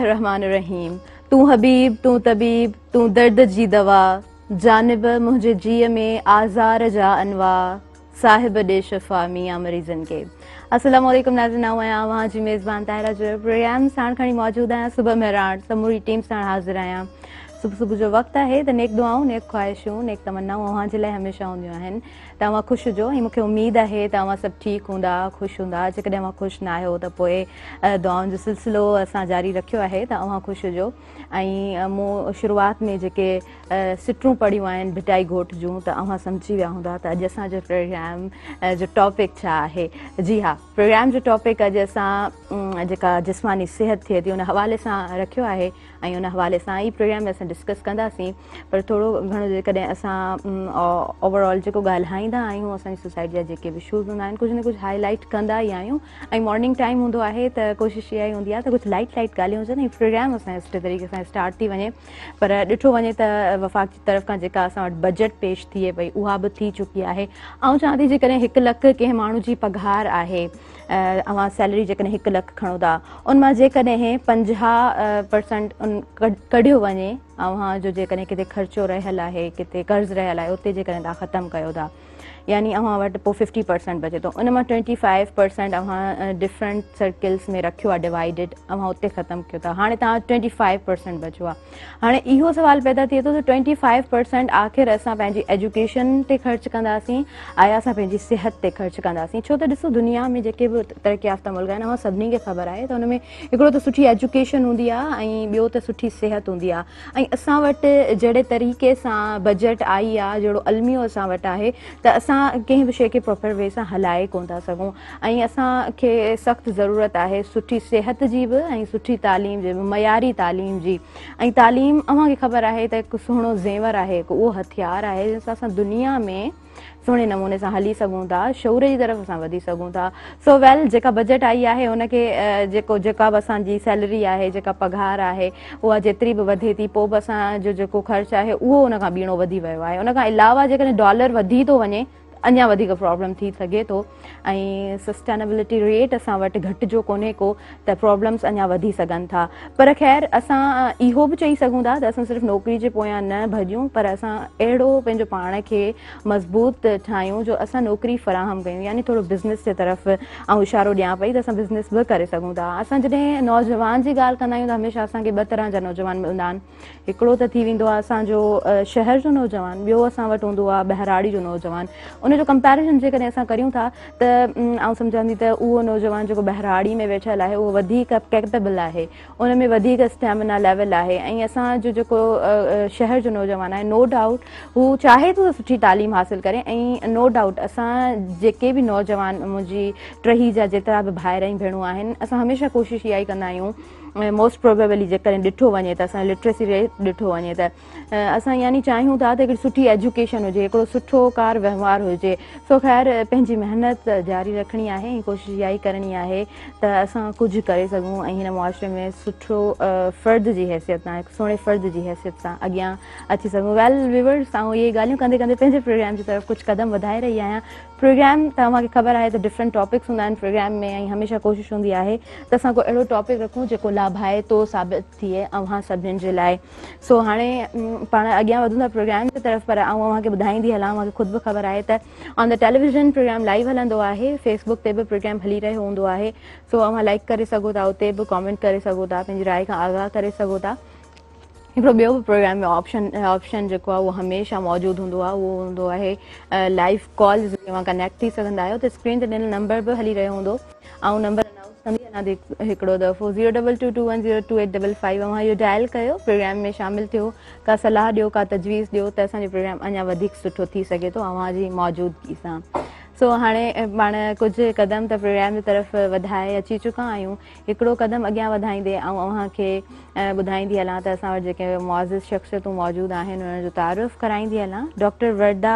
रहमान रहीम तूं हबीब तूं तबीब तूं दर्द जी दवा जानब मुंहिंजे जीअ में आज़ार जा अनवा साहिब ॾे शफ़ा मिया मरीज़नि جو प्रोग्राम खणी मौजूदु موجود सुबुह صبح مہران समूरी टीम سان हाज़िर आहियां सुबुह सुबुह जो वक़्तु आहे त नेक दुआऊं नेक ख़्वाहिशूं नेक तमन्नाऊं तव्हांजे लाइ हमेशह हूंदियूं आहिनि तव्हां ख़ुशि हुजो ऐं मूंखे उमेदु आहे तव्हां सभु ठीकु हूंदा ख़ुशि हूंदा जेकॾहिं तव्हां ख़ुशि न आहियो त पोइ दुआनि जो सिलसिलो असां जारी रखियो आहे त तव्हां ख़ुशि हुजो ऐं मूं शुरूआति में जेके सिटियूं पढ़ियूं आहिनि भिटाई घोट जूं त अव्हां समुझी विया हूंदा त अॼु असांजो प्रोग्राम जो टॉपिक छा आहे जी हा प्रोग्राम जो टॉपिक अॼु असां जेका जिस्मानी सिहत थिए थी उन हवाले सां रखियो आहे ऐं उन हवाले सां ई प्रोग्राम असां डिस्कस कंदासीं पर थोरो घणो जेकॾहिं असां ओवरऑल जेको ॻाल्हाईंदा आहियूं असांजी सोसाइटी जा जेके बि इशूज़ हूंदा आहिनि कुझु न कुझु हाईलाइट कंदा ई आहियूं ऐं मोर्निंग टाइम हूंदो आहे त कोशिशि इहा ई हूंदी आहे त कुझु लाइट लाइट ॻाल्हियूं हुजनि ऐं प्रोग्राम असां सुठे तरीक़े सां स्टार्ट थी वञे पर ॾिठो वञे त वफ़ाक़ जी तरफ़ खां जेका असां वटि बजट पेश थिए पई उहा बि थी चुकी आहे ऐं चवां थी जेकॾहिं हिकु लखु कंहिं माण्हू जी आहे अवां सैलरी जेकॾहिं हिकु लखु खणो था उन मां जेकॾहिं पंजाहु परसेंट उन कढियो वञे तव्हां जो जेकॾहिं किथे ख़र्चो रहियल आहे किथे कर्ज़ु रहियल आहे उते जेकॾहिं तव्हां ख़तमु कयो था यानी अवां वटि पोइ फ़िफ्टी परसेंट बचे थो उन मां ट्वैंटी फाइव परसेंट अव्हां डिफरेंट सर्किल्स में रखियो आहे डिवाइडिड तव्हां उते ख़तमु कयो था हाणे तव्हां ट्वैंटी फाइव परसेंट बचो आहे हाणे इहो सुवालु पैदा थिए थो त ट्वैंटी फाइव परसेंट आख़िर असां पंहिंजी एजुकेशन ते ख़र्चु कंदासीं ऐं असां पंहिंजी सिहत ते ख़र्चु कंदासीं छो त ॾिसो दुनिया में जेके बि तरक़ी याफ़्ता मुल्क आहिनि उहो सभिनी खे ख़बर आहे त हुन में हिकिड़ो त सुठी एजुकेशन हूंदी आहे ऐं ॿियो त सुठी सिहत हूंदी आहे ऐं असां वटि जहिड़े तरीक़े सां बजट आई आहे जहिड़ो अलमियो असां वटि असां कंहिं बि शइ खे प्रोपर वे सां हलाए कोन था सघूं ऐं असांखे सख़्तु ज़रूरत आहे सुठी सिहत जी बि ऐं सुठी तालीम जी बि मयारी तालीम जी ऐं तालीम अव्हांखे ख़बर आहे त हिकु सुहिणो ज़ेवर आहे हिकु उहो हथियारु आहे जंहिं सां असां दुनिया में सुहिणे नमूने सां हली सघूं था शौर जी तरफ़ असां वधी सघूं था सो वेल जेका बजट आई आहे हुनखे जेको जेका बि असांजी सैलरी आहे जेका पघार आहे उहा जेतिरी बि वधे थी पोइ बि असांजो जेको ख़र्चु आहे उहो हुन खां ॿीणो वधी वियो आहे हुन खां अलावा जेकॾहिं डॉलर वधी थो वञे अञा वधीक प्रॉब्लम थी सघे थो ऐं सस्टेनेबिलिटी रेट असां वटि घटि जो कोन्हे को त प्रॉब्लम्स अञा वधी सघनि था पर ख़ैर असां इहो बि चई सघूं था त असां सिर्फ़ु नौकिरी जे पोयां न भॼूं पर असां अहिड़ो पंहिंजो पाण खे मज़बूत ठाहियूं जो असां नौकिरी फराहम कयूं यानि थोरो बिज़नेस जे तरफ़ ऐं इशारो ॾियां पई त असां बिज़नेस बि करे सघूं था असां जॾहिं नौजवान जी ॻाल्हि कंदा आहियूं त हमेशह असांखे ॿ तरह जा नौजवान मिलंदा आहिनि हिकिड़ो त थी वेंदो आहे असांजो शहर जो नौजवान ॿियो असां वटि हूंदो आहे जो नौजवान उन जो कंपेरिज़न जेकॾहिं असां कयूं था त ऐं सम्झां त उहो नौजवान जेको बहराड़ी में वेठल आहे उहो वधीक केपेबल आहे उनमें वधीक स्टैमिना लेवल आहे ऐं असांजो जेको शहर जो नौजवान आहे नो डाउट हू चाहे थो सुठी तालीम हासिलु करे ऐं नो डाउट असां जेके बि नौजवान मुंहिंजी टही जा जेतिरा बि ॿाहिरि ऐं भेणूं आहिनि असां हमेशह कोशिशि इहा ई कंदा आहियूं मोस्ट प्रोबेबली जेकॾहिं ॾिठो वञे त असां लिट्रेसी रेट ॾिठो वञे त असां यानि चाहियूं था त हिकिड़ी सुठी एजुकेशन हुजे हिकिड़ो सुठो कार व्यवहार हुजे सो ख़ैर पंहिंजी महिनत जारी रखणी आहे कोशिशि इहा ई करणी आहे त असां कुझु करे सघूं ऐं हिन मुआशरे में सुठो फ़र्द जी हैसियत सां सुहिणे फ़र्द जी हैसियत सां अॻियां अची सघूं वेल विवर्स ऐं इहे ॻाल्हियूं कंदे कंदे पंहिंजे प्रोग्राम जी तरफ़ कुझु कदम वधाए रही प्रोग्राम तव्हांखे ख़बर आहे त डिफ्रेंट टॉपिक्स हूंदा आहिनि प्रोग्राम में ऐं हमेशह कोशिशि हूंदी आहे त असां को अहिड़ो टॉपिक रखूं जेको साबित थिए अव्हां सभिनि जे लाइ सो हाणे पाण अॻियां वधूं था प्रोग्राम जे तरफ़ पर आऊं अव्हांखे ॿुधाईंदी हलां ख़ुदि बि ख़बर आहे त on the television program live हलंदो आहे फेसबुक ते बि प्रोग्राम हली रहियो हूंदो आहे सो तव्हां लाइक करे सघो था उते बि कॉमेंट करे सघो था पंहिंजी राय खां आगाह करे सघो था हिकिड़ो ॿियो बि प्रोग्राम में ऑप्शन ऑप्शन जेको आहे उहो हमेशह मौजूदु हूंदो आहे उहो हूंदो आहे लाइव कॉल तव्हां कनेक्ट थी सघंदा आहियो त स्क्रीन ते ॾिनल नंबर बि हली रहियो हूंदो ऐं हिकिड़ो दफ़ो zero double two two one zero two eight double five तव्हां इहो डायल कयो प्रोग्राम में शामिलु थियो का सलाह ॾियो का तजवीज़ ॾियो त असांजो प्रोग्राम अञा वधीक सुठो थी सघे थो सो हाणे पाण कुझु क़दम त प्रोग्राम जे तरफ़ वधाए अची चुका आहियूं हिकिड़ो क़दम अॻियां वधाईंदे ऐं अव्हांखे ॿुधाईंदी हलां त असां वटि जेके मुआज़िज़ शख़्सियतूं मौजूदु आहिनि हुनजो तारीफ़ु कराईंदी हलां डॉक्टर वरदा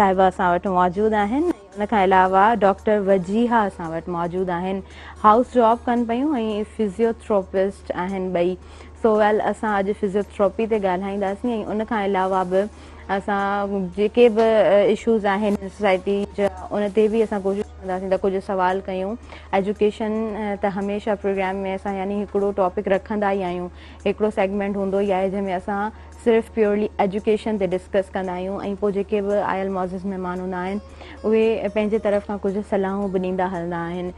साहिबु असां वटि मौजूदु आहिनि हुन खां अलावा डॉक्टर वजीहा असां वटि मौजूदु आहिनि हाउस जॉब कनि पियूं ऐं फिज़ियोथ्रोपिस्ट आहिनि ॿई सो वेल असां अॼु फिज़ियोथ्रोपी ते ॻाल्हाईंदासीं ऐं उन खां अलावा बि असां जेके बि इशूज़ आहिनि सोसाइटी जा उन ते बि असां कोशिशि कंदासीं त कुझु सुवाल कयूं एजुकेशन त हमेशह प्रोग्राम में असां यानी हिकिड़ो टॉपिक रखंदा ई आहियूं हिकिड़ो सेगमेंट हूंदो ई आहे जंहिंमें असां सिर्फ़ु प्योरली एजुकेशन ते डिस्कस कंदा आहियूं ऐं पोइ जेके बि आयल मॉज़िज़ महिमान हूंदा उहे पंहिंजे तरफ़ सां कुझु सलाहूं बि ॾींदा हलंदा आहिनि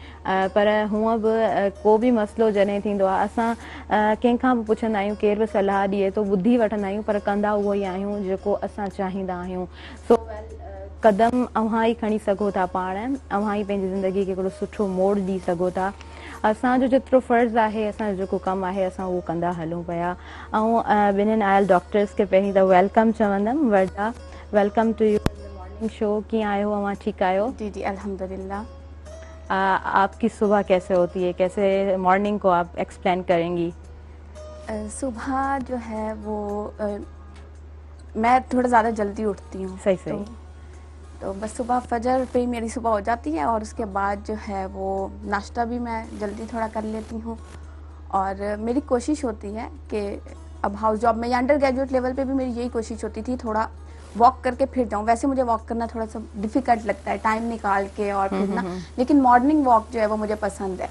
पर हुअं बि को बि मसिलो जॾहिं थींदो आहे असां कंहिंखां बि पुछंदा आहियूं केर बि सलाह ॾिए थो ॿुधी वठंदा आहियूं पर कंदा उहो ई आहियूं जेको असां चाहींदा आहियूं सो कदम अव्हां ई खणी सघो था पाण अव्हां ई पंहिंजी ज़िंदगी खे हिकिड़ो सुठो मोड़ ॾेई सघो था असांजो जेतिरो फ़र्ज़ु आहे असांजो जेको कमु आहे असां उहो कंदा हलूं पिया ऐं ॿिन्हिनि आयल डॉक्टर्स खे पहिरीं त वेलकम चवंदमि वेलकम टू यू शो कीअं आहियो वहाँ ठीक आयो जी जी अल्हम्दुलिल्लाह आपकी सुबह कैसे होती है कैसे मॉर्निंग को आप एक्सप्लेन करेंगी सुबह जो है वो मैं थोड़ा ज़्यादा जल्दी उठती हूँ सही सही तो, तो बस सुबह फजर पे मेरी सुबह हो जाती है और उसके बाद जो है वो नाश्ता भी मैं जल्दी थोड़ा कर लेती हूँ और मेरी कोशिश होती है कि अब हाउस जॉब में या अंडर ग्रेजुएट लेवल पे भी मेरी यही कोशिश होती थी थोड़ा वॉक करके फिर जाऊँ वैसे मुझे वॉक करना थोड़ा सा डिफिकल्ट लगता है टाइम निकाल के और हम्म, फिर ना हम्म, हम्म। लेकिन मॉर्निंग वॉक जो है वो मुझे पसंद है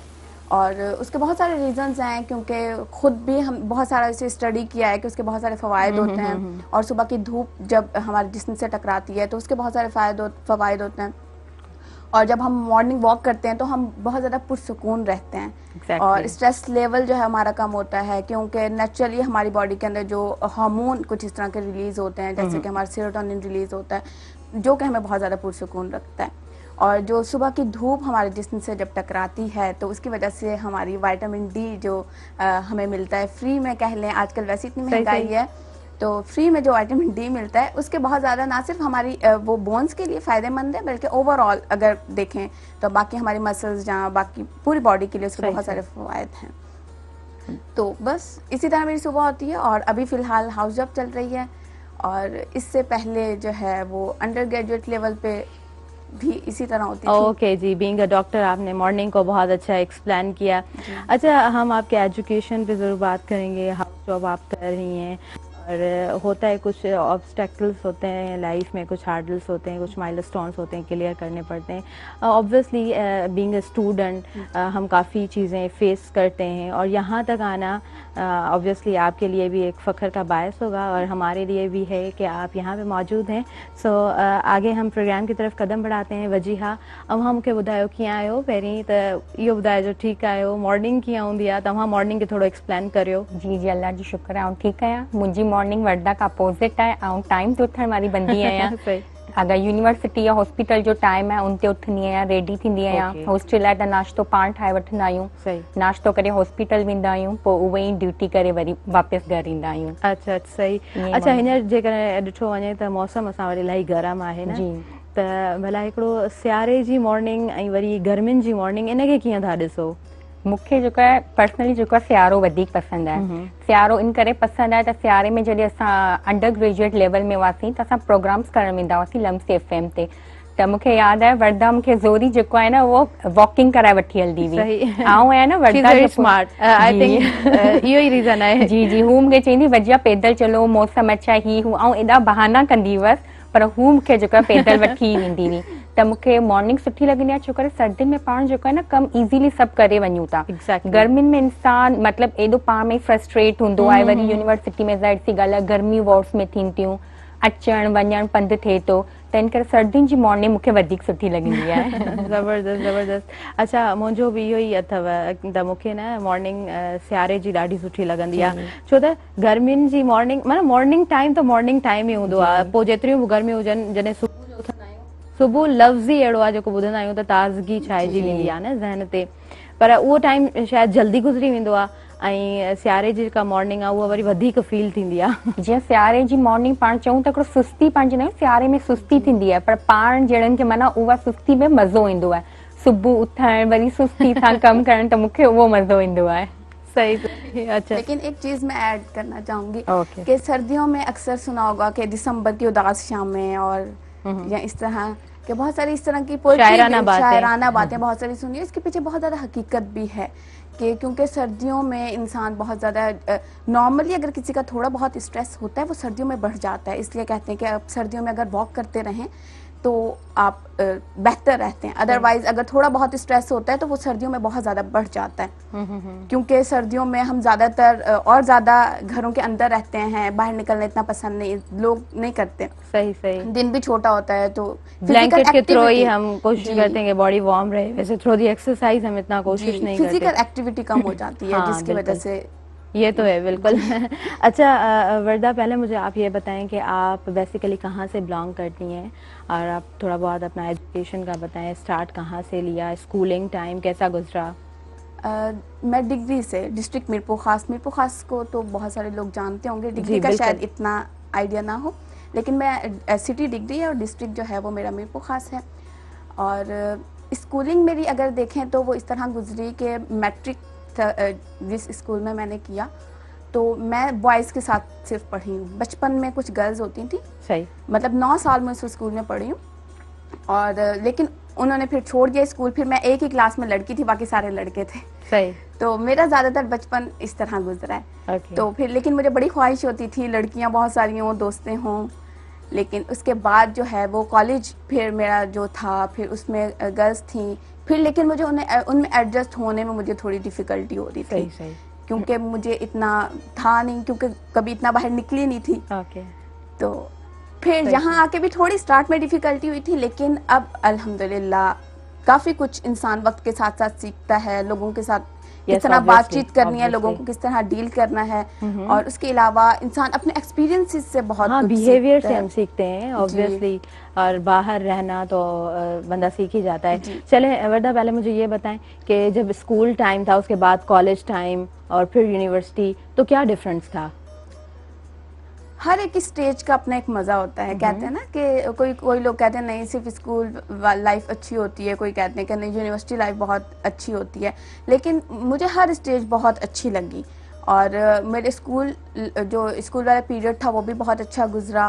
और उसके बहुत सारे रीजंस हैं क्योंकि खुद भी हम बहुत सारा इसे स्टडी किया है कि उसके बहुत सारे फ़वाद होते हैं और सुबह की धूप जब हमारे जिसम से टकराती है तो उसके बहुत सारे फ़ायदे फवायद होते हैं और जब हम मॉर्निंग वॉक करते हैं तो हम बहुत ज़्यादा पुरसकून रहते हैं exactly. और स्ट्रेस लेवल जो है हमारा कम होता है क्योंकि नेचुरली हमारी बॉडी के अंदर जो हार्मोन कुछ इस तरह के रिलीज़ होते हैं जैसे हम्म। कि हमारा सीरोटोनिन रिलीज़ होता है जो कि हमें बहुत ज़्यादा पुरसकून रखता है और जो सुबह की धूप हमारे जिसम से जब टकराती है तो उसकी वजह से हमारी वाइटामिन डी जो आ, हमें मिलता है फ्री में कह लें आजकल वैसे इतनी महंगाई है तो फ्री में जो वाइटामिन डी मिलता है उसके बहुत ज़्यादा ना सिर्फ हमारी वो बोन्स के लिए फ़ायदेमंद है बल्कि ओवरऑल अगर देखें तो बाकी हमारी मसल्स जहाँ बाकी पूरी बॉडी के लिए उसके बहुत सारे फायदे हैं तो बस इसी तरह मेरी सुबह होती है और अभी फ़िलहाल हाउस जॉब चल रही है और इससे पहले जो है वो अंडर ग्रेजुएट लेवल पे भी इसी तरह होती है ओके okay, जी बीइंग अ डॉक्टर आपने मॉर्निंग को बहुत अच्छा एक्सप्लेन किया अच्छा हम आपके एजुकेशन पे ज़रूर बात करेंगे हाउस जॉब आप कर रही हैं और होता है कुछ ऑब्स्टेकल्स होते हैं लाइफ में कुछ हार्डल्स होते हैं कुछ माइलस्टोन्स होते हैं क्लियर करने पड़ते हैं ऑब्वियसली बीइंग स्टूडेंट हम काफ़ी चीज़ें फेस करते हैं और यहाँ तक आना ऑब्वियसली आपके लिए भी एक फ़ख्र का बायस होगा और हमारे लिए भी है कि आप यहाँ पे मौजूद हैं सो आगे हम प्रोग्राम की तरफ कदम बढ़ाते हैं वजीहा अव्हां मूंखे ॿुधायो कीअं आयो पहिरीं त इहो जो ठीकु आहियो मॉर्निंग कीअं हूंदी आहे तव्हां मॉर्निंग खे थोरो एक्सप्लेन करियो जी जी अलाह जी शुक्र आहे ऐं ठीकु आहियां मुंहिंजी मॉर्निंग वर्दा खां अपोज़िट आहे ऐं टाइम ते उथण वारी बंदी आहियां अगरि यूनिवर्सिटी या हॉस्पिटल जो टाइम है उन ते उथंदी आहियां रेडी थींदी आहियां हॉस्टल लाइ त नाश्तो पाण ठाहे वठंदा आहियूं सही नाश्तो करे हॉस्पिटल वेंदा आहियूं पोइ उहे ड्यूटी करे वरी वापसि घरु ईंदा आहियूं अच्छा सही अच्छा हींअर जेकॾहिं ॾिठो वञे त मौसम असां वटि इलाही गरम आहे त भला हिकिड़ो सिआरे जी मॉर्निंग ऐं वरी गर्मिनि जी मॉर्निंग मोर्निंग इनखे कीअं था ॾिसो पर्सनली जेको आहे सियारो वधीक पसंदि आहे सियारो इन करे पसंदि आहे त सियारे में जॾहिं असां अंडर ग्रेजुएट लेवल में हुआसीं त असां प्रोग्राम करणु वेंदा हुआसीं त मूंखे यादि आहे वरदा मूंखे ज़ोरी जेको आहे न उहो वॉकिंग कराए वठी हलंदी हुई uh, जीअं uh, पैदल चलो मौसम अच्छा ही हुओ ऐं एॾा बहाना कंदी हुअसि पर हू मूंखे जेको वठी वेंदी हुई त मूंखे मोर्निंग सुठी लॻंदी आहे छोकरि सर्दियुनि में पाण जेको आहे न कमु इज़िली सभु करे वञूं था एक्ज़ेक्ट गर्मियुनि में इंसानु मतिलबु एॾो पाण में फ्रस्ट्रेट हूंदो आहे वरी यूनिवर्सिटी में गर्मी वॉड्स में थींदियूं अचणु वञणु पंधु थिए थो त हिन करे सर्दियुनि जी मोर्निंग मूंखे वधीक सुठी लॻंदी आहे ज़बरदस्त जबरदस्त अच्छा मुंहिंजो बि इहो ई अथव त मूंखे न मोर्निंग सियारे जी ॾाढी सुठी लॻंदी आहे छो त गर्मियुनि जी मोर्निंग माना मोर्निंग टाइम त मोर्निंग टाइम ई हूंदो आहे पोइ जेतिरियूं बि गर्मियूं हुजनि जॾहिं सुबुह जो सुबुह लफ़्ज़ ही अड़ो आहे जेको ॿुधंदा आहियूं त ताज़गी छाइजी वी आहे न ज़हन से पर वो टाइम शायद जल्दी गुज़री वो सियारे की जेका मॉर्निंग आहे उहा फील जो सियारे की मॉर्निंग पा चूं तो सुस्ती पा चाहिए सियारे में सुस्ती थी आहे पर पा जड़न के माना उहा सुस्ती में मज़ो इन आहे सुबुह उथणु वरी सुस्ती सां कम कर त मूंखे उहो मज़ो इन है अच्छा लेकिन एक चीज मैं ऐड करना चाहूंगी okay. कि सर्दियों में अक्सर सुना होगा कि दिसंबर की उदास शामें और हम्म। या इस तरह कि बहुत सारी इस तरह की शायराना बातें शायराना बातें हाँ। बहुत सारी सुनी इसके पीछे बहुत ज़्यादा हकीकत भी है कि क्योंकि सर्दियों में इंसान बहुत ज़्यादा नॉर्मली अगर किसी का थोड़ा बहुत स्ट्रेस होता है वो सर्दियों में बढ़ जाता है इसलिए कहते हैं कि अब सर्दियों में अगर वॉक करते रहें तो आप बेहतर रहते हैं अदरवाइज हम्म। अगर थोड़ा बहुत स्ट्रेस होता है तो वो सर्दियों में बहुत ज़्यादा बढ़ जाता है हम्म, हम्म, क्योंकि सर्दियों में हम ज़्यादातर और ज़्यादा घरों के अंदर रहते हैं बाहर निकलना इतना पसंद नहीं लोग नहीं करते सही सही दिन भी छोटा होता है तो ब्लैंकेट के थ्रू ही हम कोशिश करते हैं बॉडी वार्म रहे वैसे थ्रो दी एक्सरसाइज हम इतना कोशिश नहीं फिजिकल एक्टिविटी कम हो जाती है हाँ, जिसकी वजह से ये तो है बिल्कुल अच्छा वर्दा पहले मुझे आप ये बताएं कि आप बेसिकली कहाँ से बिलोंग करती हैं और आप थोड़ा बहुत अपना एजुकेशन का बताएं स्टार्ट कहाँ से लिया स्कूलिंग टाइम कैसा गुजरा Uh, मैं डिग्री से डिस्ट्रिक्ट मीरपुर खास मीरपुर खास को तो बहुत सारे लोग जानते होंगे डिग्री का शायद इतना आइडिया ना हो लेकिन मैं सिटी डिग्री है और डिस्ट्रिक्ट जो है वो मेरा मीरपुर खास है और स्कूलिंग मेरी अगर देखें तो वो इस तरह गुजरी कि मैट्रिक जिस स्कूल में मैंने किया तो मैं बॉयज़ के साथ सिर्फ पढ़ी हूँ बचपन में कुछ गर्ल्स होती थी सही मतलब नौ साल में उस स्कूल में पढ़ी हूँ और लेकिन उन्होंने फिर छोड़ दिया स्कूल फिर मैं एक ही क्लास में लड़की थी बाकी सारे लड़के थे सही तो मेरा ज़्यादातर बचपन इस तरह गुजरा है okay. तो फिर लेकिन मुझे बड़ी ख्वाहिश होती थी लड़कियाँ बहुत सारी हों दोस्तें हों लेकिन उसके बाद जो है वो कॉलेज फिर मेरा जो था फिर उसमें गर्ल्स थी फिर लेकिन मुझे उन्हें उनमें एडजस्ट होने में मुझे थोड़ी डिफिकल्टी हो रही थी सही, सही। क्योंकि मुझे इतना था नहीं क्योंकि कभी इतना बाहर निकली नहीं थी ओके। तो फिर यहाँ आके भी थोड़ी स्टार्ट में डिफिकल्टी हुई थी लेकिन अब अल्हम्दुलिल्लाह काफी कुछ इंसान वक्त के साथ साथ सीखता है लोगों के साथ किस तरह बातचीत करनी है लोगों को किस तरह डील करना है mm-hmm. और उसके अलावा इंसान अपने एक्सपीरियंसेस से बहुत बिहेवियर हाँ, से हम सीखते हैं ऑब्वियसली और बाहर रहना तो बंदा सीख ही जाता है चले वर्दा पहले मुझे ये बताएं कि जब स्कूल टाइम था उसके बाद कॉलेज टाइम और फिर यूनिवर्सिटी तो क्या डिफरेंस था हर एक स्टेज का अपना एक मज़ा होता है कहते हैं हम्म। ना कि कोई कोई लोग कहते हैं नहीं सिर्फ स्कूल लाइफ अच्छी होती है कोई कहते हैं कि नहीं यूनिवर्सिटी लाइफ बहुत अच्छी होती है लेकिन मुझे हर स्टेज बहुत अच्छी लगी और मेरे स्कूल जो स्कूल वाला पीरियड था वो भी बहुत अच्छा गुजरा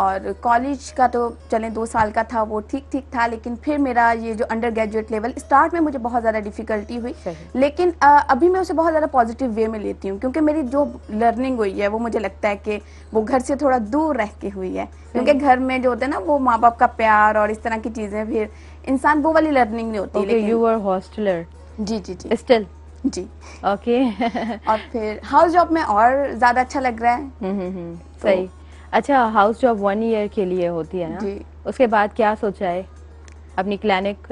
और कॉलेज का तो चलें दो साल का था वो ठीक ठीक था लेकिन फिर मेरा ये जो अंडर ग्रेजुएट लेवल स्टार्ट में मुझे बहुत ज़्यादा डिफिकल्टी हुई लेकिन आ, अभी मैं उसे बहुत ज़्यादा पॉजिटिव वे में लेती हूँ क्योंकि मेरी जो लर्निंग हुई है वो मुझे लगता है कि वो घर से थोड़ा दूर रह के हुई है क्योंकि घर में जो होता है ना वो माँ बाप का प्यार और इस तरह की चीज़ें फिर इंसान वो वाली लर्निंग नहीं होती okay, यू आर हॉस्टलर जी जी जी स्टिल जी ओके और फिर हाउस जॉब में और ज़्यादा अच्छा लग रहा है हम्म, हम्म, हम्म। तो सही अच्छा हाउस जॉब वन ईयर के लिए होती है ना उसके बाद क्या सोचा है अपनी क्लिनिक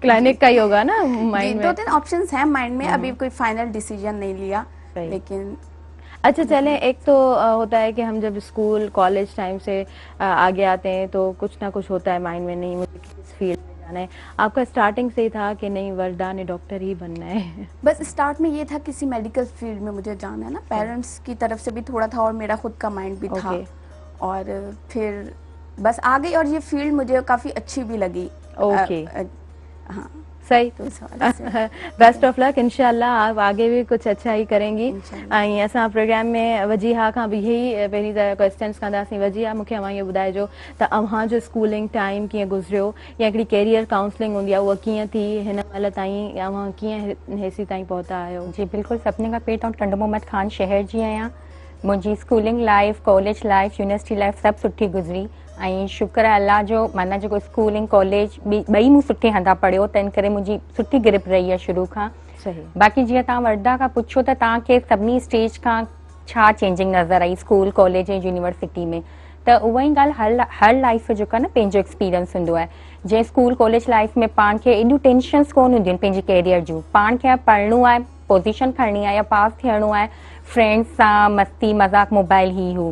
क्लिनिक का ही होगा ना माइंड में दो तीन ऑप्शंस हैं माइंड में अभी हाँ। कोई फाइनल डिसीजन नहीं लिया लेकिन अच्छा चले एक तो होता है कि हम जब स्कूल कॉलेज टाइम से आगे आते हैं तो कुछ ना कुछ होता है माइंड में नहीं मुझे किस फील्ड में जाना है आपका स्टार्टिंग से ही था कि नहीं वरदा ने डॉक्टर ही बनना है बस स्टार्ट में ये था किसी मेडिकल फील्ड में मुझे जाना है ना पेरेंट्स की तरफ से भी थोड़ा था और मेरा खुद का माइंड भी था और फिर बस आ गई और ये फील्ड मुझे काफ़ी अच्छी भी लगी ओके हा सही बेस्ट ऑफ लक आप आगे भी कुछ अच्छा ही करेंगी ऐं असां प्रोग्राम में वज़ीहा खां बि इहे ई क्वेश्चन त क्वेशन कंदासीं वज़ीह मूंखे ॿुधाइजो तव्हां जो स्कूलिंग टाइम कि गुज़रियो या हिकिड़ी कैरियर काउंसलिंग होंगी वह उहा थी इन महिल ताईं अव हेसी ताईं पहुता आहियो जी बिल्कुल सभी का पेट और टंडमोमत खान शहर जी आया मुंहिंजी schooling life college life university life सभु सुठी गुज़री ऐं शुक्र आहे अलाह जो माना जेको स्कूलिंग कॉलेज बि ॿई मूं सुठे हंधा पढ़ियो त हिन करे मुंहिंजी सुठी ग्रिप रही आहे शुरू खां बाक़ी जीअं तव्हां वर्धा खां पुछो त तव्हांखे सभिनी स्टेज खां छा चेंजिंग नज़र आई स्कूल कॉलेज ऐं यूनिवर्सिटी में त उहा ई ॻाल्हि हर लाइफ जो आहे न पंहिंजो एक्सपीरियंस हूंदो आहे जंहिं स्कूल कॉलेज लाइफ़ में पाण खे एॾियूं टेंशन्स कोन हूंदियूं आहिनि पंहिंजे कैरियर जूं पाण खे पढ़णो आहे पोज़ीशन खणणी आहे या पास थियणो आहे फ्रेंड्स सां मस्ती मज़ाक मोबाइल ई हू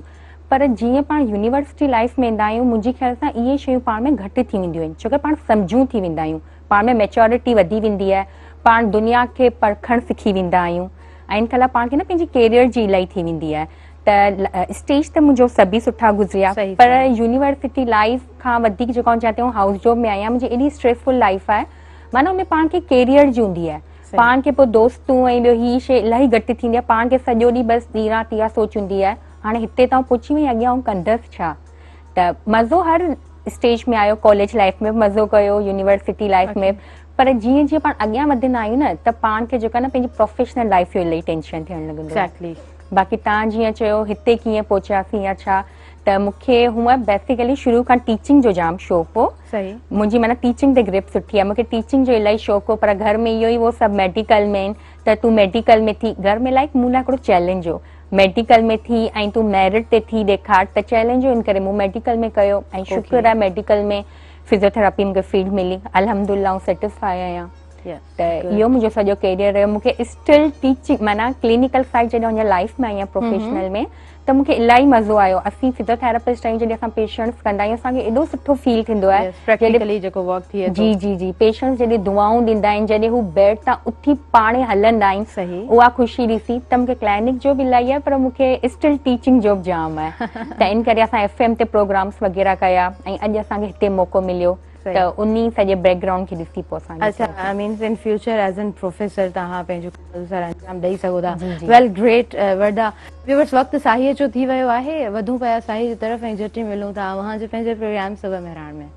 पर जीअं पाण यूनिवर्सिटी लाइफ में ईंदा आहियूं मुंहिंजे ख़्याल सां इहे शयूं पाण में घटि थी वेंदियूं आहिनि छोकी पाण सम्झूं थी वेंदा आहियूं पाण में मेचोरिटी वधी वेंदी आहे पाण दुनिया खे पढ़णु सिखी वेंदा आहियूं ऐं इनकल्ह पाण खे न पंहिंजे कैरियर जी इलाही थी वेंदी आहे त स्टेज त मुंहिंजो सभी सुठा गुज़रिया पर यूनिवर्सिटी लाइफ खां वधीक जेको चवंदा आहियूं हाउस जॉब में आई आहियां मुंहिंजी एॾी स्ट्रेसफुल लाइफ आहे माना उन में पाण खे कैरियर जी हूंदी आहे पाण खे पोइ दोस्त ऐं ॿियो हीअ शइ इलाही घटि थींदी आहे पाण खे सॼो ॾींहुं बसि तीरा तीरा सोच हूंदी आहे हाणे हिते त पुछी वई अॻियां कंदसि छा त मज़ो हर स्टेज में आयो कॉलेज लाइफ में मज़ो कयो यूनिवर्सिटी लाइफ़ में पर जीअं जीअं पाण अॻियां वधंदा आहियूं न त पाण खे जेको आहे न पंहिंजी प्रोफेशनल लाइफ जो इलाही टेंशन थियण लॻी बाक़ी तव्हां जीअं चयो हिते कीअं पहुचासीं या छा त मूंखे हुअ बेसिकली शुरु खां टीचिंग जो जाम शौंक़ु हुओ मुंहिंजी माना टीचिंग ते ग्रिप सुठी आहे मूंखे टीचिंग जो इलाही शौंक़ु हो पर घर में इहो ई हो सभु मेडिकल में आहिनि त तूं मेडिकल में थी घर में लाइक़ मूं लाइ हिकिड़ो चैलेंज हो मेडिकल में थी ऐं तू मेरिट ते थी ॾेखार त चैलेंज हो हिन करे मूं मेडिकल में कयो ऐं शुक्रु आहे मेडिकल में फिज़ियोथेरेपी मूंखे फील्ड मिली अलहम ऐं सेटिसफाए आहियां त इहो मुंहिंजो सॼो केरियर हुयो मूंखे स्टिल टीचिंग माना क्लीनिकल साइड जॾहिं लाइफ में आई त मूंखे इलाही मज़ो आयो असीं फिज़ियोथेरापिस्ट आहियूं जॾहिं असां पेशंट्स कंदा आहियूं असांखे एॾो सुठो फील थींदो आहे जी जी जी पेशंट्स जॾहिं दुआऊं ॾींदा आहिनि जॾहिं हू बैड तां उथी पाणे हलंदा आहियूं सही उहा ख़ुशी ॾिसी त मूंखे क्लाइनिक जो बि इलाही आहे पर मूंखे स्टिल टीचिंग जो बि जाम आहे त हिन करे असां एफ एम ते प्रोग्राम वग़ैरह कया ऐं अॼु असांखे हिते मौक़ो मिलियो तो उन्हीं से ये बैकग्राउंड की दिस्ती पोसानी है अच्छा I means in future as an professor तो हाँ पे जो सर आंसर दे ही सको था वेल ग्रेट वर्डा विवर्स वक्त साहिये जो थी वह वाहे वधू पे आ साहिये जो तरफ एंजर्टी मिलूं था वहाँ जो पे जो में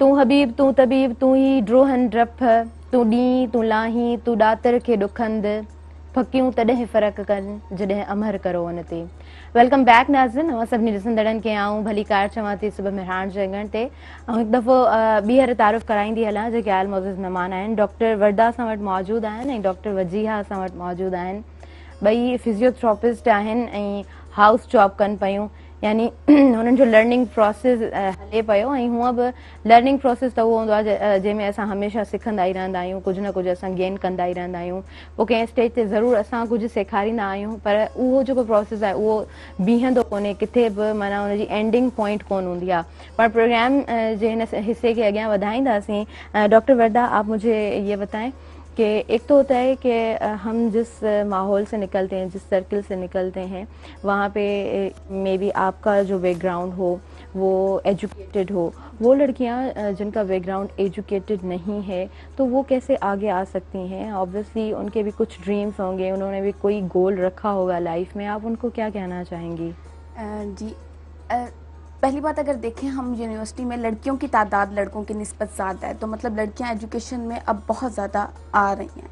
तूं हबीब तूं तबीब तूं ई ड्रोहन ड्रपु तूं ॾींहुं तूं लाही तूं ॾातर खे ॾुखंद फकियूं तॾहिं फ़र्क़ु कनि जॾहिं अमर करो हुन ते वेलकम बैक नाज़िन मां सभिनी ॾिसंदड़नि खे आऊं भली कार चवां थी सुबुह में रहण जंगण ते ऐं हिकु दफ़ो ॿीहर तारीफ़ कराईंदी हलां जेके आयल मौज़ महिमान आहिनि डॉक्टर वरदा असां वटि मौजूदु आहिनि ऐं डॉक्टर वज़ीहा असां वटि मौजूदु आहिनि ॿई फिज़ियोथ्रोपिस्ट आहिनि ऐं हाउस जॉब कनि पियूं यानी हुननि जो लर्निंग प्रोसेस हले पियो ऐं हूअं बि लर्निंग प्रोसेस त उहो हूंदो आहे जंहिंमें असां हमेशह सिखंदा ई रहंदा आहियूं कुझु न कुझु असां गेन कंदा ई रहंदा आहियूं पोइ कंहिं स्टेज ते ज़रूरु असां कुझु सेखारींदा आहियूं पर उहो जेको प्रोसेस आहे उहो बीहंदो कोन्हे किथे बि माना हुनजी एंडिंग पॉइंट कोन्ह हूंदी आहे प्रोग्राम जे हिन हिस्से खे अॻियां वधाईंदासीं डॉक्टर वरदा आप मुझे इहे कि एक तो होता है कि हम जिस माहौल से निकलते हैं जिस सर्कल से निकलते हैं वहाँ पे मे बी आपका जो बैकग्राउंड हो वो एजुकेटेड हो वो लड़कियाँ जिनका बैकग्राउंड एजुकेटेड नहीं है तो वो कैसे आगे आ सकती हैं ऑब्वियसली उनके भी कुछ ड्रीम्स होंगे उन्होंने भी कोई गोल रखा होगा लाइफ में आप उनको क्या कहना चाहेंगी जी uh, पहली बात अगर देखें हम यूनिवर्सिटी में लड़कियों की तादाद लड़कों की नस्बत ज़्यादा है तो मतलब लड़कियां एजुकेशन में अब बहुत ज़्यादा आ रही हैं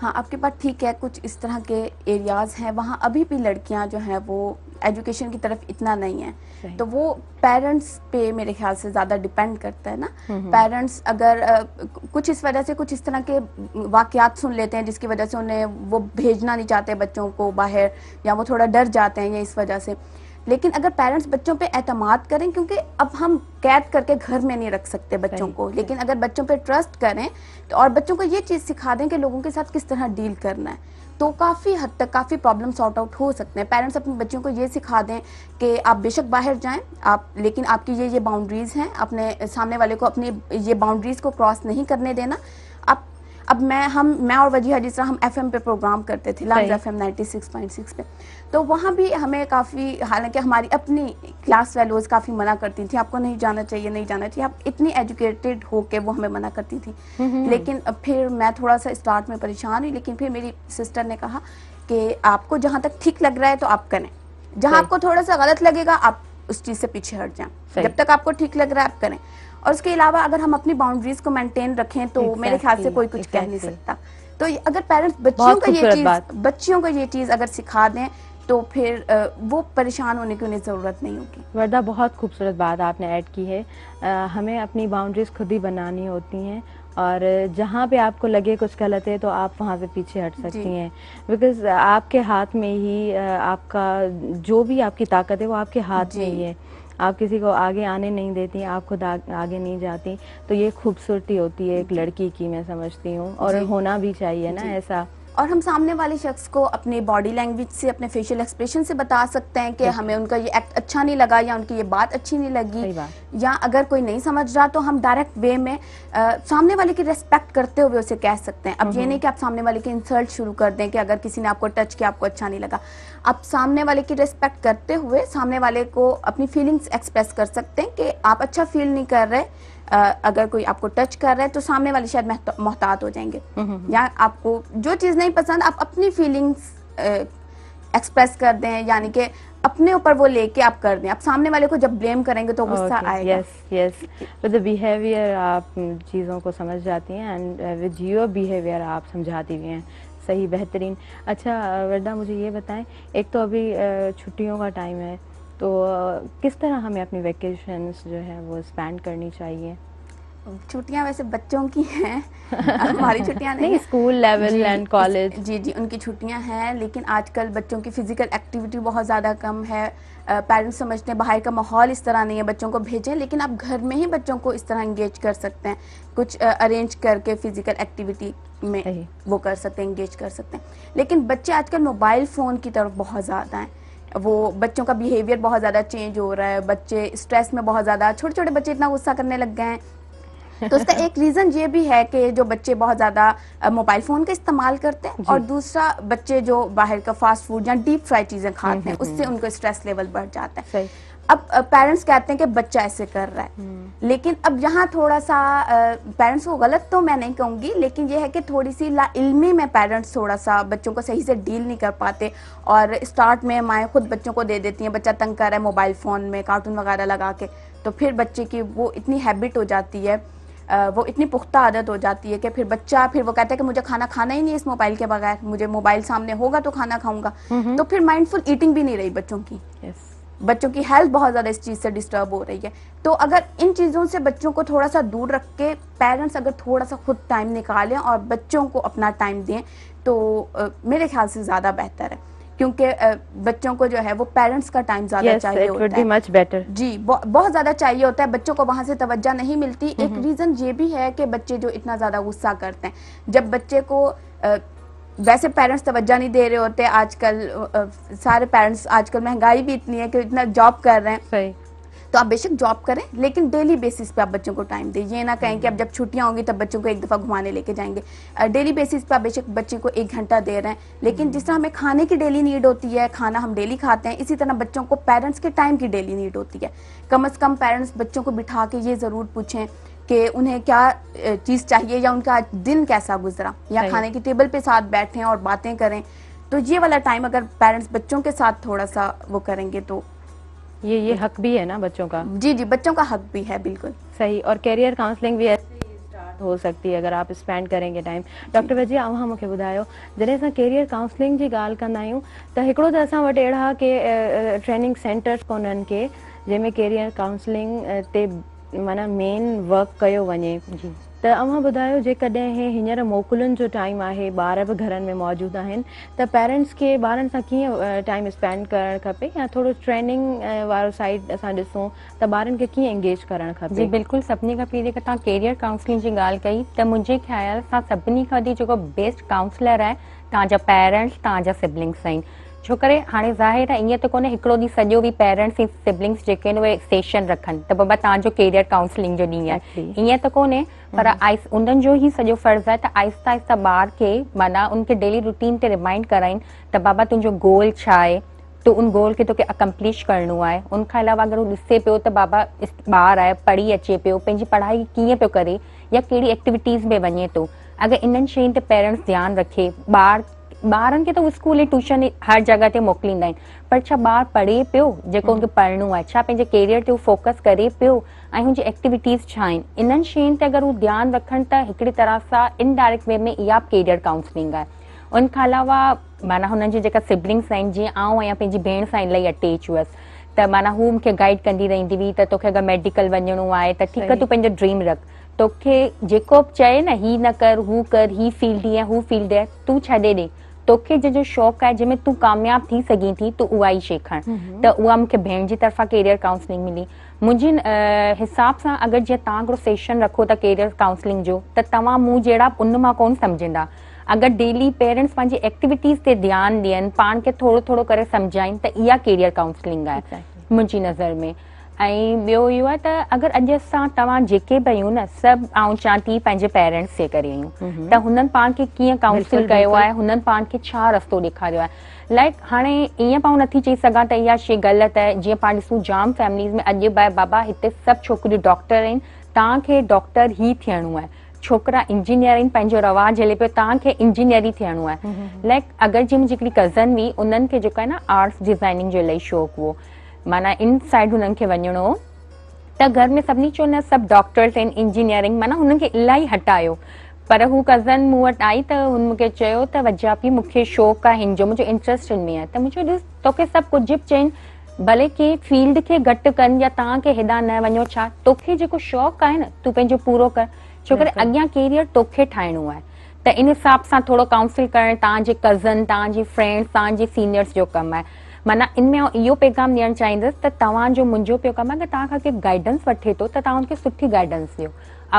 हाँ आपके पास ठीक है कुछ इस तरह के एरियाज़ हैं वहाँ अभी भी लड़कियाँ जो हैं वो एजुकेशन की तरफ इतना नहीं है तो वो पेरेंट्स पे मेरे ख्याल से ज़्यादा डिपेंड करता है ना पेरेंट्स हम्म, हम्म। अगर कुछ इस वजह से कुछ इस तरह के वाक़ात सुन लेते हैं जिसकी वजह से उन्हें वो भेजना नहीं चाहते बच्चों को बाहर या वो थोड़ा डर जाते हैं या इस वजह से लेकिन अगर पेरेंट्स बच्चों पे एतमाद करें क्योंकि अब हम कैद करके घर में नहीं रख सकते बच्चों को लेकिन अगर बच्चों पे ट्रस्ट करें तो और बच्चों को ये चीज़ सिखा दें कि लोगों के साथ किस तरह डील करना है तो काफ़ी हद तक काफ़ी प्रॉब्लम सॉर्ट आउट हो सकते हैं पेरेंट्स अपने बच्चों को ये सिखा दें कि आप बेशक बाहर जाएं आप लेकिन आपकी ये ये बाउंड्रीज़ हैं अपने सामने वाले को अपनी ये बाउंड्रीज़ को क्रॉस नहीं करने देना अब अब मैं हम मैं और वजीहा जिस तरह हम एफ पे प्रोग्राम करते थे लाइव एफ एम पे तो वहाँ भी हमें काफ़ी हालांकि हमारी अपनी क्लास वैल्यूज काफ़ी मना करती थी आपको नहीं जाना चाहिए नहीं जाना चाहिए आप इतनी एजुकेटेड हो के वो हमें मना करती थी लेकिन फिर मैं थोड़ा सा स्टार्ट में परेशान हुई लेकिन फिर मेरी सिस्टर ने कहा कि आपको जहाँ तक ठीक लग रहा है तो आप करें जहाँ आपको थोड़ा सा गलत लगेगा आप उस चीज़ से पीछे हट जाए जब तक आपको ठीक लग रहा है आप करें और उसके अलावा अगर हम अपनी बाउंड्रीज को मेंटेन रखें तो exactly, मेरे ख्याल से कोई कुछ exactly. कह नहीं सकता तो अगर पेरेंट्स बच्चियों को ये चीज बच्चियों को ये चीज अगर सिखा दें तो फिर वो परेशान होने की उन्हें ज़रूरत नहीं होगी वर्दा बहुत खूबसूरत बात आपने ऐड की है आ, हमें अपनी बाउंड्रीज़ खुद ही बनानी होती हैं और जहाँ पे आपको लगे कुछ गलत है तो आप वहाँ से पीछे हट सकती हैं बिकॉज आपके हाथ में ही आपका जो भी आपकी ताकत है वो आपके हाथ में ही है आप किसी को आगे आने नहीं देती आप खुद आगे नहीं जाती तो ये खूबसूरती होती है एक लड़की की मैं समझती हूँ और होना भी चाहिए ना ऐसा और हम सामने वाले शख्स को अपने बॉडी लैंग्वेज से अपने फेशियल एक्सप्रेशन से बता सकते हैं कि हमें उनका ये एक्ट अच्छा नहीं लगा या उनकी ये बात अच्छी नहीं लगी या अगर कोई नहीं समझ रहा तो हम डायरेक्ट वे में आ, सामने वाले की रेस्पेक्ट करते हुए उसे कह सकते हैं अब ये हम्म। नहीं कि आप सामने वाले की इंसल्ट शुरू कर दें कि अगर किसी ने आपको टच किया आपको अच्छा नहीं लगा आप सामने वाले की रेस्पेक्ट करते हुए सामने वाले को अपनी फीलिंग्स एक्सप्रेस कर सकते हैं कि आप अच्छा फील नहीं कर रहे अगर कोई आपको टच कर रहा है तो सामने वाले शायद मोहतात हो जाएंगे हम्म, हम्म, हम्म। या आपको जो चीज़ नहीं पसंद आप अपनी फीलिंग्स एक्सप्रेस कर दें यानी कि अपने ऊपर वो लेके आप कर दें आप सामने वाले को जब ब्लेम करेंगे तो गुस्सा okay, आएगा यस यस विद बिहेवियर आप चीज़ों को समझ जाती हैं एंड विद योर बिहेवियर आप समझाती भी हैं सही बेहतरीन अच्छा वर्दा मुझे ये बताएं एक तो अभी छुट्टियों का टाइम है तो किस तरह हमें अपनी वेकेशंस जो है वो स्पेंड करनी चाहिए छुट्टियां वैसे बच्चों की हैं हमारी छुट्टियां नहीं, नहीं स्कूल लेवल एंड कॉलेज जी जी उनकी छुट्टियां हैं लेकिन आजकल बच्चों की फिजिकल एक्टिविटी बहुत ज़्यादा कम है पेरेंट्स समझते हैं बाहर का माहौल इस तरह नहीं है बच्चों को भेजें लेकिन आप घर में ही बच्चों को इस तरह इंगेज कर सकते हैं कुछ अरेंज करके फिजिकल एक्टिविटी में वो कर सकते हैं इंगेज कर सकते हैं लेकिन बच्चे आजकल मोबाइल फ़ोन की तरफ बहुत ज़्यादा हैं वो बच्चों का बिहेवियर बहुत ज़्यादा चेंज हो रहा है बच्चे स्ट्रेस में बहुत ज़्यादा छोटे छोटे बच्चे इतना गुस्सा करने लग गए हैं तो उसका एक रीज़न ये भी है कि जो बच्चे बहुत ज़्यादा मोबाइल फ़ोन का इस्तेमाल करते हैं और दूसरा बच्चे जो बाहर का फास्ट फूड या डीप फ्राई चीज़ें हम्म, खाते हैं हम्म, उससे हम्म। उनको स्ट्रेस लेवल बढ़ जाता है अब पेरेंट्स कहते हैं कि बच्चा ऐसे कर रहा है हम्म। लेकिन अब यहाँ थोड़ा सा पेरेंट्स को गलत तो मैं नहीं कहूँगी लेकिन यह है कि थोड़ी सी ला इल्मी में पेरेंट्स थोड़ा सा बच्चों को सही से डील नहीं कर पाते और स्टार्ट में माएँ खुद बच्चों को दे देती हैं बच्चा तंग कर रहा है मोबाइल फ़ोन में कार्टून वगैरह लगा के तो फिर बच्चे की वो इतनी हैबिट हो जाती है वो इतनी पुख्ता आदत हो जाती है कि फिर बच्चा फिर वो कहता है कि मुझे खाना खाना ही नहीं इस मोबाइल के बगैर मुझे मोबाइल सामने होगा तो खाना खाऊंगा हम्म, हम्म। तो फिर माइंडफुल ईटिंग भी नहीं रही बच्चों की yes. बच्चों की हेल्थ बहुत ज़्यादा इस चीज़ से डिस्टर्ब हो रही है तो अगर इन चीज़ों से बच्चों को थोड़ा सा दूर रख के पेरेंट्स अगर थोड़ा सा खुद टाइम निकालें और बच्चों को अपना टाइम दें तो आ, मेरे ख्याल से ज़्यादा बेहतर है क्योंकि बच्चों को जो है वो पेरेंट्स का टाइम ज़्यादा yes, चाहिए होता है much better. जी बहुत ज़्यादा चाहिए होता है बच्चों को वहाँ से तवज्जा नहीं मिलती mm -hmm. एक रीज़न ये भी है कि बच्चे जो इतना ज़्यादा गुस्सा करते हैं जब बच्चे को वैसे पेरेंट्स तवज्जा नहीं दे रहे होते आजकल सारे पेरेंट्स आजकल महंगाई भी इतनी है कि इतना जॉब कर रहे हैं सही तो आप बेशक जॉब करें लेकिन डेली बेसिस पे आप बच्चों को टाइम दें ये ना कहें कि हम्म। अब जब छुट्टियां होंगी तब बच्चों को एक दफ़ा घुमाने लेके जाएंगे डेली बेसिस पे आप बेशक बच्चे को एक घंटा दे रहे हैं लेकिन हम्म। जिस तरह हमें खाने की डेली नीड होती है खाना हम डेली खाते हैं इसी तरह बच्चों को पेरेंट्स के टाइम की डेली नीड होती है कम अज़ कम पेरेंट्स बच्चों को बिठा के ये ज़रूर पूछें कि उन्हें क्या चीज़ चाहिए या उनका दिन कैसा गुजरा या खाने की टेबल पे साथ बैठें और बातें करें तो ये वाला टाइम अगर पेरेंट्स बच्चों के साथ थोड़ा सा वो करेंगे तो ये ये हक भी है ना बच्चों का जी जी बच्चों का हक भी है बिल्कुल सही और कैरियर काउंसलिंग भी ऐसे स्टार्ट हो सकती है अगर आप स्पेंड करेंगे टाइम डॉक्टर वजीया अव्हां मुख्य ॿुधायो जॾहिं असां कैरियर काउंसलिंग जी गाल कंदा आहियूं त तो हिकिड़ो त असां वटि के ट्रेनिंग सेंटर्स कोन्हनि के जंहिंमें कैरियर काउंसलिंग ते माना मेन वर्क कयो वञे जी त अव्हां ॿुधायो जेकॾहिं हींअर मोकिलुनि जो टाइम आहे ॿार बि घरनि में मौजूदु आहिनि त पेरेंट्स खे ॿारनि सां कीअं टाइम स्पेंड करणु खपे या थोरो ट्रेनिंग वारो साइड असां ॾिसूं त ॿारनि खे कीअं एंगेज करणु खपे बिल्कुलु सभिनी खां पहिरीं तव्हां केरियर काउंसलिंग जी ॻाल्हि कई त मुंहिंजे ख़्याल सां सभिनी खां वठी जेको बेस्ट काउंसलर आहे तव्हांजा पेरेंट्स तव्हांजा सिबलिंग्स आहिनि छो करे हाणे ज़ाहिर आहे ईअं त कोन्हे हिकिड़ो ॾींहुं सॼो बि पेरेंट्स ऐं सिबलिंग्स जेके आहिनि उहे सेशन रखनि त बाबा तव्हांजो केरियर काउंसलिंग जो ॾींहुं आहे ईअं त कोन्हे पर आहिस्तु उन्हनि जो ई सॼो फर्ज़ु आहे त आहिस्ता आहिस्ता ॿार खे माना उनखे डेली रुटीन ते रिमाइंड कराइनि त बाबा तुंहिंजो गोल छा आहे तू उन गोल खे तोखे अकम्पलिश करिणो आहे उनखां अलावा अगरि हू ॾिसे पियो त बाबा ॿार आहे पढ़ी अचे पियो पंहिंजी पढ़ाई कीअं पियो करे या कहिड़ी एक्टिविटीज़ में वञे थो अगरि इन्हनि शयुनि ते पेरेंट्स ध्यानु रखे ॿारु ॿारनि खे त हू स्कूल ई टूशन हर जॻहि ते मोकिलींदा आहिनि पर छा ॿारु पढ़े पियो जेको हुनखे पढ़णो आहे छा पंहिंजे केरियर ते फोकस करे पियो ऐं हुनजी एक्टिविटीस छा आहिनि इन्हनि शयुनि ते अगरि हू ध्यानु रखनि त हिकिड़ी तरह सां इनडायरेक्ट वे में इहा बि कैरियर काउंसलिंग आहे उनखां अलावा माना हुननि जी जेका सिबलिंग्स आहिनि जीअं आऊं या पंहिंजी भेण सां इलाही अटैच हुयसि त माना हू मूंखे गाइड कंदी रहंदी हुई त तोखे अगरि मेडिकल वञिणो आहे त ठीकु आहे तूं पंहिंजो ड्रीम रख तोखे जेको चए न ही न कर हू कर ही फ़ील्ड हीअं हूअ फील्ड आहे तूं छॾे ॾे तोखे जे जो शौक़ु आहे जंहिंमें तूं कामयाबु थी सघीं थी तूं उहा ई सेखारण त उहा मूंखे भेण जी तरफ़ा केरियर काउंसलिंग मिली मुंहिंजे हिसाब सां अगरि जीअं तव्हां सेशन रखो था केरियर काउंसलिंग जो त तव्हां मूं जहिड़ा उन मां कोन सम्झंदा अगरि डेली पेरेंट्स पंहिंजी एक्टिविटीज़ ते ध्यानु ॾियनि पाण खे थोरो थोरो करे सम्झाइनि त इहा केरियर काउंसलिंग आहे मुंहिंजी नज़र में ऐं ॿियो इहो आहे त अगरि अॼु असां न सब आउं चाहती थी पेरेंट्स से करे आहियूं त हुननि पाण काउंसिल कयो आहे हुननि पाण खे छा लाइक हाँ ईअं पाण नथी चई सघां शे गलत है जो पा जीअं जाम फैमिलीज़ में अज बाबा इतने सब छोक डॉक्टर आहिनि तव्हांखे डॉक्टर ई थियणो है छोकिरा इंजीनियर पैंजो रवाज हले पे तव्हांखे इंजीनियर ही थियणो है लाइक अगर जी मुझी कज़न हुई उन्होंने जो है ना आर्ट्स डिज़ाइनिंग जो इलाही शौक हुओ माना इन साइड हुननि खे वञिणो हो त घर में सभिनी चवनि सभु डॉक्टर्स आहिनि इंजीनियरिंग माना हुननि खे इलाही हटायो पर हू कज़न मूं वटि आई त हुन मूंखे चयो त वजापी मूंखे शौंक़ु आहे जो मुंहिंजो इंट्रस्ट हिन में आहे त मुंहिंजो ॾिस तोखे सभु कुझु बि चईनि भले के फील्ड खे घटि कनि या तव्हांखे हेॾां न वञो छा तोखे जेको शौक़ु आहे न तूं पंहिंजो पूरो कर छोकरि अॻियां केरियर तोखे ठाहिणो आहे त इन हिसाब सां थोरो काउंसिल करणु तव्हांजे कज़न तव्हांजी सीनियर्स जो कमु आहे माना इनमें यो पैगाम ॾियणु चाहींदसि त तव्हां जो मुंजो पियो कम आहे ता तव्हां खां गाइडेंस वठे तो त ता उनके सुठी गाइडेंस दियो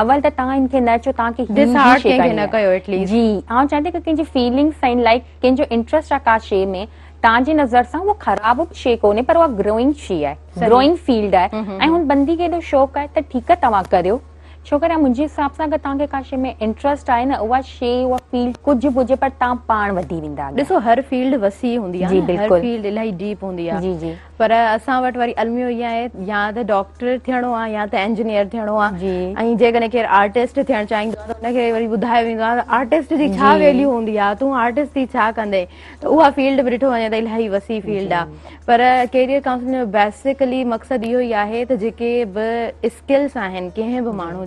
अवल त ता ता इनके न चो के दिस हिन के न कयो एटलीस्ट जी आ चाहते के किन जी फीलिंग्स साइन लाइक कंहिंजो इंट्रस्ट आहे का शइ में जी नज़र सा वो ख़राब शे कोने पर वो ग्रोइंग शी है ग्रोइंग फील्ड है ऐं हुन हम्म। बंदी के एॾो शौक़ु आहे त ठीक है तव्हां करियो छोकरि मुंहिंजे हिसाब सां अगरि तव्हांखे का शइ में इंट्रस्ट आहे न उहा शइ उहा फील्ड कुझु हुजे पर तव्हां पाण वधी वेंदा ॾिसो हर फील्ड वसी हूंदी आहे हर फील्ड इलाही जीप हूंदी आहे पर असां वटि वरी अलमियो ईअं आहे या त डॉक्टर थियणो आहे या त इंजीनियर थियणो आहे ऐं जेकॾहिं केरु आर्टिस्ट थियणु चाहींदो आहे त हुनखे वरी ॿुधायो वेंदो आहे आर्टिस्ट जी छा वैल्यू हूंदी आहे तूं आर्टिस्ट जी छा कंदे त उहा फील्ड बि ॾिठो वञे त इलाही वसी फील्ड आहे पर कैरियर काउंसलिंग जो बेसिकली मक़सदु इहो ई आहे त जेके बि स्किल्स आहिनि कंहिं बि माण्हू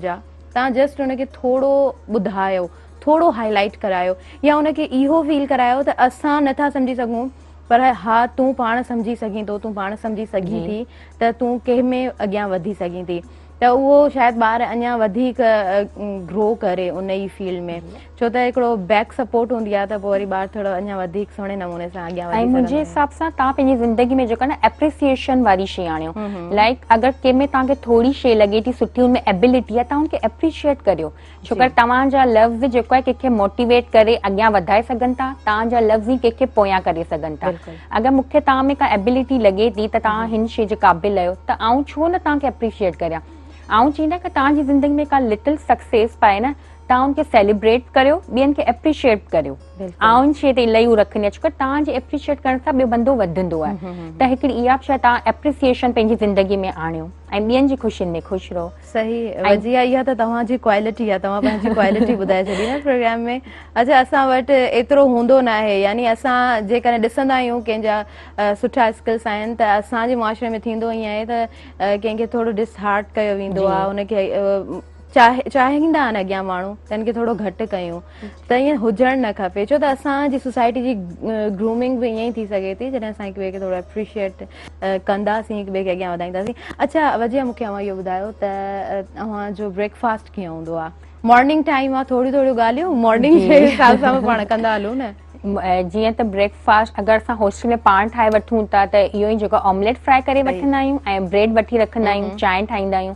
तव्हां जस्ट हुन खे थोरो ॿुधायो थोरो हाईलाइट करायो या हुनखे इहो फील करायो त असां नथा सम्झी सघूं पर हा तूं पाण सम्झी सघीं थो तूं पाण सम्झी सघीं थी त तूं कंहिंमें अॻियां वधी सघीं थी त उहो शायदि ॿार अञा वधीक ग्रो करे उन ई फील्ड में छो त हिकिड़ो बैक सपोर्ट हूंदी आहे त पोइ वरी ॿार थोरो अञा वधीक सुहिणे नमूने सां अॻियां ऐं मुंहिंजे हिसाब सां तव्हां पंहिंजी ज़िंदगी में न एप्रिसिएशन वारी शइ आणियो लाइक अगरि कंहिंमें तव्हांखे थोरी शइ लॻे थी सुठी हुनमें एबिलिटी आहे तव्हां हुनखे एप्रिशिएट करियो छो कर तव्हांजा लफ़्ज़ जेको आहे कंहिंखे मोटिवेट करे अॻियां वधाए सघनि था तव्हांजा लफ़्ज़ ई कंहिंखे पोयां करे सघनि था अगरि मूंखे तव्हां में का एबिलिटी लॻे थी त तव्हां हिन शइ जे क़ाबिल आहियो त छो न तव्हांखे एप्रिशिएट करियां ऐं चवंदा की तव्हांजी ज़िंदगी में का लिटल सक्सेस पाए न तव्हां हुनखे सेलिब्रेट करियो ॿियनि खे एप्रिशिएट करियो ऐं शइ ते इलियूं रखंदी आहियां छो तव्हांजे एप्रिशिएट करण सां ॿियो बंदो वधंदो आहे त हिकिड़ी इहा बि छा तव्हां एप्रिसिएशन पंहिंजी ज़िंदगी में आणियो ऐं ॿियनि जी ख़ुशियुनि में ख़ुशि रहो सही आहे इहा तव्हांजी क्वालिटी आहे तव्हां पंहिंजी क्वालिटी ॿुधाए छॾींदा प्रोग्राम में अॼु असां वटि एतिरो हूंदो नाहे यानि जेकॾहिं ॾिसंदा आहियूं कंहिंजा सुठा स्किल्स आहिनि त असांजे मुआशरे में थींदो ईअं आहे त कंहिंखे थोरो डिसहार्ट कयो वेंदो आहे हुनखे चाहे चाहींदा आहिनि अॻियां माण्हू त हिनखे थोरो घटि कयूं त ईअं हुजणु न खपे छो त असांजी सोसाइटी जी ग्रूमिंग बि ईअं ई थी सघे थी जॾहिं असां हिकु ॿिए खे थोरो एप्रिशिएट कंदासीं हिकु ॿिए खे अॻियां वधाईंदासीं अच्छा वजह मूंखे अव्हां इहो ॿुधायो त तव्हांजो ब्रेकफास्ट कीअं हूंदो आहे मॉर्निंग टाइम आहे थोरी थोरियूं ॻाल्हियूं मॉर्निंग जे हिसाब सां पाण कंदा हलूं न जीअं त ब्रेकफास्ट अगरि असां होस्टल में पाण ठाहे वठूं था त इहो ई जेको ऑमलेट फ्राए करे वठंदा आहियूं ऐं ब्रेड वठी रखंदा आहियूं चांहि ठाहींदा आहियूं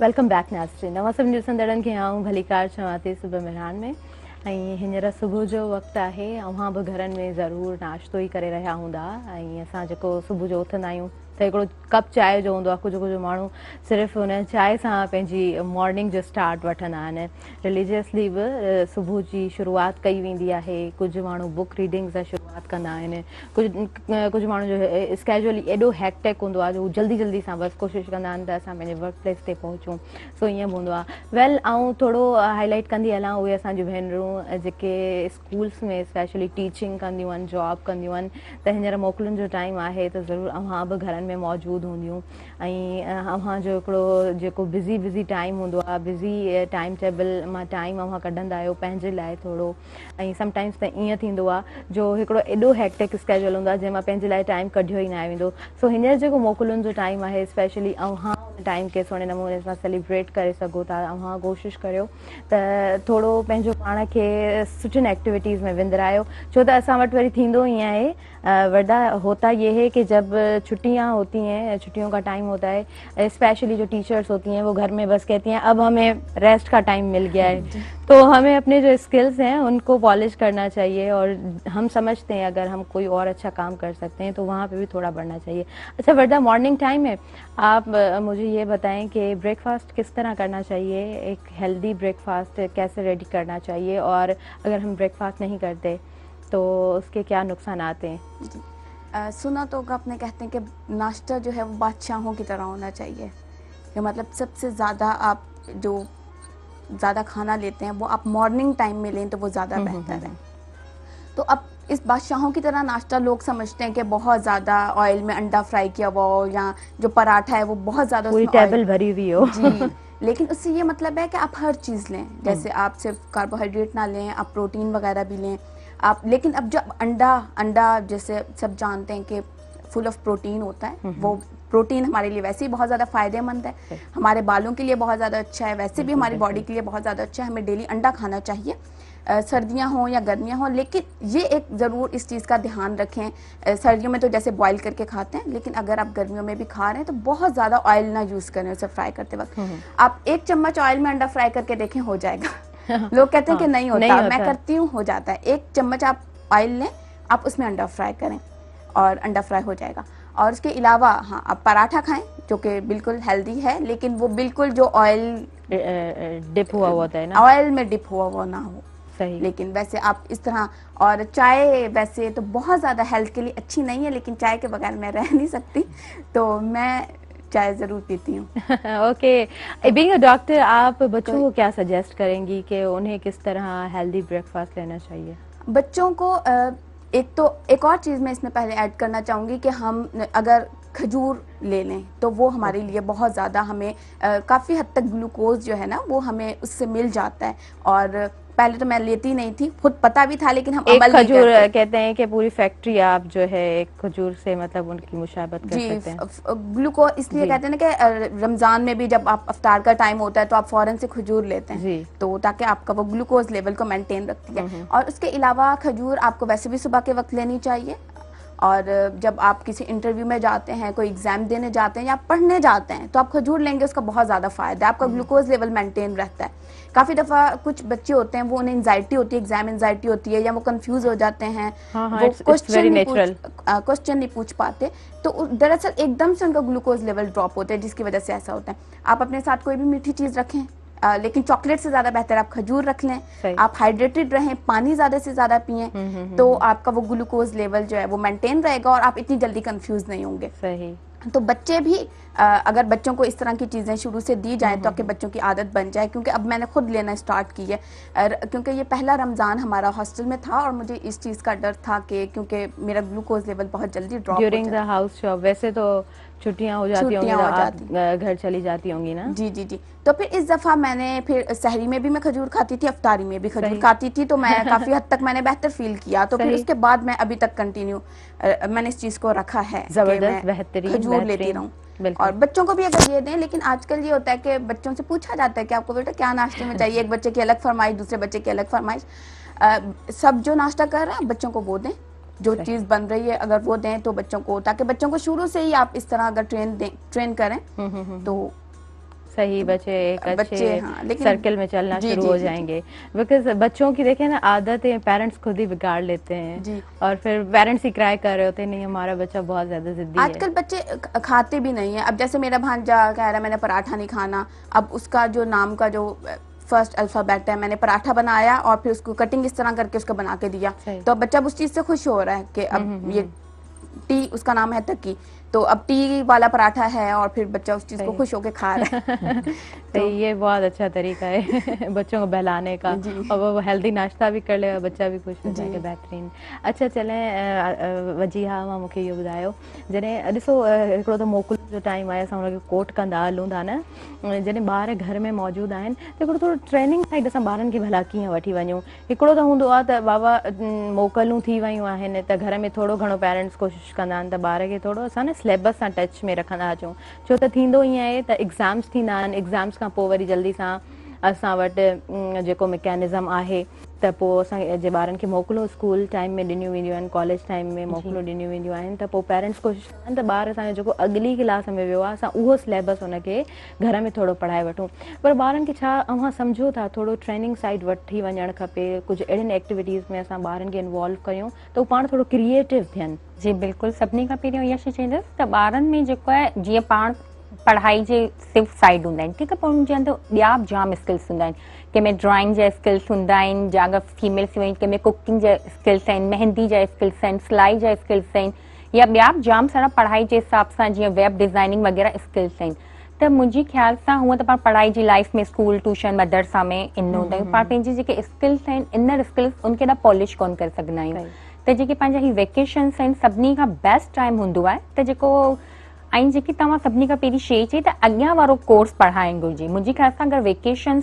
वेलकम बैक नाश्ते नवां सभिनी ॾिसंदड़नि खे आउं भली कार चवां थी सुबुह में ऐं हींअर सुबुह जो वक़्तु आहे अव्हां बि घरनि में ज़रूरु नाश्तो ई करे रहिया हूंदा ऐं असां जेको उथंदा त हिकिड़ो कप चांहि जो हूंदो आहे कुझु कुझु माण्हू सिर्फ़ु हुन चांहि सां पंहिंजी मॉर्निंग जो स्टार्ट वठंदा आहिनि रिलीजियसली बि सुबुह जी शुरूआति कई वेंदी आहे कुझु माण्हू बुक रीडिंग सां शुरूआति कंदा आहिनि कुझु कुझु माण्हू जो स्कैजुअली एॾो हैकटेक हूंदो आहे जो हू जल्दी जल्दी सां बसि कोशिशि कंदा आहिनि त असां पंहिंजे वर्क प्लेस ते पहुचूं सो ईअं बि हूंदो आहे वेल ऐं थोरो हाईलाइट कंदी हलां उहे असांजी भेनरूं जेके स्कूल्स में स्पेशली टीचिंग कंदियूं आहिनि जॉब कंदियूं आहिनि त हींअर मोकिलुनि जो टाइम आहे त ज़रूरु अव्हां बि घरनि में मौजूदु हूंदियूं ऐं अव्हां जो हिकिड़ो जेको बिज़ी बिज़ी टाइम हूंदो आहे बिज़ी टाइम टेबल मां टाइम कढंदा आहियो पंहिंजे लाइ थोरो ऐं समटाइम्स त ईअं थींदो आहे जो हिकिड़ो एॾो हैक्टिक स्कैजल हूंदो आहे जंहिं मां पंहिंजे लाइ टाइम कढियो ई न वेंदो सो हींअर जेको मोकिलुनि जो टाइम आहे स्पेशली अव्हां टाइम खे सुहिणे नमूने सां सेलिब्रेट करे सघो था अव्हां कोशिशि करियो त थोरो पंहिंजो पाण खे सुठियुनि में विंदरायो छो त असां वटि वरी थींदो ईअं वर्दा होता ये है कि जब छुट्टियाँ होती हैं छुट्टियों का टाइम होता है स्पेशली जो टीचर्स होती हैं वो घर में बस कहती हैं अब हमें रेस्ट का टाइम मिल गया है तो हमें अपने जो स्किल्स हैं उनको पॉलिश करना चाहिए और हम समझते हैं अगर हम कोई और अच्छा काम कर सकते हैं तो वहाँ पर भी थोड़ा बढ़ना चाहिए अच्छा वर्दा मॉर्निंग टाइम है आप मुझे ये बताएं कि ब्रेकफास्ट किस तरह करना चाहिए एक हेल्दी ब्रेकफास्ट कैसे रेडी करना चाहिए और अगर हम ब्रेकफास्ट नहीं करते तो उसके क्या नुकसान आते हैं सुना तो आपने कहते हैं कि नाश्ता जो है वो बादशाहों की तरह होना चाहिए तो मतलब सबसे ज़्यादा आप जो ज़्यादा खाना लेते हैं वो आप मॉर्निंग टाइम में लें तो वो ज़्यादा हम्म, हम्म, बेहतर हम्म, है तो अब इस बादशाहों की तरह नाश्ता लोग समझते हैं कि बहुत ज़्यादा ऑयल में अंडा फ्राई किया हुआ हो या जो पराठा है वो बहुत ज़्यादा टेबल भरी हुई हो जी लेकिन उससे ये मतलब है कि आप हर चीज़ लें जैसे आप सिर्फ कार्बोहाइड्रेट ना लें आप प्रोटीन वगैरह भी लें आप लेकिन अब जब अंडा अंडा जैसे सब जानते हैं कि फुल ऑफ प्रोटीन होता है हम्म, हम्म। वो प्रोटीन हमारे लिए वैसे ही बहुत ज़्यादा फायदेमंद है हमारे बालों के लिए बहुत ज़्यादा अच्छा है वैसे भी हमारी बॉडी के लिए बहुत ज़्यादा अच्छा है हमें डेली अंडा खाना चाहिए सर्दियाँ हों या गर्मियाँ हों लेकिन ये एक ज़रूर इस चीज़ का ध्यान रखें सर्दियों में तो जैसे बॉईल करके खाते हैं लेकिन अगर आप गर्मियों में भी खा रहे हैं तो बहुत ज़्यादा ऑयल ना यूज़ करें उसे फ्राई करते वक्त हम्म। आप एक चम्मच ऑयल में अंडा फ्राई करके देखें हो जाएगा लोग कहते हैं कि हाँ, नहीं होता, नहीं होता मैं करती हूँ हो जाता है एक चम्मच आप ऑयल लें आप उसमें अंडा फ्राई करें और अंडा फ्राई हो जाएगा और उसके अलावा हाँ आप पराठा खाएं जो कि बिल्कुल हेल्दी है लेकिन वो बिल्कुल जो ऑयल डिप हुआ हुआ है ना ऑयल में डिप हुआ हुआ ना हो सही लेकिन वैसे आप इस तरह और चाय वैसे तो बहुत ज़्यादा हेल्थ के लिए अच्छी नहीं है लेकिन चाय के बगैर मैं रह नहीं सकती तो मैं चाय ज़रूर पीती हूँ ओके बीइंग अ डॉक्टर आप बच्चों को क्या सजेस्ट करेंगी कि उन्हें किस तरह हेल्दी ब्रेकफास्ट लेना चाहिए बच्चों को एक तो एक और चीज़ मैं इसमें पहले ऐड करना चाहूँगी कि हम अगर खजूर ले लें तो वो हमारे लिए बहुत ज़्यादा हमें काफ़ी हद तक ग्लूकोज जो है ना वो हमें उससे मिल जाता है और पहले तो मैं लेती नहीं थी खुद पता भी था लेकिन हम एक अमल खजूर कहते हैं कि पूरी फैक्ट्री आप जो है एक खजूर से मतलब उनकी मुशाबत कर सकते हैं ग्लूको इसलिए कहते हैं ना कि रमजान में भी जब आप अफतार का टाइम होता है तो आप फौरन से खजूर लेते हैं तो ताकि आपका वो ग्लूकोज लेवल को मेंटेन रखती है और उसके अलावा खजूर आपको वैसे भी सुबह के वक्त लेनी चाहिए और जब आप किसी इंटरव्यू में जाते हैं कोई एग्ज़ाम देने जाते हैं या पढ़ने जाते हैं तो आप खजूर लेंगे उसका बहुत ज़्यादा फ़ायदा है आपका हम्म। ग्लूकोज लेवल मेंटेन रहता है काफी दफा कुछ बच्चे होते हैं वो उन्हें एंजाइटी होती है एग्जाम एंजाइटी होती है या वो कंफ्यूज हो जाते हैं क्वेश्चन हाँ, हाँ, क्वेश्चन नहीं पूछ पाते तो दरअसल एकदम से उनका ग्लूकोज लेवल ड्रॉप होता है जिसकी वजह से ऐसा होता है आप अपने साथ कोई भी मीठी चीज रखें आ, लेकिन चॉकलेट से ज्यादा बेहतर आप खजूर रख लें आप हाइड्रेटेड रहें पानी ज्यादा से ज्यादा पिए हम्म, हम्म, हम्म, तो आपका वो ग्लूकोज लेवल जो है वो मेंटेन रहेगा और आप इतनी जल्दी कंफ्यूज नहीं होंगे सही तो बच्चे भी अगर बच्चों को इस तरह की चीज़ें शुरू से दी जाएँ तो हम्म, आपके हम्म। बच्चों की आदत बन जाए क्योंकि अब मैंने खुद लेना स्टार्ट की है क्योंकि ये पहला रमज़ान हमारा हॉस्टल में था और मुझे इस चीज़ का डर था कि क्योंकि मेरा ग्लूकोज लेवल बहुत जल्दी drop during the house shop वैसे तो छुट्टियाँ हो जाती होंगी हो घर चली जाती होंगी ना जी जी जी तो फिर इस दफ़ा मैंने फिर सहरी में भी मैं खजूर खाती थी अफतारी में भी खजूर खाती थी तो मैं काफ़ी हद तक मैंने बेहतर फील किया तो फिर उसके बाद मैं अभी तक कंटिन्यू मैंने इस चीज़ को रखा है ज़बरदस्त बेहतरीन खजूर लेती रहूँ और बच्चों को भी अगर ये दें लेकिन आजकल ये होता है कि बच्चों से पूछा जाता है कि आपको बेटा क्या नाश्ते में चाहिए एक बच्चे की अलग फरमाइश दूसरे बच्चे की अलग फरमाइश सब जो नाश्ता कर रहे हैं बच्चों को वो दें जो चीज बन रही है अगर वो दें तो बच्चों को ताकि बच्चों को शुरू से ही आप इस तरह अगर ट्रेन दें ट्रेन करें हम्म, हम्म, हम्म। तो सही बच्चे एक अच्छे हाँ, लेकिन सर्कल में चलना शुरू हो जाएंगे बिकॉज बच्चों की देखें ना आदतें पेरेंट्स खुद ही बिगाड़ लेते हैं और फिर पेरेंट्स ही क्राई कर रहे होते हैं नहीं हमारा बच्चा बहुत ज्यादा जिद्दी आजकल बच्चे खाते भी नहीं है अब जैसे मेरा भांजा कह रहा है मैंने पराठा नहीं खाना अब उसका जो नाम का जो फर्स्ट अल्फ़ाबेट है मैंने पराठा बनाया और फिर उसको कटिंग इस तरह करके उसको बना के दिया तो बच्चा उस चीज़ से खुश हो रहा है कि अब हम्म, हम्म, ये टी हम्म। उसका नाम है तकी तो अब टी वाला पराठा है और फिर बच्चा उस चीज़ को खुश होकर खा रहा है तो ये बहुत अच्छा तरीका है बच्चों को बहलाने का और वो हेल्दी नाश्ता भी कर ले और बच्चा भी खुश हो जाए बेहतरीन अच्छा चलें वजीहा मां मुखे यो ॿुधायो जने दिसो एकरो तो मोकुल जो टाइम आया सा हुनखे कोट कंदा हलूं था न जॾहिं ॿार घर में मौजूद आहिनि तो एकरो थोरो ट्रेनिंग साइड असां बारन खे भला की वठी वणो एकरो तो हूंदो आ त बाबा मोकलू थी वयो वियूं ने त घर में थोड़ो घणो पेरेंट्स कोशिश कंदा आहिनि त ॿार खे थोरो असां सिलेबस सां टच में रखंदा अचूं छो त थींदो ईअं आहे त एक्ज़ाम्स थींदा आहिनि खां पोइ वरी जल्दी सां असां वटि जेको त पोइ असां जे ॿारनि खे मोकिलो स्कूल टाइम में ॾिनियूं वेंदियूं आहिनि कॉलेज टाइम में मोकिलियूं ॾिनियूं वेंदियूं आहिनि त पोइ पेरेंट्स कोशिशि कनि त ॿार असांजो जेको अॻिली क्लास में वियो आहे असां उहो सिलेबस हुनखे घर में थोरो पढ़ाए वठूं पर ॿारनि खे छा अवां सम्झो था थोरो ट्रेनिंग साइड वठी वञणु खपे कुझु अहिड़नि एक्टिविटीज़ में असां ॿारनि खे इंवॉल्व कयूं त उहो पाण थोरो क्रिएटिव थियनि जी बिल्कुलु सभिनी खां पहिरियों इहा शइ चवंदसि त ॿारनि में जेको आहे जीअं पाण पढ़ाई जे सिर्फ़ साइड हूंदा आहिनि ठीकु आहे पोइ हुनजे अंदरि ॿिया बि जाम स्किल्स हूंदा आहिनि कंहिंमें ड्राइंग जा स्किल्स हूंदा आहिनि अगरि फीमेल्स हूंदियूं आहिनि कंहिंमें कुकिंग जा स्किल्स आहिनि महंदी जा स्किल्स आहिनि सिलाई जा स्किल्स आहिनि या ॿिया बि जाम सारा पढ़ाई जे हिसाब सां जीअं वेब डिज़ाइनिंग वग़ैरह स्किल्स आहिनि त मुंहिंजे ख़्याल सां हूअं त पाण पढ़ाई जी लाइफ में स्कूल ट्यूशन मदरसा में ईंदो त पाण पंहिंजी जेके स्किल्स आहिनि इनर स्किल्स उनखे तव्हां पॉलिश कोन करे सघंदा आहियूं त जेके पंहिंजा वेकेशन्स आहिनि सभिनी खां बेस्ट टाइम हूंदो जी का पेरी शे තම तो පිරිශේචිත वो कोर्स पढ़ाएं गुरुजी मुझे ख्याल से अगर वेकेशन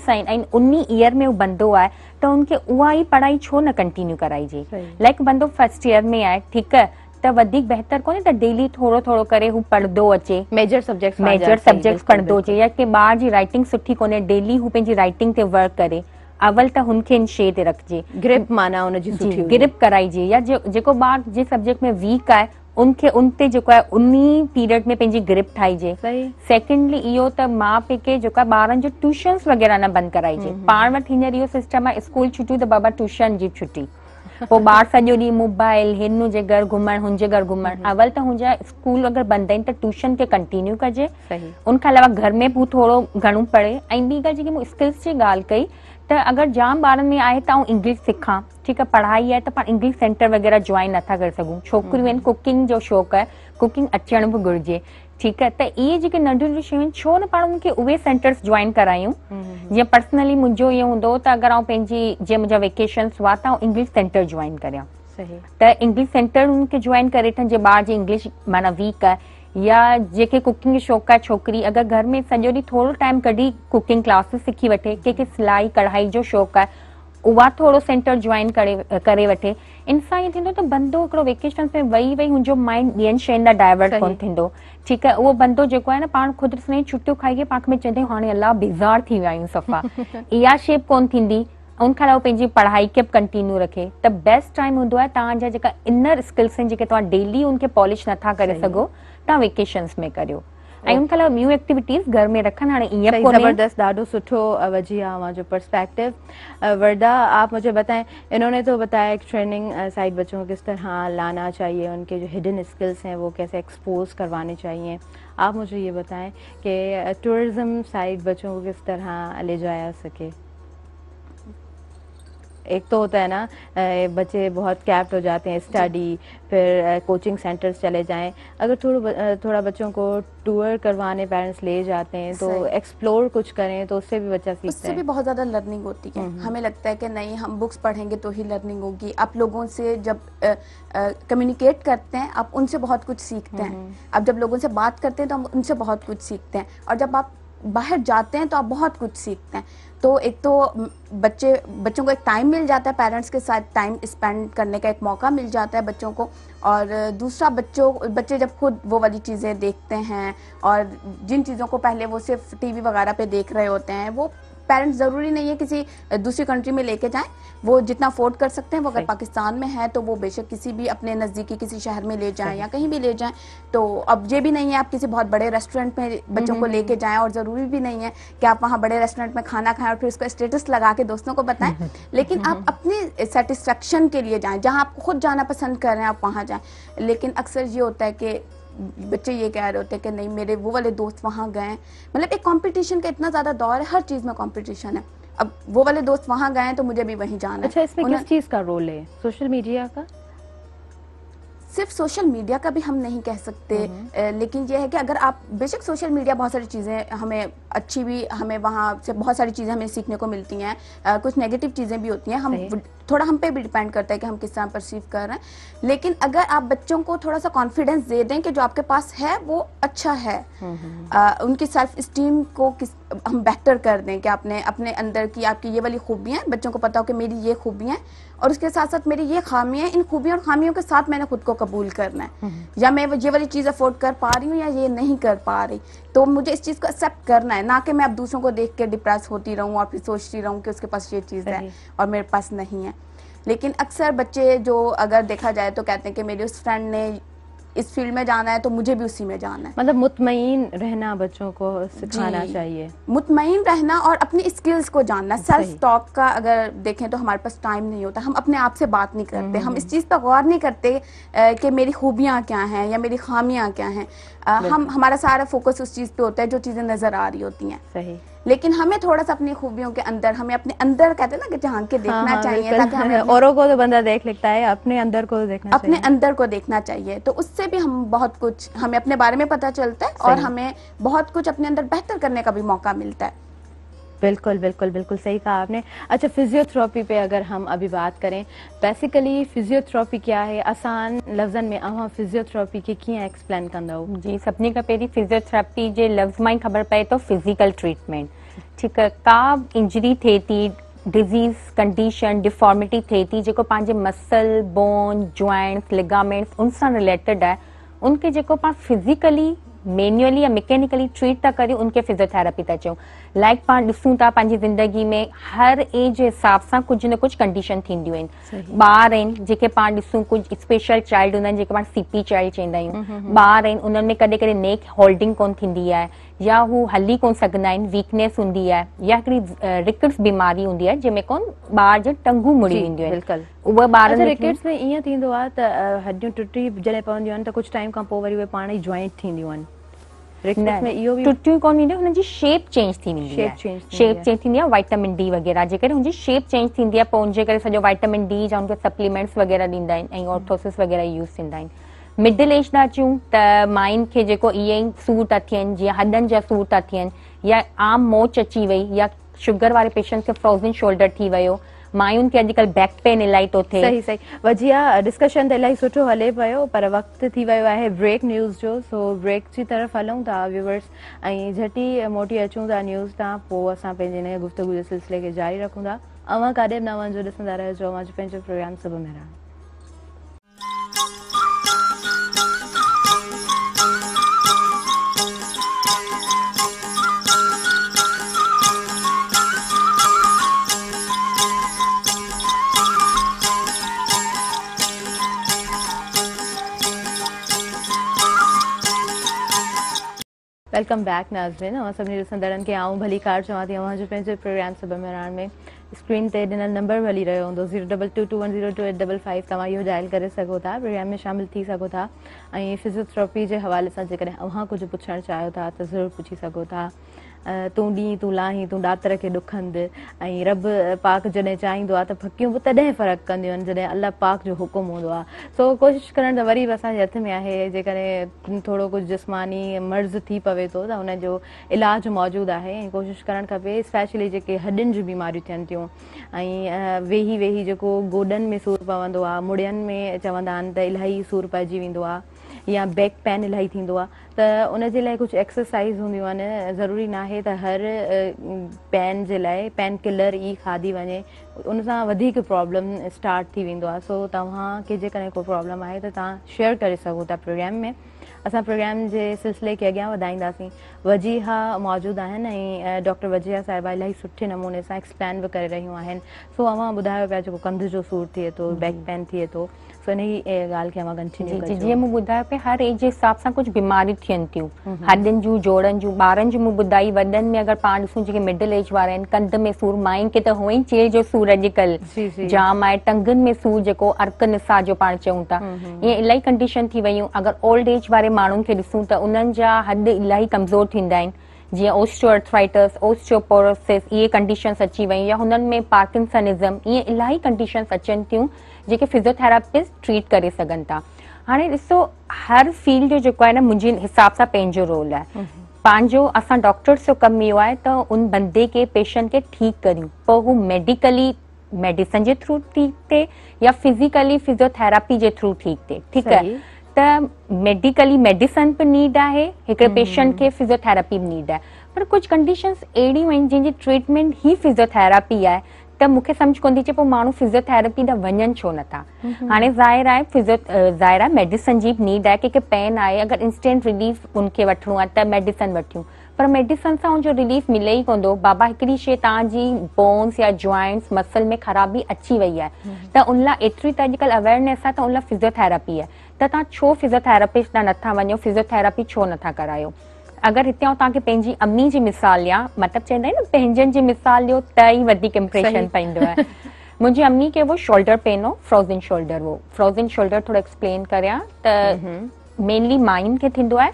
उन्नी ईयर में बंद बंदो तो उनके उनखे पढ़ाई छो न कंटिन्यू कराई जी लाइक बंदो फर्स्ट ईयर में आए ठीक है त तो वधीक बहितर डेली तो थोड़ो थोड़ो करे हू पढ़ंदो अचे मेजर सब्जेक्ट्स मेजर सब्जेक्ट्स पढ़ंदो अचे या के बार जी राइटिंग सुठी कोन्हे डेली हु पेंजी राइटिंग ते वर्क करे अवल त तो हुनखे इन शे ते रखिजे ग्रिप माना उन जी सुठी ग्रिप कराई कराइजे या जे जेको बार जे सब्जेक्ट में वीक आए उनखे उन ते जेको आहे उन पीरियड में पंहिंजी ग्रिप ठाहिजे सैकेंडली इहो त माउ पीउ खे जेको आहे ॿारनि जो ट्यूशन्स वग़ैरह न बंदि कराइजे पाण वटि हींअर इहो सिस्टम आहे स्कूल छुटियूं त बाबा ट्यूशन जी छुटी पोइ ॿार सॼो ॾींहुं मोबाइल हिन हुनजे घर हुन हुनजे घर घुमण अवल त हुनजा स्कूल अगरि बंदि आहिनि त ट्यूशन खे कंटिन्यू कजे उन खां अलावा घर में बि थोरो घणो पढ़े ऐं ॿी ॻाल्हि जेकी स्किल्स जी ॻाल्हि कई तो अगर जाम बार में आए तो इंग्लिश सीखा ठीक है पढ़ाई है तो पा इंग्लिश सेंटर वग़ैरह जॉइन नथा कर सकूँ छोक कुकिंग जो शौक है कुकिंग अचान भी घुर्ज ठीक है तो ये जी नंढन नंढियूं शयूं छो न पा उनके उ सेंटर्स जॉइन करा जो पर्सनली मुझे ये हूंदो तो अगर अगरि जो मुझे वेकेशन वेकेशन्स हुआ तो इंग्लिश सेंटर जॉइन कर इंग्लिश सेंटर उनके जॉइन करे बार जे जी इंग्लिश माना वीक है या जेके कुकिंग जो शौंक़ु आहे छोकिरी अगरि घर में सॼो ॾींहुं थोरो टाइम कढी कुकिंग क्लासिस सिखी वठे कंहिंखे सिलाई कढ़ाई जो शौक़ु आहे उहा थोरो सेंटर जॉइन करे करे वठे इन सां ईअं थींदो त बंदो हिकिड़ो वेकेशन में वेही वेही हुनजो माइंड ॿियनि शयुनि लाइ डाइवर्ट कोन थींदो ठीकु आहे उहो बंदो जेको आहे न पाण ख़ुदि सां ई छुटियूं खाई पाण में चवंदा आहियूं हाणे अलाह बेज़ार थी विया आहियूं सफ़ा इहा शेप कोन थींदी उन खां अलावा पंहिंजी पढ़ाई खे बि कंटिन्यू रखे त बेस्ट टाइम हूंदो आहे तव्हांजा जेका इनर स्किल्स आहिनि जेके तव्हां डेली हुनखे पॉलिश नथा करे सघो घटि वेकेशंस में करियो आई उन कला न्यू एक्टिविटीज़ घर में रखन हाणे ईअं कोन्हे ज़बरदस्त दादो सुठो वजी आहे जो पर्सपेक्टिव वर्दा आप मुझे बताएं इन्होंने तो बताया कि ट्रेनिंग साइड बच्चों को किस तरह लाना चाहिए उनके जो हिडन स्किल्स हैं वो कैसे एक्सपोज करवाने चाहिए आप मुझे ये बताएं कि टूरिज्म साइड बच्चों को किस तरह ले जाया सके एक तो होता है ना बच्चे बहुत कैप्ट हो जाते हैं स्टडी फिर कोचिंग सेंटर्स चले जाएं अगर थोड़ा थोड़ा बच्चों को टूर करवाने पेरेंट्स ले जाते हैं तो एक्सप्लोर कुछ करें तो उससे भी बच्चा सीखता उससे है भी बहुत ज़्यादा लर्निंग होती है हमें लगता है कि नहीं हम बुक्स पढ़ेंगे तो ही लर्निंग होगी आप लोगों से जब कम्युनिकेट करते हैं आप उनसे बहुत कुछ सीखते हैं आप जब लोगों से बात करते हैं तो हम उनसे बहुत कुछ सीखते हैं और जब आप बाहर जाते हैं तो आप बहुत कुछ सीखते हैं तो एक तो बच्चे बच्चों को एक टाइम मिल जाता है पेरेंट्स के साथ टाइम स्पेंड करने का एक मौका मिल जाता है बच्चों को और दूसरा बच्चों बच्चे जब खुद वो वाली चीज़ें देखते हैं और जिन चीज़ों को पहले वो सिर्फ टीवी वगैरह पे देख रहे होते हैं वो पेरेंट्स ज़रूरी नहीं है किसी दूसरी कंट्री में लेके जाएं वो जितना अफोर्ड कर सकते हैं वो अगर पाकिस्तान में है तो वो बेशक किसी भी अपने नज़दीकी किसी शहर में ले जाएं या कहीं भी ले जाएं तो अब ये भी नहीं है आप किसी बहुत बड़े रेस्टोरेंट में बच्चों को हम्म, हम्म, लेके हम्म। जाएं और ज़रूरी भी नहीं है कि आप वहाँ बड़े रेस्टोरेंट में खाना खाएं और फिर उसका स्टेटस लगा के दोस्तों को बताएं लेकिन आप अपने सेटिस्फेक्शन के लिए जाए जहाँ आप खुद जाना पसंद कर रहे हैं आप वहाँ जाएँ लेकिन अक्सर ये होता है कि बच्चे ये कह रहे होते हैं कि नहीं मेरे वो वाले दोस्त वहाँ गए मतलब एक कंपटीशन का इतना ज़्यादा दौर है हर चीज़ में कंपटीशन है अब वो वाले दोस्त वहाँ गए तो मुझे भी वहीं जाना अच्छा इसमें किस चीज़ का रोल है सोशल मीडिया का सिर्फ सोशल मीडिया का भी हम नहीं कह सकते नहीं। लेकिन यह है कि अगर आप बेशक सोशल मीडिया बहुत सारी चीज़ें हमें अच्छी भी हमें वहाँ से बहुत सारी चीज़ें हमें सीखने को मिलती हैं कुछ नेगेटिव चीज़ें भी होती हैं हम थोड़ा हम पे भी डिपेंड करता है कि हम किस तरह परसीव कर रहे हैं लेकिन अगर आप बच्चों को थोड़ा सा कॉन्फिडेंस दे दें कि जो आपके पास है वो अच्छा है आ, उनकी सेल्फ स्टीम को किस हम बेहतर कर दें कि आपने अपने अंदर की आपकी ये वाली खूबियाँ बच्चों को पता हो कि मेरी ये खूबियाँ और उसके साथ साथ मेरी ये खामियाँ इन खूबियों और खामियों के साथ मैंने खुद को कबूल करना है हम्म। या मैं ये वाली चीज़ अफोर्ड कर पा रही हूँ या ये नहीं कर पा रही तो मुझे इस चीज़ को एक्सेप्ट करना है ना कि मैं अब दूसरों को देख के डिप्रेस होती रहूँ और फिर सोचती रहूँ कि उसके पास ये चीज़ है और मेरे पास नहीं है लेकिन अक्सर बच्चे जो अगर देखा जाए तो कहते हैं कि मेरी उस फ्रेंड ने इस फील्ड में जाना है तो मुझे भी उसी में जाना है मतलब मुतमिन रहना बच्चों को सिखाना चाहिए मुतमिन रहना और अपने स्किल्स को जानना सेल्फ टॉक का अगर देखें तो हमारे पास टाइम नहीं होता हम अपने आप से बात नहीं करते हम हम्म। इस चीज़ पर गौर नहीं करते कि मेरी खूबियाँ क्या हैं या मेरी खामियाँ क्या हैं हम हमारा सारा फोकस उस चीज़ पे होता है जो चीज़ें नज़र आ रही होती हैं सही लेकिन हमें थोड़ा सा अपनी खूबियों के अंदर हमें अपने अंदर कहते हैं ना कि जहाँ के देखना हाँ, हाँ चाहिए ताकि हमें हाँ, औरों को तो बंदा देख लेता है अपने अंदर को देखना अपने अंदर को देखना चाहिए तो उससे भी हम बहुत कुछ हमें अपने बारे में पता चलता है और हमें बहुत कुछ अपने अंदर बेहतर करने का भी मौका मिलता है बिल्कुल बिल्कुल बिल्कुल सही कहा आपने अच्छा फिजियोथेरेपी पे अगर हम अभी बात करें बेसिकली फिजियोथेरेपी क्या है आसान लफ्जन में अव्हां फिजियोथेरेपी के कीअं एक्सप्लेन कंदा आहियो जी सभिनी का पहिरीं फिजियोथेरेपी जे लफ़्ज़ में ही ख़बर पए तो फिज़िकल ट्रीटमेंट ठीक है का इंजरी थे थी डिज़ीज़ कंडीशन डिफॉर्मिटी थे थी जेको पंहिंजे मसल बोन जॉइंट्स लिगामेंट्स उन रिलेटेड है उनके जेको पा फिज़िकली मैन्युअली या मैकेनिकली ट्रीट था करी उनके फिजियोथेरेपी था चऊं लाइक पाण ॾिसूं था पंहिंजी ज़िंदगी में हर एज जे हिसाब सां कुझु न कुझु कंडीशन थींदियूं आहिनि ॿार आहिनि जेके पाण ॾिसूं कुझु स्पेशल चाइल्ड हूंदा आहिनि जेके पाण सीपी चाइल्ड चवंदा आहियूं ॿार आहिनि उन्हनि में कॾहिं कॾहिं नेक होल्डिंग कोन थींदी आहे या हू हली कोन सघंदा आहिनि वीकनेस हूंदी आहे या हिकिड़ी रिकट्स बीमारी हूंदी आहे जंहिंमें कोन ॿार ॿार टंगू मुड़ी वेंदियूं आहिनि उहे थींदो आहे त हॾियूं टुटी जॾहिं पवंदियूं आहिनि त कुझु टाइम खां पोइ वरी उहे पाण ई जॉइंट थींदियूं आहिनि टुटियूं कोन थींदियूं हुनजी शेप चेंज थींदी आहे वाइटमिन डी वग़ैरह जे करे हुनजी शेप चेंज थींदी आहे पोइ हुनजे करे सॼो वाइटमिन डी जा सप्लीमेंट्स वग़ैरह ॾींदा आहिनि ऐं ऑर्थोसिस वग़ैरह थींदा आहिनि एज न अचूं त माइयुनि खे जेको ई सूर था थियनि जीअं हॾनि जा सूर था थियनि या आम मोच अची वई या शुगर वारे पेशंट खे फ्रोज़न शोल्डर थी वियो सुठो हले पियो पर वक़्तु थी वियो आहे ब्रेक न्यूज़ जो सो ब्रेक जी तरफ़ हलूं था व्यूअर्स ऐं झटी मोटी अचूं था न्यूज़ तां पोइ असां पंहिंजे हिन गुफ़्तगु जे सिलसिले खे जारी रखूं था काॾे न वञो पंहिंजो वेलकम बैक नाज़रीन अवां सभिनी ॾिसंदड़नि खे आऊं भली कार चवां थी अवांजो पंहिंजो प्रोग्राम सभ में स्क्रीन ते ॾिनल नंबर हली रहियो हूंदो zero double two two one zero two eight double five तव्हां इहो डायल करे सघो था प्रोग्राम में शामिलु थी सघो था ऐं अं, फिज़ियोथेरेपी जे हवाले सां जेकॾहिं अव्हां कुझु पुछणु चाहियो था त ज़रूरु पुछी सघो था तूं ॾींहं तूं लाही तूं डात्र खे ॾुखंदु ऐं रब पाक जॾहिं चाहींदो आहे त फकियूं बि तॾहिं फ़र्क़ु कंदियूं आहिनि जॾहिं अलॻि पाक जो हुकुम हूंदो आहे सो कोशिशि करणु त वरी बि असांजे हथ में आहे जेकॾहिं थोरो कुझु जिस्मानी मर्ज़ु थी पवे थो त हुनजो इलाजु मौजूदु आहे ऐं कोशिशि करणु खपे स्पेशली जेके हॾियुनि जी बीमारियूं थियनि थियूं ऐं वेही वेही जेको गोॾनि में सूरु पवंदो आहे में चवंदा आहिनि इलाही सूरु पइजी वेंदो या बैक पेन इलाही थींदो आहे त उनजे लाइ कुझु एक्सरसाइज़ हूंदियूं आहिनि ज़रूरी नाहे त हर पैन जे लाइ किलर ई खाधी वञे उन सां वधीक प्रॉब्लम स्टार्ट थी वेंदो आहे सो तव्हांखे जेकॾहिं को प्रॉब्लम आहे त तव्हां शेयर करे सघो था प्रोग्राम में असां प्रोग्राम जे सिलसिले खे अॻियां वधाईंदासीं वजीहा मौजूदु आहिनि ऐं डॉक्टर वज़िहा साहिबा इलाही सुठे नमूने सां एक्सप्लेन बि करे रहियूं आहिनि सो अवां ॿुधायो पिया जेको कंध जो सूरु थिए थो बैक पेन थिए थो सो इन ई ॻाल्हि खे मां कंटिन्यू जी जीअं मूं ॿुधायो पई हर एज के हिसाब सां कुछ बीमारियूं थियनि थियूं हॾनि जो जोड़नि जूं ॿारनि जूं मूं ॿुधाई वॾनि में अगरि पाण ॾिसूं जेके मिडिल एज वारा आहिनि कंध में सूर माइन के त हुअं ई जो सूर अॼुकल्ह जाम आहे टंगन में सूर जेको अर्क निसा जो पाण चऊं था इलाही कंडीशन थी वियूं अगरि ओल्ड एज वारे माण्हुनि के ॾिसूं त उन्हनि जा हॾ इलाही कमज़ोर थींदा आहिनि जी ओस्टोअर्थराइटिस ओस्टोपोरोसिस ये कंडीशन्स अची वियूं या हुननि में पार्किंसनिज़म इहे इलाही कंडीशन्स अचनि थियूं जेके फिज़ियोथेरापिस्ट ट्रीट करे सघनि था हाणे ॾिसो हर फील्ड जो जेको आहे न मुंहिंजे हिसाब सां पंहिंजो रोल आहे पंहिंजो असां डॉक्टर्स जो कमु इहो आहे त उन बंदे खे पेशंट खे ठीकु करियूं पोइ हू मेडिकली मेडिसन जे थ्रू ठीकु थिए या फिज़िकली फिज़ियोथेरापी जे थ्रू ठीकु थिए ठीकु आहे मेडिकली मेडिसन बि नीड आहे हिकिड़े पेशंट खे फिज़ियोथेरेपी बि नीड आहे पर कुझु कंडीशन्स अहिड़ियूं आहिनि जंहिंजी ट्रीटमेंट ही फिज़ियोथेरेपी आहे त मूंखे सम्झि कोन थी चए पोइ माण्हू फिज़ियोथेरेपी त वञनि छो नथा हाणे ज़ाहिर आहे फिज़ियो ज़ाहिर आहे मेडिसन जी बि नीड आहे कंहिंखे पेन आहे अगरि इंस्टेंट रिलीफ हुनखे वठिणो आहे त मेडिसन वठियूं पर मेडिसन सां रिलीफ मिले ई कोन बाबा हिकिड़ी शइ तव्हांजी बोन्स या जॉइंट्स मसल में ख़राबी अची वई आहे त उन लाइ एतिरी त अॼुकल्ह अवेयरनेस आहे त उन लाइ फिज़ियोथेरेपी आहे त तव्हां छो फिज़ियोथेरेपिस्ट फिज़ियोथेरपी नथा वञो फिज़ियोथेरेपी छो नथा करायो अगरि हिते आऊं तव्हांखे पंहिंजी अम्मी जी मिसाल ॾियां मतिलबु चवंदा आहिनि पंहिंजनि जी मिसाल ॾियो त ई वधीक इम्प्रेशन पवंदो आहे मुंहिंजी अम्मी खे उहो शोल्डर पेन हो फ्रोज़न शोल्डर हो फ्रोज़न शोल्डर थोरो एक्सप्लेन करियां त मेनली माईनि खे थींदो आहे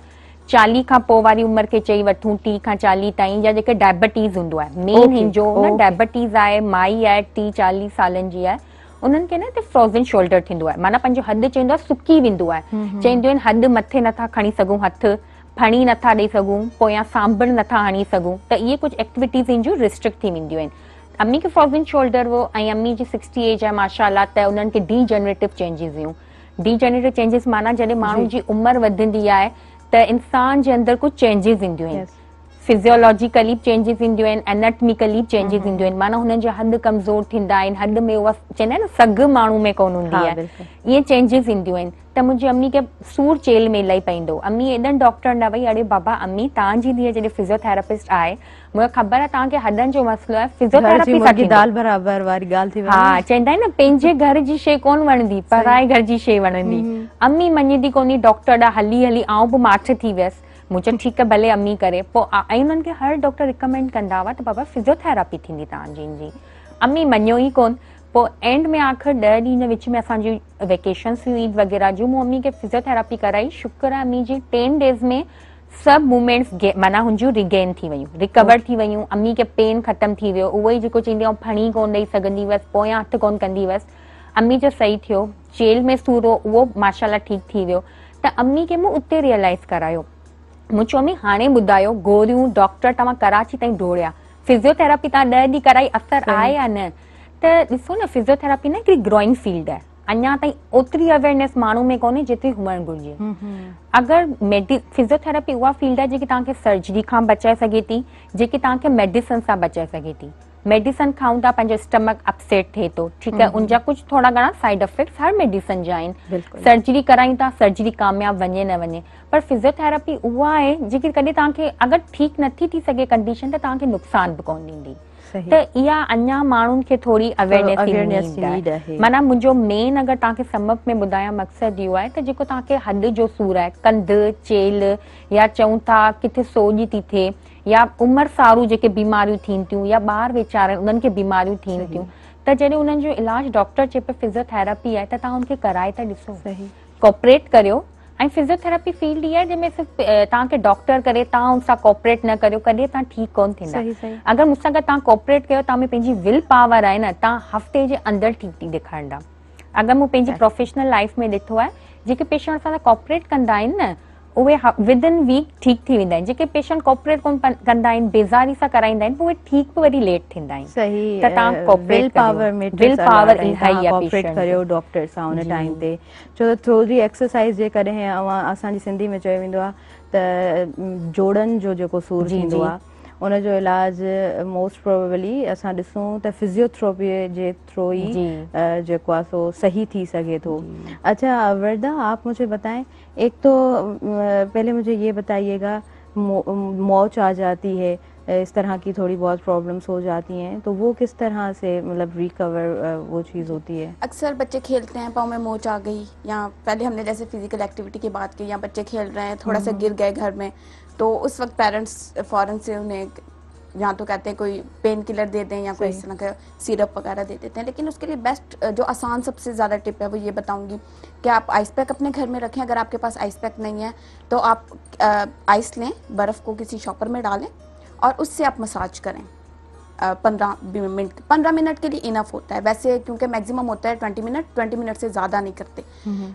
चालीह खां पोइ वारी उमिरि खे चई वठूं टी खां चालीह ताईं या जेके डायबिटीज़ हूंदो आहे मेन हिन जो डायबिटीज़ आहे माई आहे टी चालीह सालनि जी आहे उन्हनि खे न हिते फ्रोज़न शोल्डर थींदो आहे माना पंहिंजो हद चवंदो आहे सुकी वेंदो आहे चवंदियूं आहिनि हदि मथे नथा खणी सघूं हथु खणी नथा ॾेई सघूं पो या साबुण नथा हणी सघूं त इहे कुझु एक्टिविटीसियूं रिस्ट्रिक्ट थी वेंदियूं आहिनि अमी खे फ्रोज़ेन शोल्डर ऐं अम्मी जी सिक्सटी एज आहे माशा त उन्हनि खे चेंज़िस हुयूं चेंजिस माना जॾहिं माण्हू जी उमरि वधंदी आहे त इंसान जे अंदरु कुझु फिज़ियोलॉजिकली चेंजिस ईंदियूं आहिनि एनाटमिकली चेंजिस ईंदियूं आहिनि माना हुननि जा कमज़ोर थींदा आहिनि में उहा चवंदा आहिनि सग माण्हू में कोन हूंदी हाँ, आहे इहे चेंजिस ईंदियूं आहिनि त मुंहिंजी अम्मी खे सूर चेल में इलाही पवंदो अम्मी एॾनि डॉक्टर न अड़े बाबा अम्मी तव्हांजी धीअ जॾहिं फिज़ियोथेरापिस्ट आहे मूंखे ख़बर आहे तव्हांखे हॾनि जो मसलो आहे फिज़ियोथेरापी दाल चवंदा आहिनि न पंहिंजे घर जी शइ कोन वणंदी पराए घर जी शइ वणंदी हम्म, हम्म। अम्मी मञे थी डॉक्टर ॾांहुं हली हली आउं बि माठ थी वियसि ठीक है भले अम्मी करे पो आई उन्हनि हर डॉक्टर रिकमेंड कंदा हुआ त तो बाबा फिज़ियोथेरापी थींदी तव्हांजी जी अम्मी मनो ही कोन पो एंड में आख़िर दह दिन के विच में असांजी वेकेशन्स हुई वग़ैरह जो मूं अम्मी के फिज़ियोथेरापी कराई शुक्र है अम्मी जी टेन डेज़ में सब मूवमेंट्स माना उन रिगेन थी वियूं रिकवर थी वियूं अम्मी के पेन खत्म थी वियो उहो जो को चवंदी आहियां को कोन ॾेई सघंदी हुअसि पोयां हथु कोन कंदी अम्मी जो सही थियो जेल में सूर हो वो माशाला ठीक थी वियो त अम्मी के मु उत्ते रियलाइज़ करायो मूं चयो मम्मी हाणे ॿुधायो गोरियूं डॉक्टर तव्हां कराची ताईं दौड़िया फिज़ियोथेरेपी तव्हां ॾह ॾींहं कराई अफ़र आहे या न त ॾिसो न फिज़ियोथेरेपी न हिकिड़ी ग्रोइंग फील्ड आहे अञा ताईं ओतिरी अवेयरनेस माण्हू में कोन्हे जेतिरी हुअण घुरिजे अगरि मेडी फिज़ियोथेरेपी उहा फ़ील्ड आहे जेकी तव्हांखे सर्जरी खां बचाए सघे थी जेकी तव्हांखे मेडिसन सां बचाए सघे थी मेडिसन खाऊं था पंहिंजो स्टमक अपसेट थिए थो ठीकु आहे उन जा कुझु थोरा घणा साइड इफेक्ट हर मेडिसन जा आहिनि सर्जरी करायूं था सर्जरी कामयाबु वञे न वञे पर फिज़ियोथेरेपी उहा आहे जेकी कॾहिं तव्हांखे अगरि ठीकु नथी थी सघे कंडीशन त तव्हांखे नुक़सान बि कोन ॾींदी त इहा अञा माण्हुनि खे थोरी अवेयरनेस माना मुंहिंजो मेन अगरि तव्हांखे समप में ॿुधायां मक़सदु इहो आहे त जेको तव्हांखे हदि जो सूरु आहे कंधु चेल या चऊं था किथे सोज थी थिए या उमिरि सारूं जेके बीमारियूं थियनि थियूं या ॿार वीचारा आहिनि उन्हनि खे बीमारियूं थियनि थियूं त जॾहिं उन्हनि जो इलाजु डॉक्टर चए पियो फिज़ियोथेरेपी आहे त तव्हां हुनखे कराए था ॾिसो कॉपरेट करियो ऐं फिज़ियोथेरेपी फील्ड इहा जंहिंमें सिर्फ़ु तव्हांखे डॉक्टर करे तव्हां मूंसां कॉपरेट न कयो कॾहिं तव्हां ठीकु कोन थींदा अगरि मूंसां गॾु तव्हां कॉपरेट कयो तव्हां में पंहिंजी विल पावर आहे न तव्हां हफ़्ते जे अंदरि ठीकु थी ॾेखारींदा अगरि मूं पंहिंजी प्रोफेशनल लाइफ में ॾिठो आहे जेके पेशंट सां कॉपरेट कंदा आहिनि न उहे विदइन वीक ठीक थी वेंदा आहिनि जेके पेशंट कोपरेट कंदा आहिनि बेज़ारी सां कराईंदा आहिनि उहे ठीकु बि वरी लेट थींदा आहिनि थोरी एक्सरसाइज़ जे करे चयो वेंदो आहे त जोड़नि जो जेको सूरज थींदो आहे उन जो इलाज मोस्ट प्रोबेबली असां ॾिसूं त फिज़ियोथेरेपी जे थ्रू ई जेको आहे सो सही थी सके थो अच्छा वरदा आप मुझे बताएं एक तो पहले मुझे ये बताइएगा मौच आ जाती है इस तरह की थोड़ी बहुत प्रॉब्लम्स हो जाती हैं तो वो किस तरह से मतलब रिकवर वो चीज़ होती है अक्सर बच्चे खेलते हैं पाँव में मोच आ गई या पहले हमने जैसे फिजिकल एक्टिविटी की बात की या बच्चे खेल रहे हैं थोड़ा सा हम्म। गिर गए घर में तो उस वक्त पेरेंट्स फॉरन से उन्हें या तो कहते हैं कोई पेन किलर दे दें या कोई इस तरह का सिरप वगैरह दे देते हैं लेकिन उसके लिए बेस्ट जो आसान सबसे ज़्यादा टिप है वो ये बताऊंगी कि आप आइस पैक अपने घर में रखें अगर आपके पास आइस पैक नहीं है तो आप आइस लें बर्फ़ को किसी शॉपर में डालें और उससे आप मसाज करें पंद्रह मिनट पंद्रह मिनट के लिए इनफ होता है वैसे क्योंकि मैक्सिमम होता है ट्वेंटी मिनट ट्वेंटी मिनट से ज़्यादा नहीं करते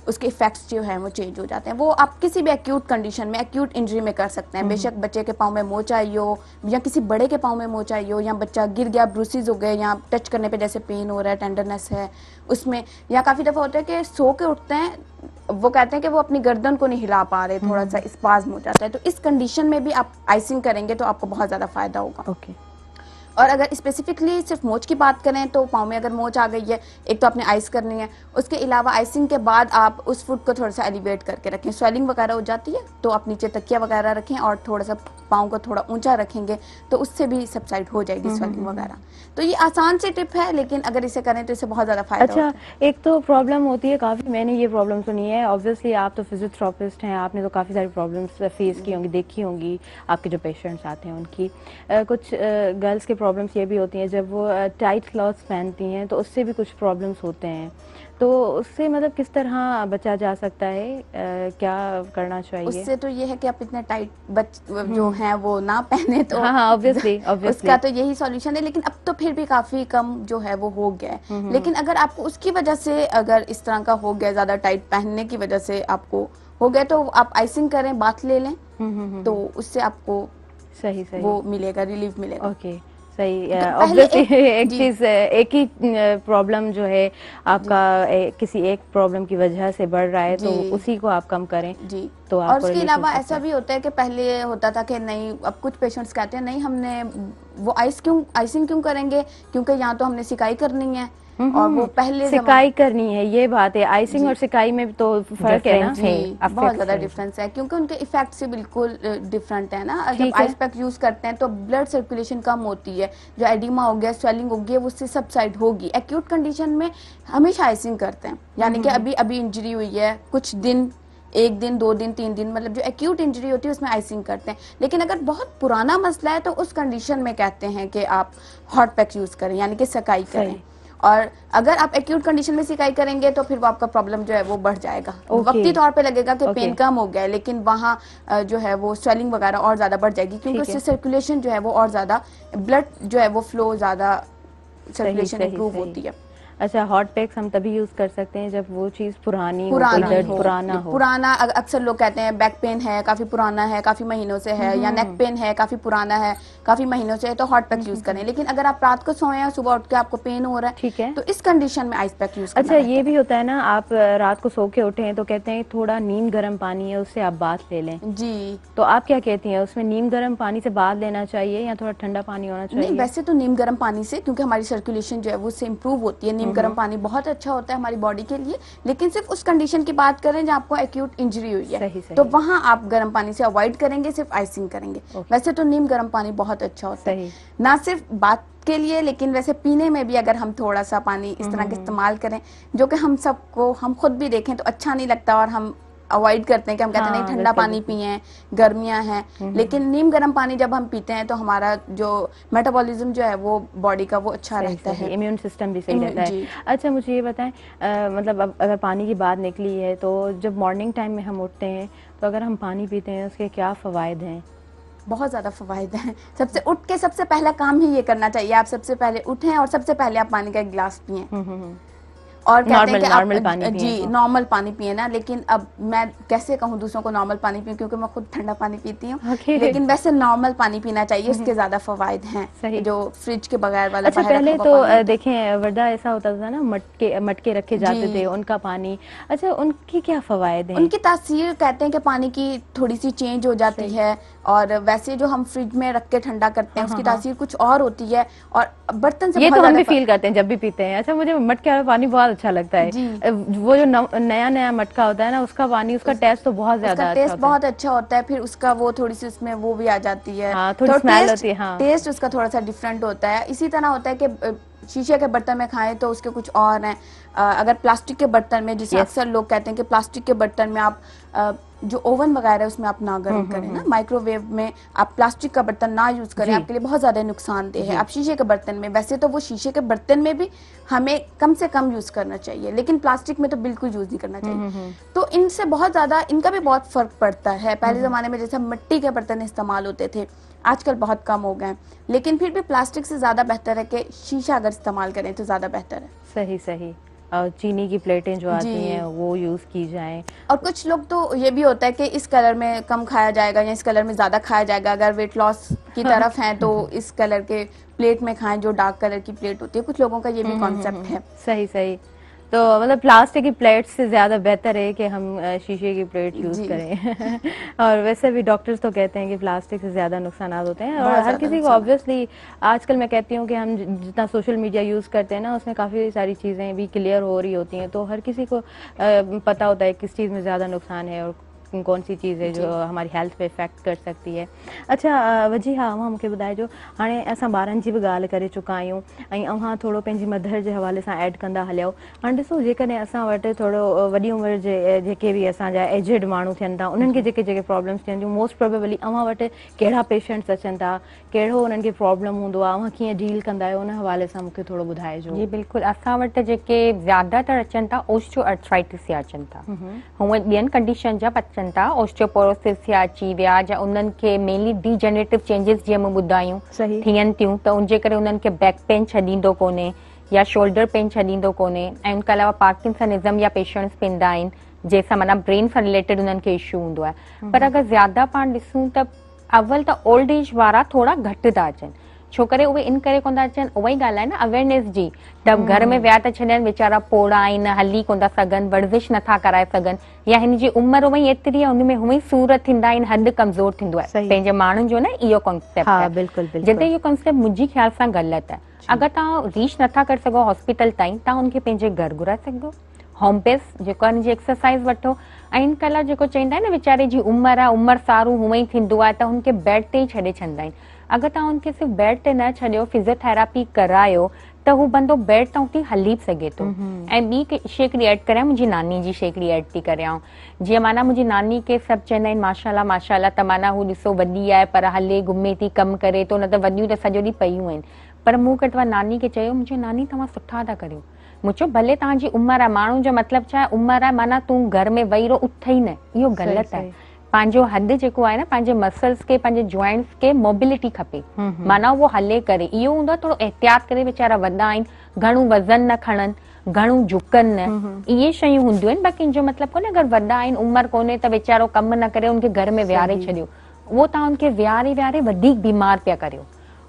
उसके इफेक्ट्स जो हैं वो चेंज हो जाते हैं वो आप किसी भी एक्यूट कंडीशन में एक्यूट इंजरी में कर सकते हैं बेशक बच्चे के पाँव में मोच आई हो या किसी बड़े के पाँव में मोच आई हो या बच्चा गिर गया ब्रूसिस हो गए या टच करने पर जैसे पेन हो रहा है टेंडरनेस है उसमें या काफ़ी दफ़ा होता है कि सो के उठते हैं वो कहते हैं कि वो अपनी गर्दन को नहीं हिला पा रहे थोड़ा सा स्पाज्म हो जाता है तो इस कंडीशन में भी आप आइसिंग करेंगे तो आपको बहुत ज़्यादा फायदा होगा ओके okay. और अगर स्पेसिफिकली सिर्फ मोच की बात करें तो पाँव में अगर मोच आ गई है एक तो आपने आइस करनी है उसके अलावा आइसिंग के बाद आप उस फूड को थोड़ा सा एलिवेट करके रखें स्वेलिंग वगैरह हो जाती है तो आप नीचे तकिया वगैरह रखें और थोड़ा सा पाँव को थोड़ा ऊंचा रखेंगे तो उससे भी सबसाइड हो जाएगी स्वेलिंग हम्म, हम्म, हम्म। वगैरह तो ये आसान सी टिप है लेकिन अगर इसे करें तो इसे बहुत ज़्यादा फायदा अच्छा एक तो प्रॉब्लम होती है काफ़ी मैंने ये प्रॉब्लम सुनी है ऑब्वियसली आप तो फिजियोथेरापिस्ट हैं आपने तो काफ़ी सारी प्रॉब्लम्स फेस की होंगी देखी होंगी आपके जो पेशेंट्स आते हैं उनकी कुछ गर्ल्स के प्रॉब्लम्स ये भी होती हैं जब वो टाइट क्लॉथ्स पहनती हैं तो उससे भी कुछ प्रॉब्लम्स होते हैं तो उससे मतलब किस तरह बचा जा सकता है आ, क्या करना चाहिए उससे तो ये है कि आप इतने टाइट बच जो हम्म। हैं वो ना पहने तो हाँ ऑब्वियसली हाँ, उसका तो यही सॉल्यूशन है लेकिन अब तो फिर भी काफी कम जो है वो हो गया है हम्म, हम्म। लेकिन अगर आपको उसकी वजह से अगर इस तरह का हो गया ज्यादा टाइट पहनने की वजह से आपको हो गया तो आप आइसिंग करें बात ले लें तो उससे आपको सही सही वो मिलेगा रिलीफ मिलेगा ओके okay. सही ऑब्वियसली तो एक चीज एक ही प्रॉब्लम जो है आपका किसी एक प्रॉब्लम की वजह से बढ़ रहा है तो उसी को आप कम करें जी तो आप और उसके अलावा ऐसा भी होता है कि पहले होता था कि नहीं अब कुछ पेशेंट्स कहते हैं नहीं हमने वो आइस क्यों आइसिंग क्यों करेंगे क्योंकि यहाँ तो हमने सिकाई करनी है और हम्म। वो पहले सिकाई करनी है ये बात है आइसिंग और सिकाई में तो फर्क है ना है बहुत ज्यादा डिफरेंस है क्योंकि उनके इफेक्ट से बिल्कुल डिफरेंट है ना जब आइस पैक यूज करते हैं तो ब्लड सर्कुलेशन कम होती है जो एडिमा हो गया स्वेलिंग हो गई उससे सबसाइड होगी एक्यूट कंडीशन में हमेशा आइसिंग करते हैं यानी कि हम्म। अभी अभी इंजरी हुई है कुछ दिन एक दिन दो दिन तीन दिन मतलब जो एक्यूट इंजरी होती है उसमें आइसिंग करते हैं लेकिन अगर बहुत पुराना मसला है तो उस कंडीशन में कहते हैं कि आप हॉट पैक यूज़ करें यानी कि सकाई करें और अगर आप एक्यूट कंडीशन में सिकाई करेंगे तो फिर वो आपका प्रॉब्लम जो है वो बढ़ जाएगा okay. वक्ती तौर पे लगेगा कि okay. पेन कम हो गया है लेकिन वहाँ जो है वो स्वेलिंग वगैरह और ज्यादा बढ़ जाएगी क्योंकि उससे सर्कुलेशन जो है वो और ज्यादा ब्लड जो है वो फ्लो ज्यादा सर्कुलेशन इम्प्रूव होती है अच्छा हॉट पैक्स हम तभी यूज कर सकते हैं जब वो चीज पुरानी पुरानी हो, हो, पुराना हो पुराना अक्सर लोग कहते हैं बैक पेन है काफी पुराना है काफी महीनों से है या नेक पेन हम्म। है काफी पुराना है काफी महीनों से है तो हॉट पैक यूज करें लेकिन अगर आप रात को सोए या सुबह उठ के आपको पेन हो रहा है ठीक है तो इस कंडीशन में आइस पैक यूज अच्छा ये भी होता है ना आप रात को सो के उठे हैं तो कहते हैं थोड़ा नीम गर्म पानी है उससे आप बात ले लें जी तो आप क्या कहती हैं उसमें नीम गर्म पानी से बात लेना चाहिए या थोड़ा ठंडा पानी होना चाहिए वैसे तो नीम गर्म पानी से क्योंकि हमारी सर्कुलेशन जो है वो उससे इम्प्रूव होती है लेकिन हम्म, हम्म। गर्म पानी बहुत अच्छा होता है हमारी बॉडी के लिए लेकिन सिर्फ उस कंडीशन की बात करें जहाँ आपको एक्यूट इंजरी हुई है सही, तो सही। तो वहाँ आप गर्म पानी से अवॉइड करेंगे सिर्फ आइसिंग करेंगे वैसे तो नीम गर्म पानी बहुत अच्छा होता है ना सिर्फ बात के लिए लेकिन वैसे पीने में भी अगर हम थोड़ा सा पानी इस हम्म, तरह का इस्तेमाल करें जो कि हम सबको हम खुद भी देखें तो अच्छा नहीं लगता और हम अवॉइड करते हैं कि हम कहते हैं नहीं हाँ, ठंडा पानी पिए गर्मियां हैं हम्म, हम्म। लेकिन नीम गर्म पानी जब हम पीते हैं तो हमारा जो मेटाबॉलिज्म जो है वो बॉडी का वो अच्छा रहता है इम्यून सिस्टम भी सही रहता है अच्छा मुझे ये बताएं मतलब अब अगर पानी की बात निकली है तो जब मॉर्निंग टाइम में हम उठते हैं तो अगर हम पानी पीते हैं उसके क्या फ़वाद हैं बहुत ज़्यादा फ़वाद हैं सबसे उठ के सबसे पहला काम ही ये करना चाहिए आप सबसे पहले उठें और सबसे पहले आप पानी का एक गिलास पिए हम्म, और नॉर्मल नॉर्मल पानी जी नॉर्मल तो। पानी पिए ना लेकिन अब मैं कैसे कहूँ दूसरों को नॉर्मल पानी पी क्योंकि मैं खुद ठंडा पानी पीती हूँ okay. लेकिन वैसे नॉर्मल पानी पीना चाहिए उसके mm-hmm. ज्यादा फवायद हैं जो फ्रिज के बगैर वाला अच्छा पहले तो देखे वर्दा ऐसा होता था ना मटके मटके रखे जाते थे उनका पानी अच्छा उनकी क्या फवायद है उनकी तासीर कहते हैं कि पानी की थोड़ी सी चेंज हो जाती है और वैसे जो हम फ्रिज में रख के ठंडा करते हैं हाँ, उसकी हाँ, हाँ। तासीर कुछ और होती है और बर्तन से ये तो हम भी फील करते हैं जब भी पीते हैं अच्छा मुझे मटके वाला पानी बहुत अच्छा लगता है वो जो नया नया मटका होता है ना उसका पानी उसका टेस्ट तो बहुत ज्यादा टेस्ट अच्छा बहुत अच्छा होता है फिर उसका वो थोड़ी सी उसमें वो भी आ जाती है टेस्ट हाँ, तो हाँ। उसका थोड़ा सा डिफरेंट होता है इसी तरह होता है की शीशे के बर्तन में खाएं तो उसके कुछ और हैं अगर प्लास्टिक के बर्तन में जिसे अक्सर लोग कहते हैं कि प्लास्टिक के बर्तन में आप जो ओवन वगैरह है उसमें आप ना गर्म हम्म, करें हम्म, ना हम्म। माइक्रोवेव में आप प्लास्टिक का बर्तन ना यूज करें आपके लिए बहुत ज्यादा नुकसानदेह है आप शीशे के बर्तन में वैसे तो वो शीशे के बर्तन में भी हमें कम से कम यूज करना चाहिए लेकिन प्लास्टिक में तो बिल्कुल यूज नहीं करना चाहिए तो इनसे बहुत ज्यादा इनका भी बहुत फर्क पड़ता है पहले जमाने में जैसे मिट्टी के बर्तन इस्तेमाल होते थे आजकल बहुत कम हो गए लेकिन फिर भी प्लास्टिक से ज्यादा बेहतर है कि शीशा अगर इस्तेमाल करें तो ज्यादा बेहतर है सही सही चीनी की प्लेटें जो आती हैं वो यूज़ की जाए और कुछ लोग तो ये भी होता है कि इस कलर में कम खाया जाएगा या इस कलर में ज़्यादा खाया जाएगा अगर वेट लॉस की हाँ। तरफ है तो इस कलर के प्लेट में खाएं जो डार्क कलर की प्लेट होती है कुछ लोगों का ये भी कॉन्सेप्ट हम्म, हम्म, हम्म। है सही सही तो मतलब प्लास्टिक की प्लेट्स से ज़्यादा बेहतर है कि हम शीशे की प्लेट यूज़ करें और वैसे भी डॉक्टर्स तो कहते हैं कि प्लास्टिक से ज़्यादा नुकसान होते हैं और हर किसी को ऑब्वियसली आजकल मैं कहती हूँ कि हम जितना सोशल मीडिया यूज़ करते हैं ना उसमें काफ़ी सारी चीज़ें भी क्लियर हो रही होती हैं तो हर किसी को पता होता है किस चीज़ में ज़्यादा नुकसान है और कौन सी चीज़ है जो हमारी हेल्थ पे इफेक्ट कर सकती है अच्छा वजी हाँ अव्हां मुझे ॿुधाइजो हाणे असां ॿारनि जी गाल कर चुका हूँ ऐं अव्हां थोरो मदर के हवा से एड कंदा हलियो हाँ ऐसो जेकॾहिं असां वटि थोरो वॾी उमिरि जे जेके बि असांजा एजिड माण्हू थियनि था उन्हनि प्रॉब्लम्स थियनि मोस्ट प्रोबेबली अव्हां वट कड़ा पेशेंट्स अचन था कड़ो उन प्रॉब्लम हों आहे डील कंदा आहियो उन हवाले सां मूंखे थोरो ॿुधाइजो जी बिल्कुल अस वटि ज़्यादातर अचन था ओस्टो अर्थराइटिस जा अचनि था हूअं ॿियनि कंडीशन जहाँ अचनि था या अची विया या उन्हनि खे मेनली डीजनरेटिव चेंजिस जीअं मूं ॿुधायूं थियनि थियूं त उनजे करे उन्हनि खे बैक पेन छॾींदो कोन्हे या शोल्डर पेन छॾींदो कोन्हे ऐं उनखां अलावा पार्किंग या पेशंट्स पवंदा आहिनि जंहिं सां माना ब्रेन सां रिलेटेड हुननि खे इशू हूंदो आहे पर अगरि ज़्यादा पाण ॾिसूं त अवल त ओल्ड एज वारा थोरा घटि था अचनि छोकरे उहे इन करे कोन था अचनि उहा ई ॻाल्हि आहे न अवेयरनेस जी त घर में विया था छॾनि वेचारा पोड़ा आहिनि हली कोन था सघनि वर्ज़िश नथा कराए सघनि या हिन जी उमिरि उअं ई एतिरी आहे हुनमें हूअं ई सूर थींदा आहिनि हंधु कमज़ोर थींदो आहे पंहिंजे माण्हुनि जो न इहो कॉन्सेप्ट बिल्कुलु जिते इहो कॉन्सेप्ट मुंहिंजे ख़्याल सां ग़लति आहे अगरि तव्हां रीच नथा करे सघो हॉस्पिटल ताईं तव्हां हुनखे पंहिंजे घर घुराए सघो होमपेस जेको आहे एक्सरसाइज़ वठो ऐं कला जेको चवंदा आहिनि वेचारे जी उमिरि आहे उमिरि सारो हूअ थींदो आहे त हुनखे ते ई छॾे अगर तुम उनके सिर्फ बेड ते न छॾियो फिज़ियोथेरापी करायो तो वो बंदो बेड तां उथी हली सके तो थो हम्म, हम्म। ऐं ॿी शइ क्रिएट नानी जी शेकड़ी एड थी कर माना मुंहिंजी नानी के सब चवंदा माशाला माशाला त माना हू ॾिसो वॾी पर हले घुमे थी कम करे तो न त वॾियूं पन पर नानी के चयो मुंहिंजी नानी तव्हां सुठा था करियो मूं भले तव्हांजी उम्र आहे माण्हू जो मतलब छा आहे माना तू घर में वेही रहो उथ ही न इहो ग़लति पंहिंजो हद जेको आहे न पंहिंजे मसल्स खे पंहिंजे जॉइंट्स खे मोबिलिटी खपे माना उहो हले करे इहो हूंदो आहे थोरो एहतियात करे वीचारा वॾा आहिनि घणो वज़न न खणनि घणो झुकनि न इहे शयूं हूंदियूं आहिनि बाक़ी जो मतिलबु कोन्हे अगरि वॾा आहिनि उमिरि कोन्हे त वीचारो कमु न करे हुनखे घर में विहारे छॾियो उहो तव्हां हुनखे विहारे विहारे वधीक बीमार पिया करियो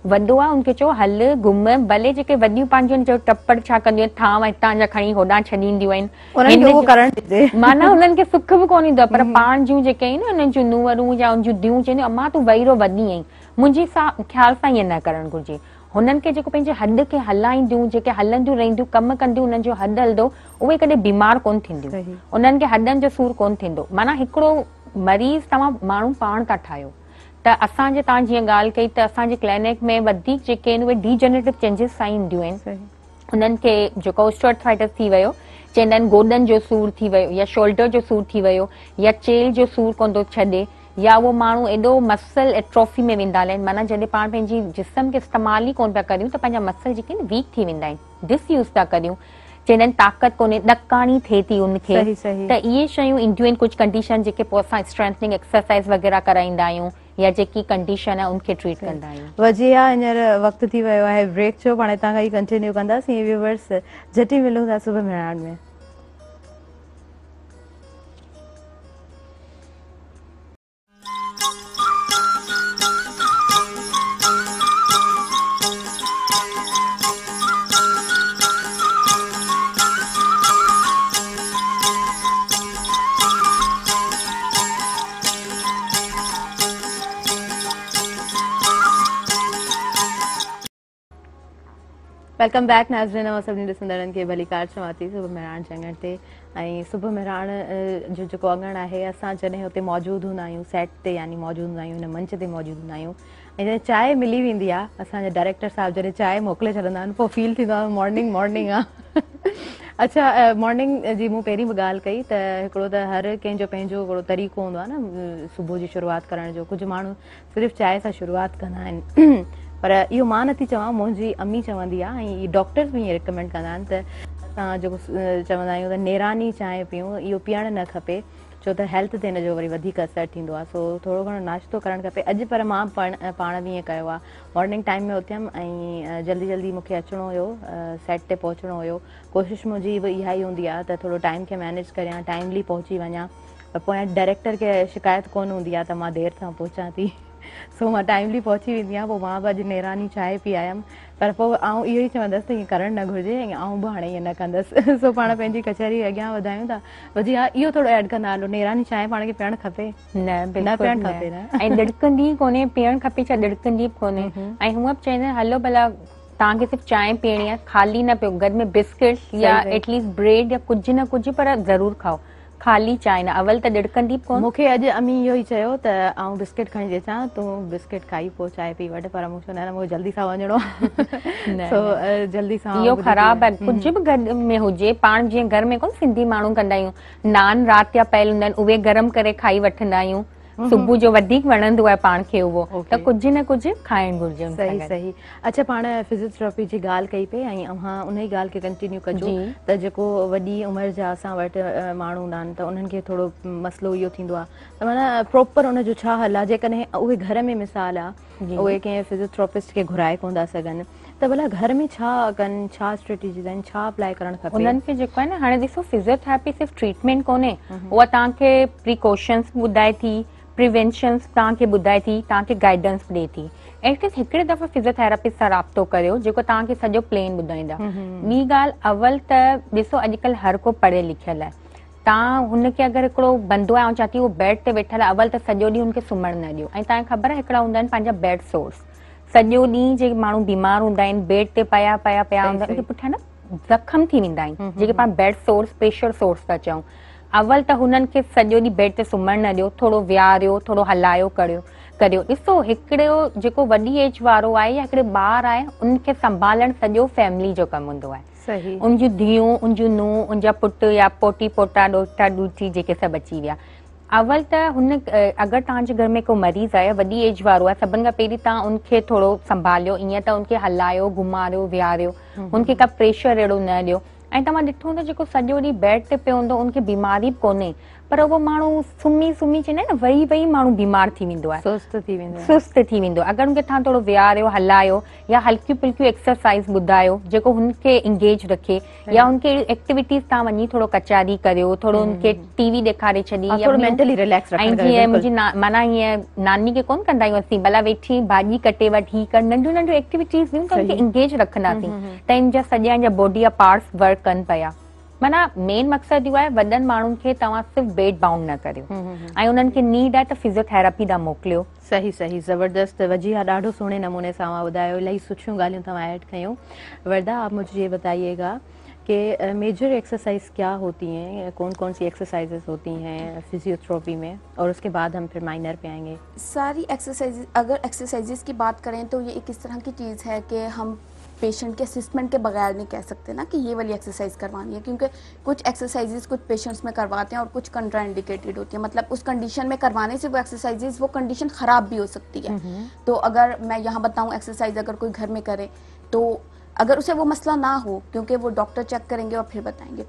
वॾो आहे हुनखे चओ हल गुम भले जेके वॾियूं पंहिंजियूं आहिनि चयो छा कंदियूं आहिनि थांव हितां जा खणी होॾां छॾींदियूं आहिनि माना हुननि खे सुख बि कोन ईंदो आहे पर पाण जूं जेके आहिनि नुंहुं या हुन जूं धीरियूं चवंदियूं अमा तूं वहीरो वॾी आहीं मुंहिंजी ख़्याल सां इअं न करणु घुरिजे हुननि खे जेको पंहिंजे हद खे हलाईंदियूं जेके हलंदियूं रहंदियूं कम कंदियूं हुननि जो हलंदो उहे कॾहिं बीमार कोन थींदियूं हुननि खे जो सूर कोन्ह थींदो माना हिकिड़ो मरीज़ तव्हां माण्हू पाण त ठाहियो त असांजे तव्हां जीअं ॻाल्हि कई त असांजे क्लेनिक में वधीक जेके आहिनि उहे डीजनरेटिव चेंजिस ईंदियूं आहिनि हुननि खे जेको ओस्टोराइटिस थी वियो चवंदा आहिनि गोॾनि जो सूरु थी वियो या शोल्डर जो सूरु थी वियो या चेल जो सूरु कोन थो छॾे या उहो माण्हू एॾो मसल एट्रोफी में वेंदा आहिनि माना जॾहिं पाण पंहिंजे जिस्म खे इस्तेमालु ई कोन्ह पिया करियूं त पंहिंजा मसल जेके वीक थी वेंदा आहिनि डिसयूस पिया करियूं चवंदा आहिनि ताक़त कोन्हे नकाणी थिए थी उन त इहे शयूं ईंदियूं आहिनि कुझु कंडीशन जेके पोइ असां स्ट्रेंथनिंग एक्सरसाइज़ वग़ैरह कराईंदा या जेकी कंडीशन आहे उनखे ट्रीट कंदा आहियूं वज़ी आहे हींअर वक़्तु थी वियो आहे ब्रेक जो पाण हितां खां ई कंटिन्यू कंदासीं व्यूवर्स जॾहिं मिलूं था सुबुह मिलाइण में वेलकम बैक नास ॾिसंदड़नि खे भली कार चवां थी सुबुह महराण जे अंगण ते ऐं सुबुह महराण जो जेको अङण आहे असां जॾहिं हुते मौजूदु हूंदा आहियूं सेट ते यानी मौजूदु हूंदा आहियूं हिन मंच ते मौजूदु हूंदा आहियूं ऐं जॾहिं चांहि मिली वेंदी आहे असांजा डायरेक्टर साहिबु जॾहिं चांहि मोकिले छॾींदा आहिनि पोइ फील थींदो आहे मोर्निंग मॉर्निंग आहे अच्छा मॉर्निंग जी मूं पहिरीं बि ॻाल्हि कई त हिकिड़ो त हर कंहिंजो पंहिंजो तरीक़ो हूंदो आहे न सुबुह जी शुरूआति करण जो कुझु माण्हू सिर्फ़ु पर इहो मां नथी चवां मुंहिंजी अम्मी चवंदी आहे ऐं इहे डॉक्टर्स बि ईअं रिकमेंड कंदा आहिनि त असां जेको चवंदा आहियूं त नेरानी चांहि पियूं इहो पीअणु न खपे छो त हेल्थ ते हिन जो वरी वधीक असरु थींदो आहे सो थोरो घणो नाश्तो करणु खपे अॼु पर मां पाण पाण बि ईअं कयो आहे मॉर्निंग टाइम में उथियमि ऐं जल्दी जल्दी मूंखे अचिणो हुयो सेट ते पहुचणो हुयो कोशिशि मुंहिंजी बि इहा ई हूंदी आहे त थोरो टाइम खे मैनेज करियां टाइमली पहुची वञा पर पोयां डायरेक्टर खे शिकायत कोन हूंदी आहे त मां देरि सां पहुचां थी सो मां टाइमली पहुची वेंदी आहियां पोइ मां बि अॼु नेरानी चांहि पी आय पर पोइ आउं इहो ई चवंदसि त हीअं करणु न घुरिजे ऐं आउं बि हाणे ईअं न कंदसि सो पाण पंहिंजी कचहरी अॻियां वधायूं था जी हा इहो थोरो ऐड कंदा हलो नेरानी चांहि पाण खे पीअणु खपे न पीअणु खपे ऐं ॾिड़कंदी कोन्हे पीअणु खपे छा ॾिड़कंदी बि कोन्हे हम्म, हम्म। ऐं बि चवंदा आहिनि हलो भला तव्हांखे सिर्फ़ु चांहि पीअणी आहे खाली न पियो घर में बिस्किट या एटलीस्ट ब्रेड या कुझु न कुझु पर ज़रूरु खाओ ख़ाली चांहि न अवल त धिड़कंदी बि कोन मूंखे अॼु अमी इहो ई चयो त आऊं बिस्किट खणी अचां तू बिस्किट खाई पोइ चांहि पी वठ पर सां वञिणो आहे कुझु बि घर में हुजे घर में कोन कंदा आहियूं नान राति जा पयल हूंदा आहिनि उहे गरम करे सुबुह जो वधीक वणंदो आहे पाण खे उहो त कुझु न कुझु खाइण घुरिजे सही सही अच्छा पाण फिज़ियोथेरेपी जी ॻाल्हि कई पई ऐं अव्हां उन ई ॻाल्हि खे कंटिन्यू कजो त जेको वॾी उमिरि जा असां वटि माण्हू हूंदा आहिनि त उन्हनि खे थोरो मसलो इहो थींदो आहे त माना प्रोपर उनजो छा हल आहे जेकॾहिं उहे घर में मिसाल आहे उहे कंहिं फिज़ियोथेरेपिस्ट खे घुराए कोन था सघनि त भला घर में छा कनि छा स्ट्रैटिजीस आहिनि छा अप्लाई करणु खपे उन्हनि खे जेको आहे न हाणे ॾिसो फिज़ियोथेरेपी सिर्फ़ु ट्रीटमेंट कोन्हे उहा तव्हांखे प्रिकॉशन्स ॿुधाए थी प्रिवेंशंस तव्हांखे ॿुधाए थी तव्हांखे गाइडेंस ॾिए थी एटलीस्ट हिकिड़े दफ़ो फिज़ियोथेरापिस्ट सां राब्तो करियो जेको तव्हांखे सॼो प्लेन ॿुधाईंदा ॿी ॻाल्हि अवल त ॾिसो अॼुकल्ह हर को पढ़ियल लिखियल आहे तव्हां हुनखे अगरि हिकिड़ो बंदो आहे ऐं चा थी उहो बैड ते वेठल आहे अवल त सॼो ॾींहुं हुनखे सुम्हणु न ॾियो ऐं तव्हांखे ख़बर आहे हिकिड़ा हूंदा आहिनि पंहिंजा बेड सोर्स सॼो ॾींहुं जेके माण्हू बीमार हूंदा आहिनि बेड ते पया पया पया हूंदा आहिनि पुठियां न ज़ख़म थी वेंदा आहिनि जेके पाण बैड सोर्स प्रेशर सोर्स था चऊं अवल त हुननि खे सॼो ॾींहुं बेड ते सुम्हणु न ॾियो थोरो विहारियो थोरो हलायो करियो करियो ॾिसो हिकिड़ो जेको वॾी एज वारो आहे या हिकिड़े ॿार आहे उनखे संभालण सॼो फैमिली जो कमु हूंदो आहे उन जूं धीअं उन जूं नुंहुं जा पुट या पोटी पोटा ॾोटा ॾोटी जेके सभु अची विया अवल त हुन अगरि तव्हांजे घर में को मरीज़ आहे वॾी एज वारो आहे सभिनि खां पहिरीं तव्हां उनखे थोरो संभालियो ईअं त उनखे हलायो घुमारियो विहारियो हुनखे का प्रेशर अहिड़ो न ॾियो ऐं तव्हां ॾिठो त जेको सॼो ॾींहुं बैड ते पियो हूंदो उनखे बीमारी बि कोन्हे पर उहो माण्हू सुम्ही सुम्ही चवंदा आहिनि न वेही वेही माण्हू बीमार थी वेंदो आहे सुस्त थी वेंदो आहे अगरि हुनखे तव्हां थोरो वेहारियो हलायो या हल्कियूं पुलकियूं एक्सरसाइज़ ॿुधायो जेको हुनखे एंगेज रखे या हुनखे अहिड़ी एक्टिविटीस तव्हां वञी थोरो कचहरी करियो थोरो हुनखे टी वी ॾेखारे छॾी थोरो जीअं मुंहिंजी माना हीअं नानी खे कोन्ह कंदा आहियूं असां भला वेठी भाॼी कटे वठी करे नंढियूं नंढियूं एक्टिविटीस हुयूं त हुनखे एंगेज रखंदासीं त इन जा सॼा बॉडी जा पार्ट्स वर्क कनि पिया माना मेन मकसद यो है वॾनि माण्हुनि के तवा सिर्फ बेड बाउंड न करियो आई उनन के नीड है तो फिजियोथेरेपी दा मोकलियो सही सही ज़बरदस्त वजीहा ॾाढो सोने नमूने सावा बदायो लई सुछु गालियो तवा ऐड कयो वरदा आप मुझे ये बताइएगा के मेजर एक्सरसाइज क्या होती हैं कौन कौन सी एक्सरसाइजेज होती हैं फिजियोथेरेपी में और उसके बाद हम फिर माइनर पे आएंगे सारी एक्सरसाइज अगर एक्सरसाइजेज की बात करें तो ये एक इस तरह की चीज़ है कि हम पेशेंट के असिस्मेंट के बगैर नहीं कह सकते ना कि ये वाली एक्सरसाइज करवानी है क्योंकि कुछ एक्सरसाइजेज कुछ पेशेंट्स में करवाते हैं और कुछ कंट्राइंडिकेटेड होती है मतलब उस कंडीशन में करवाने से वो एक्सरसाइजेज वो कंडीशन ख़राब भी हो सकती है तो अगर मैं यहाँ बताऊँ एक्सरसाइज अगर कोई घर में करे तो अगर उसे वो मसला ना हो क्योंकि वो डॉक्टर चेक करेंगे और फिर बताएंगे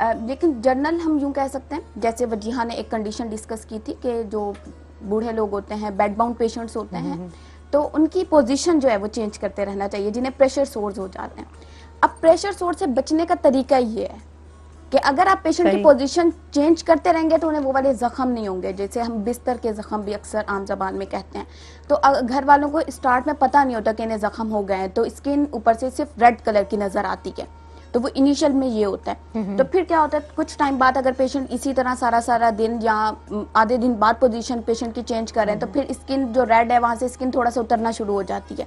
आ, लेकिन जनरल हम यूँ कह सकते हैं जैसे वजीहा ने एक कंडीशन डिस्कस की थी कि जो बूढ़े लोग होते हैं बेड बाउंड पेशेंट्स होते हैं तो उनकी पोजीशन जो है वो चेंज करते रहना चाहिए जिन्हें प्रेशर सोर्स हो जाते हैं अब प्रेशर सोर्स से बचने का तरीका ये है कि अगर आप पेशेंट की पोजीशन चेंज करते रहेंगे तो उन्हें वो वाले ज़ख़म नहीं होंगे जैसे हम बिस्तर के ज़ख़म भी अक्सर आम जबान में कहते हैं तो घर वालों को स्टार्ट में पता नहीं होता कि इन्हें ज़ख़म हो गए हैं तो स्किन ऊपर से सिर्फ रेड कलर की नज़र आती है तो वो इनिशियल में ये होता है हम्म, हम्म। तो फिर क्या होता है कुछ टाइम बाद अगर पेशेंट इसी तरह सारा सारा दिन या आधे दिन बाद पोजीशन पेशेंट की चेंज करें तो हम्म, फिर स्किन जो रेड है वहाँ से स्किन थोड़ा सा उतरना शुरू हो जाती है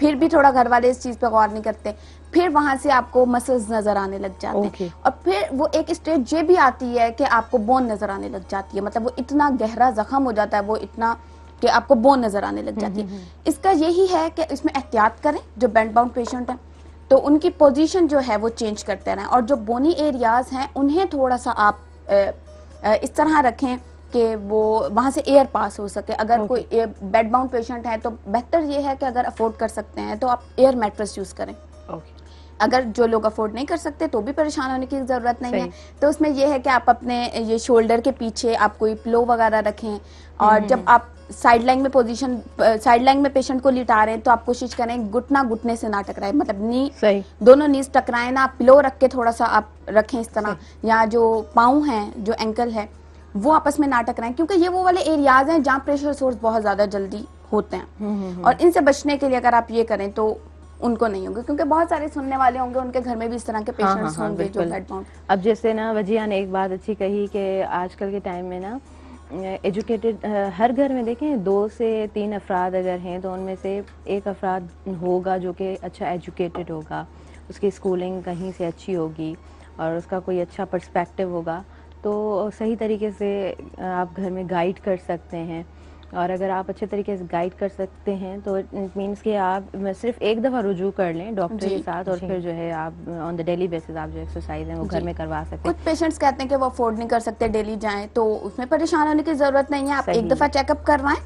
फिर भी थोड़ा घर वाले इस चीज़ पर गौर नहीं करते फिर वहां से आपको मसल्स नज़र आने लग जाते हैं okay. और फिर वो एक स्टेज ये भी आती है कि आपको बोन नज़र आने लग जाती है मतलब वो इतना गहरा जख्म हो जाता है वो इतना कि आपको बोन नज़र आने लग जाती है इसका यही है कि इसमें एहतियात करें जो बैंड बाउंड पेशेंट है तो उनकी पोजीशन जो है वो चेंज करते रहें और जो बोनी एरियाज हैं उन्हें थोड़ा सा आप इस तरह रखें कि वो वहाँ से एयर पास हो सके अगर okay. कोई बेड बाउंड पेशेंट है तो बेहतर ये है कि अगर अफोर्ड कर सकते हैं तो आप एयर मेट्रेस यूज़ करें okay. अगर जो लोग अफोर्ड नहीं कर सकते तो भी परेशान होने की ज़रूरत नहीं है तो उसमें यह है कि आप अपने ये शोल्डर के पीछे आप कोई प्लो वगैरह रखें और हम्म, जब हम्म। आप साइड लाइन में पोजीशन साइड लाइन में पेशेंट को लिटा रहे हैं तो आप कोशिश करें घुटना घुटने से ना टकराए मतलब नी सही दोनों नीज टकराए ना आप पिलो रख के थोड़ा सा आप रखें इस तरह या जो पाऊ है जो एंकल है वो आपस में ना टकराए क्योंकि ये वो वाले एरियाज हैं जहाँ प्रेशर सोर्स बहुत ज्यादा जल्दी होते हैं हम्म, हम्म, हम्म। और इनसे बचने के लिए अगर आप ये करें तो उनको नहीं होंगे क्योंकि बहुत सारे सुनने वाले होंगे उनके घर में भी इस तरह के पेशेंट्स हाँ, हाँ, हाँ, होंगे जो ब्लड अब जैसे ना वजिया ने एक बात अच्छी कही कि आजकल के टाइम में ना एजुकेटेड हर घर में देखें दो से तीन अफराद अगर हैं तो उनमें से एक अफराद होगा जो कि अच्छा एजुकेटेड होगा उसकी स्कूलिंग कहीं से अच्छी होगी और उसका कोई अच्छा पर्सपेक्टिव होगा तो सही तरीके से आप घर में गाइड कर सकते हैं और अगर आप अच्छे तरीके से गाइड कर सकते हैं तो इट मीन्स कि आप सिर्फ एक दफ़ा रुजू कर लें डॉक्टर के साथ और फिर जो है आप ऑन द डेली बेसिस आप जो एक्सरसाइज है वो घर में करवा सकते हैं कुछ पेशेंट्स कहते हैं कि वो अफोर्ड नहीं कर सकते डेली जाएं तो उसमें परेशान होने की ज़रूरत नहीं है आप एक दफ़ा चेकअप करवाएं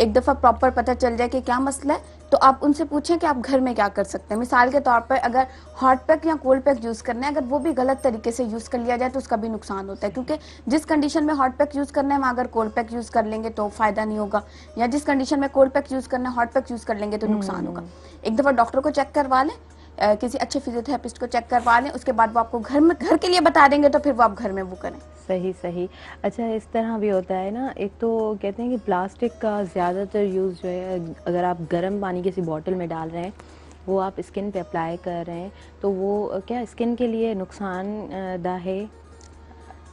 एक दफ़ा प्रॉपर पता चल जाए कि क्या मसला है तो आप उनसे पूछें कि आप घर में क्या कर सकते हैं मिसाल के तौर पर अगर हॉट पैक या कोल्ड पैक यूज़ करना है अगर वो भी गलत तरीके से यूज़ कर लिया जाए तो उसका भी नुकसान होता है क्योंकि जिस कंडीशन में हॉट पैक यूज़ करना है वहाँ अगर कोल्ड पैक यूज़ कर लेंगे तो फ़ायदा नहीं होगा या जिस कंडीशन में कोल्ड पैक यूज़ करना है हॉट पैक यूज़ कर लेंगे तो नुकसान होगा हम्म। एक दफ़ा डॉक्टर को चेक करवा लें किसी अच्छे फिजियोथेरापिस्ट को चेक करवा लें उसके बाद वो आपको घर में घर के लिए बता देंगे तो फिर वो आप घर में वो करें सही सही अच्छा इस तरह भी होता है ना एक तो कहते हैं कि प्लास्टिक का ज़्यादातर यूज़ जो है अगर आप गर्म पानी किसी बॉटल में डाल रहे हैं वो आप स्किन पे अप्लाई कर रहे हैं तो वो क्या स्किन के लिए नुकसानदा है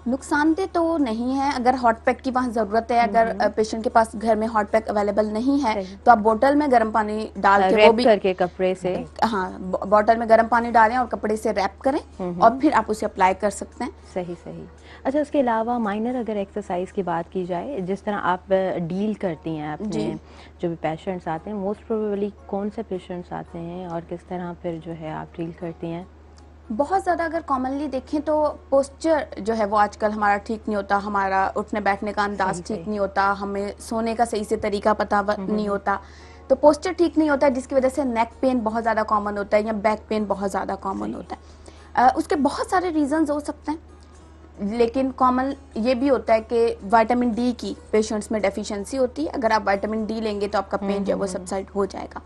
नुकसानदेह तो नहीं है अगर हॉट पैक की वहाँ ज़रूरत है अगर पेशेंट हम्म। के पास घर में हॉट पैक अवेलेबल नहीं है तो आप बोतल में गर्म पानी डाल के वो भी करके कपड़े से हाँ बोतल में गर्म पानी डालें और कपड़े से रैप करें हम्म, और हम्म। फिर आप उसे अप्लाई कर सकते हैं सही सही अच्छा उसके अलावा माइनर अगर एक्सरसाइज की बात की जाए जिस तरह आप डील करती हैं अपने जो भी पेशेंट्स आते हैं मोस्ट प्रोबेबली कौन से पेशेंट्स आते हैं और किस तरह फिर जो है आप डील करती हैं बहुत ज़्यादा अगर कॉमनली देखें तो पोस्चर जो है वो आजकल हमारा ठीक नहीं होता हमारा उठने बैठने का अंदाज ठीक नहीं होता हमें सोने का सही से तरीका पता हम्म, नहीं हम्म। होता तो पोस्चर ठीक नहीं होता है जिसकी वजह से नेक पेन बहुत ज़्यादा कॉमन होता है या बैक पेन बहुत ज़्यादा कॉमन होता है उसके बहुत सारे रीजंस हो सकते हैं लेकिन कॉमन ये भी होता है कि वाइटामिन डी की पेशेंट्स में डेफिशिएंसी होती है अगर आप वाइटामिन डी लेंगे तो आपका पेन हम्म, जो है वो सबसाइड हो जाएगा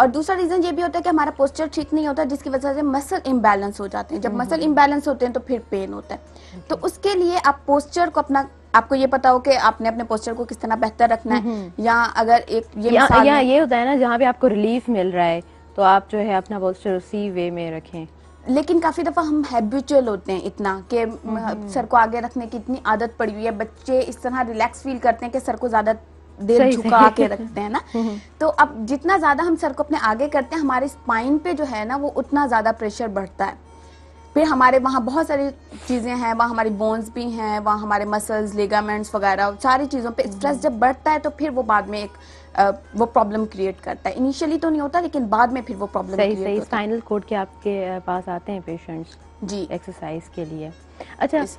और दूसरा रीज़न ये भी होता है कि हमारा पोस्चर ठीक नहीं होता जिसकी वजह से मसल इम्बैलेंस हो जाते हैं जब मसल इम्बैलेंस हम्म, हम्म। होते हैं तो फिर पेन होता है हम्म, तो उसके लिए आप पोस्चर को अपना आपको ये पता हो कि आपने अपने पोस्टर को किस तरह बेहतर रखना है या अगर एक ये या, या ये होता है ना जहाँ भी आपको रिलीफ मिल रहा है तो आप जो है अपना पोस्टर उसी वे में रखें लेकिन काफी दफा हम हैबिचुअल होते हैं इतना कि सर को आगे रखने की इतनी आदत पड़ी हुई है बच्चे इस तरह रिलैक्स फील करते हैं कि सर को ज्यादा दिल झुका के रखते हैं ना हम्म, हम्म। तो अब जितना ज्यादा हम सर को अपने आगे करते हैं हमारे स्पाइन पे जो है ना वो उतना ज्यादा प्रेशर बढ़ता है फिर हमारे वहाँ बहुत सारी चीज़ें हैं वहाँ हमारी बोन्स भी हैं वहाँ हमारे मसल्स लेगामेंट्स वगैरह सारी चीज़ों पे स्ट्रेस हम्म। जब बढ़ता है तो फिर वो बाद में एक आ, वो प्रॉब्लम क्रिएट करता है इनिशियली तो नहीं होता लेकिन बाद में फिर वो प्रॉब्लम सही सही स्पाइनल कोड के आपके पास आते हैं पेशेंट्स जी एक्सरसाइज के लिए अच्छा इस... आ,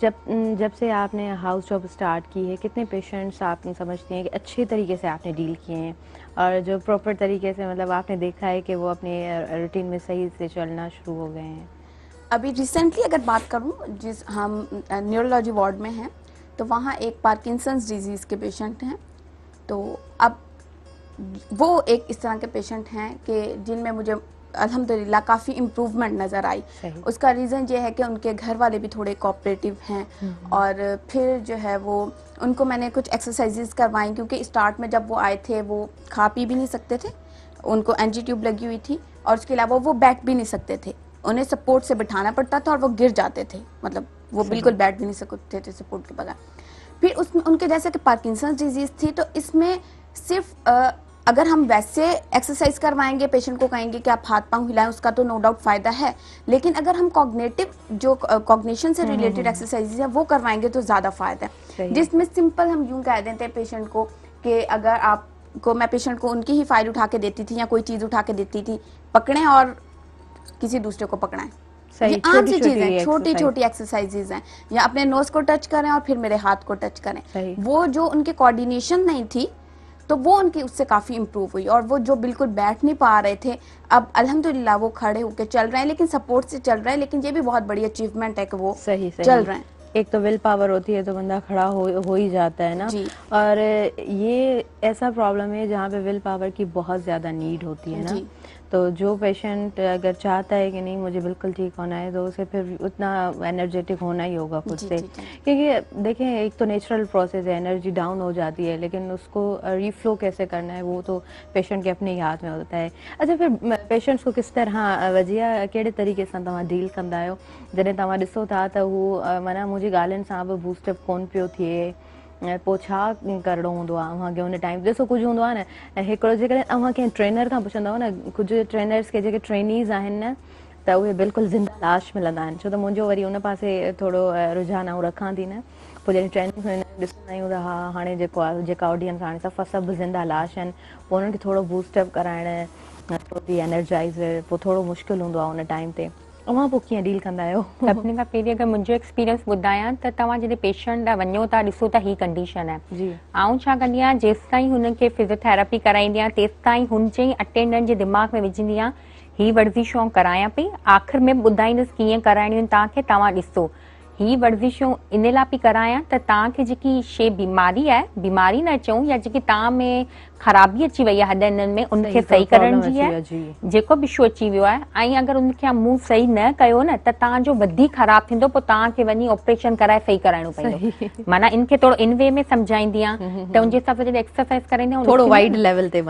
जब जब से आपने हाउस जॉब स्टार्ट की है कितने पेशेंट्स आप समझते हैं कि अच्छे तरीके से आपने डील किए हैं और जो प्रॉपर तरीके से मतलब आपने देखा है कि वो अपने रूटीन में सही से चलना शुरू हो गए हैं अभी रिसेंटली अगर बात करूँ जिस हम न्यूरोलॉजी वार्ड में हैं तो वहाँ एक पार्किंसंस डिजीज़ के पेशेंट हैं तो अब वो एक इस तरह के पेशेंट हैं कि जिनमें मुझे अलहमदिल्ला काफ़ी इम्प्रूवमेंट नज़र आई उसका रीज़न ये है कि उनके घर वाले भी थोड़े कोऑपरेटिव हैं हम्म। और फिर जो है वो उनको मैंने कुछ एक्सरसाइजेज करवाई क्योंकि स्टार्ट में जब वो आए थे वो खा पी भी नहीं सकते थे उनको एनजी ट्यूब लगी हुई थी और उसके अलावा वो बैठ भी नहीं सकते थे उन्हें सपोर्ट से बिठाना पड़ता था और वो गिर जाते थे मतलब वो बिल्कुल बैठ भी नहीं सकते थे सपोर्ट के बगैर फिर उसमें उनके जैसे कि पार्किंसंस डिजीज़ थी तो इसमें सिर्फ अगर हम वैसे एक्सरसाइज करवाएंगे पेशेंट को कहेंगे कि आप हाथ पांव हिलाएं उसका तो नो डाउट फायदा है लेकिन अगर हम कॉग्नेटिव जो कॉग्नेशन से रिलेटेड एक्सरसाइजेज है वो करवाएंगे तो ज्यादा फायदा है जिसमें सिंपल हम यूं कह देते हैं पेशेंट को कि अगर आप को मैं पेशेंट को उनकी ही फाइल उठा के देती थी या कोई चीज उठा के देती थी पकड़े और किसी दूसरे को पकड़ाएं ये आम सी चीजें छोटी छोटी एक्सरसाइजेज हैं या अपने नोज को टच करें और फिर मेरे हाथ को टच करें वो जो उनके कोऑर्डिनेशन नहीं थी तो वो उनकी उससे काफ़ी इम्प्रूव हुई और वो जो बिल्कुल बैठ नहीं पा रहे थे अब अल्हम्दुलिल्लाह वो खड़े होकर चल रहे हैं लेकिन सपोर्ट से चल रहे हैं लेकिन ये भी बहुत बड़ी अचीवमेंट है कि वो सही, सही चल रहे हैं एक तो विल पावर होती है तो बंदा खड़ा हो हो ही जाता है ना और ये ऐसा प्रॉब्लम है जहाँ पे विल पावर की बहुत ज़्यादा नीड होती है ना तो जो पेशेंट अगर चाहता है कि नहीं मुझे बिल्कुल ठीक होना है तो उसे फिर उतना एनर्जेटिक होना ही होगा खुद से क्योंकि देखें एक तो नेचुरल प्रोसेस है एनर्जी डाउन हो जाती है लेकिन उसको रीफ्लो कैसे करना है वो तो पेशेंट के अपने ही हाथ में होता है अच्छा फिर पेशेंट्स को किस तरह वजिया कड़े तरीक़े से तुम डील कह जैसे तुम तव्हां था तो वो माना मुझे गालन से बूस्टअप को थे ऐं पोइ छा करिणो हूंदो आहे अवां की हुन टाइम ॾिसो कुझु हूंदो आहे न ऐं हिकिड़ो जेकॾहिं तव्हां कंहिं ट्रेनर खां पुछंदव न कुझु ट्रेनर्स खे जेके ट्रेनिस आहिनि न त उहे बिल्कुलु ज़िंदा लाश मिलंदा आहिनि छो त मुंहिंजो वरी उन पासे थोरो रुझान ऐं रखां थी न पोइ जॾहिं ट्रेनिंग ॾिसंदा आहियूं हाणे जेको आहे जेका ऑडियंस हाणे सभु सभु ज़िंदा लाश आहिनि पोइ उन्हनि खे थोरो बूस्ट अप कराइण थो पोइ थोरो मुश्किलु हूंदो आहे हुन टाइम ते अव्हां पोइ कीअं डील कंदा आहियो सभिनी का पहिरीं अगर मुझे एक्सपीरियंस ॿुधायां त तव्हां जॾहिं पेशेंट ॾांहुं वञो ता ॾिसो ता ही कंडीशन है जी आउं छा कंदी आहियां जेसि ताईं के फिज़ियोथेरेपी कराईंदी आहियां तेसि ताईं हुन जे अटेंडेंट जे दिमाग़ में विझंदी ही हीअ वर्ज़िशूं कराया पई आख़िर में बुद्धाइनस कीअं कराइणियूं आहिनि तव्हांखे तव्हां ॾिसो हीअ वर्ज़िशूं इन लाइ पई करायां त तव्हांखे जेकी शइ बीमारी आहे बीमारी न अचूं या जेकी तव्हां में ख़राबी अची वई आहे हॾनि में उनखे सही करण जी आहे जेको बि इशू अची वियो आहे ऐं अगरि उनखे मुंहुं सही न कयो न त तव्हांजो वधीक ख़राबु थींदो पोइ तव्हांखे वञी ऑपरेशन कराए सही कराइणो पवंदो माना इन थोरो इन वे में सम्झाईंदी आहियां त उनजे हिसाब सां एक्सरसाइज़ कराईंदी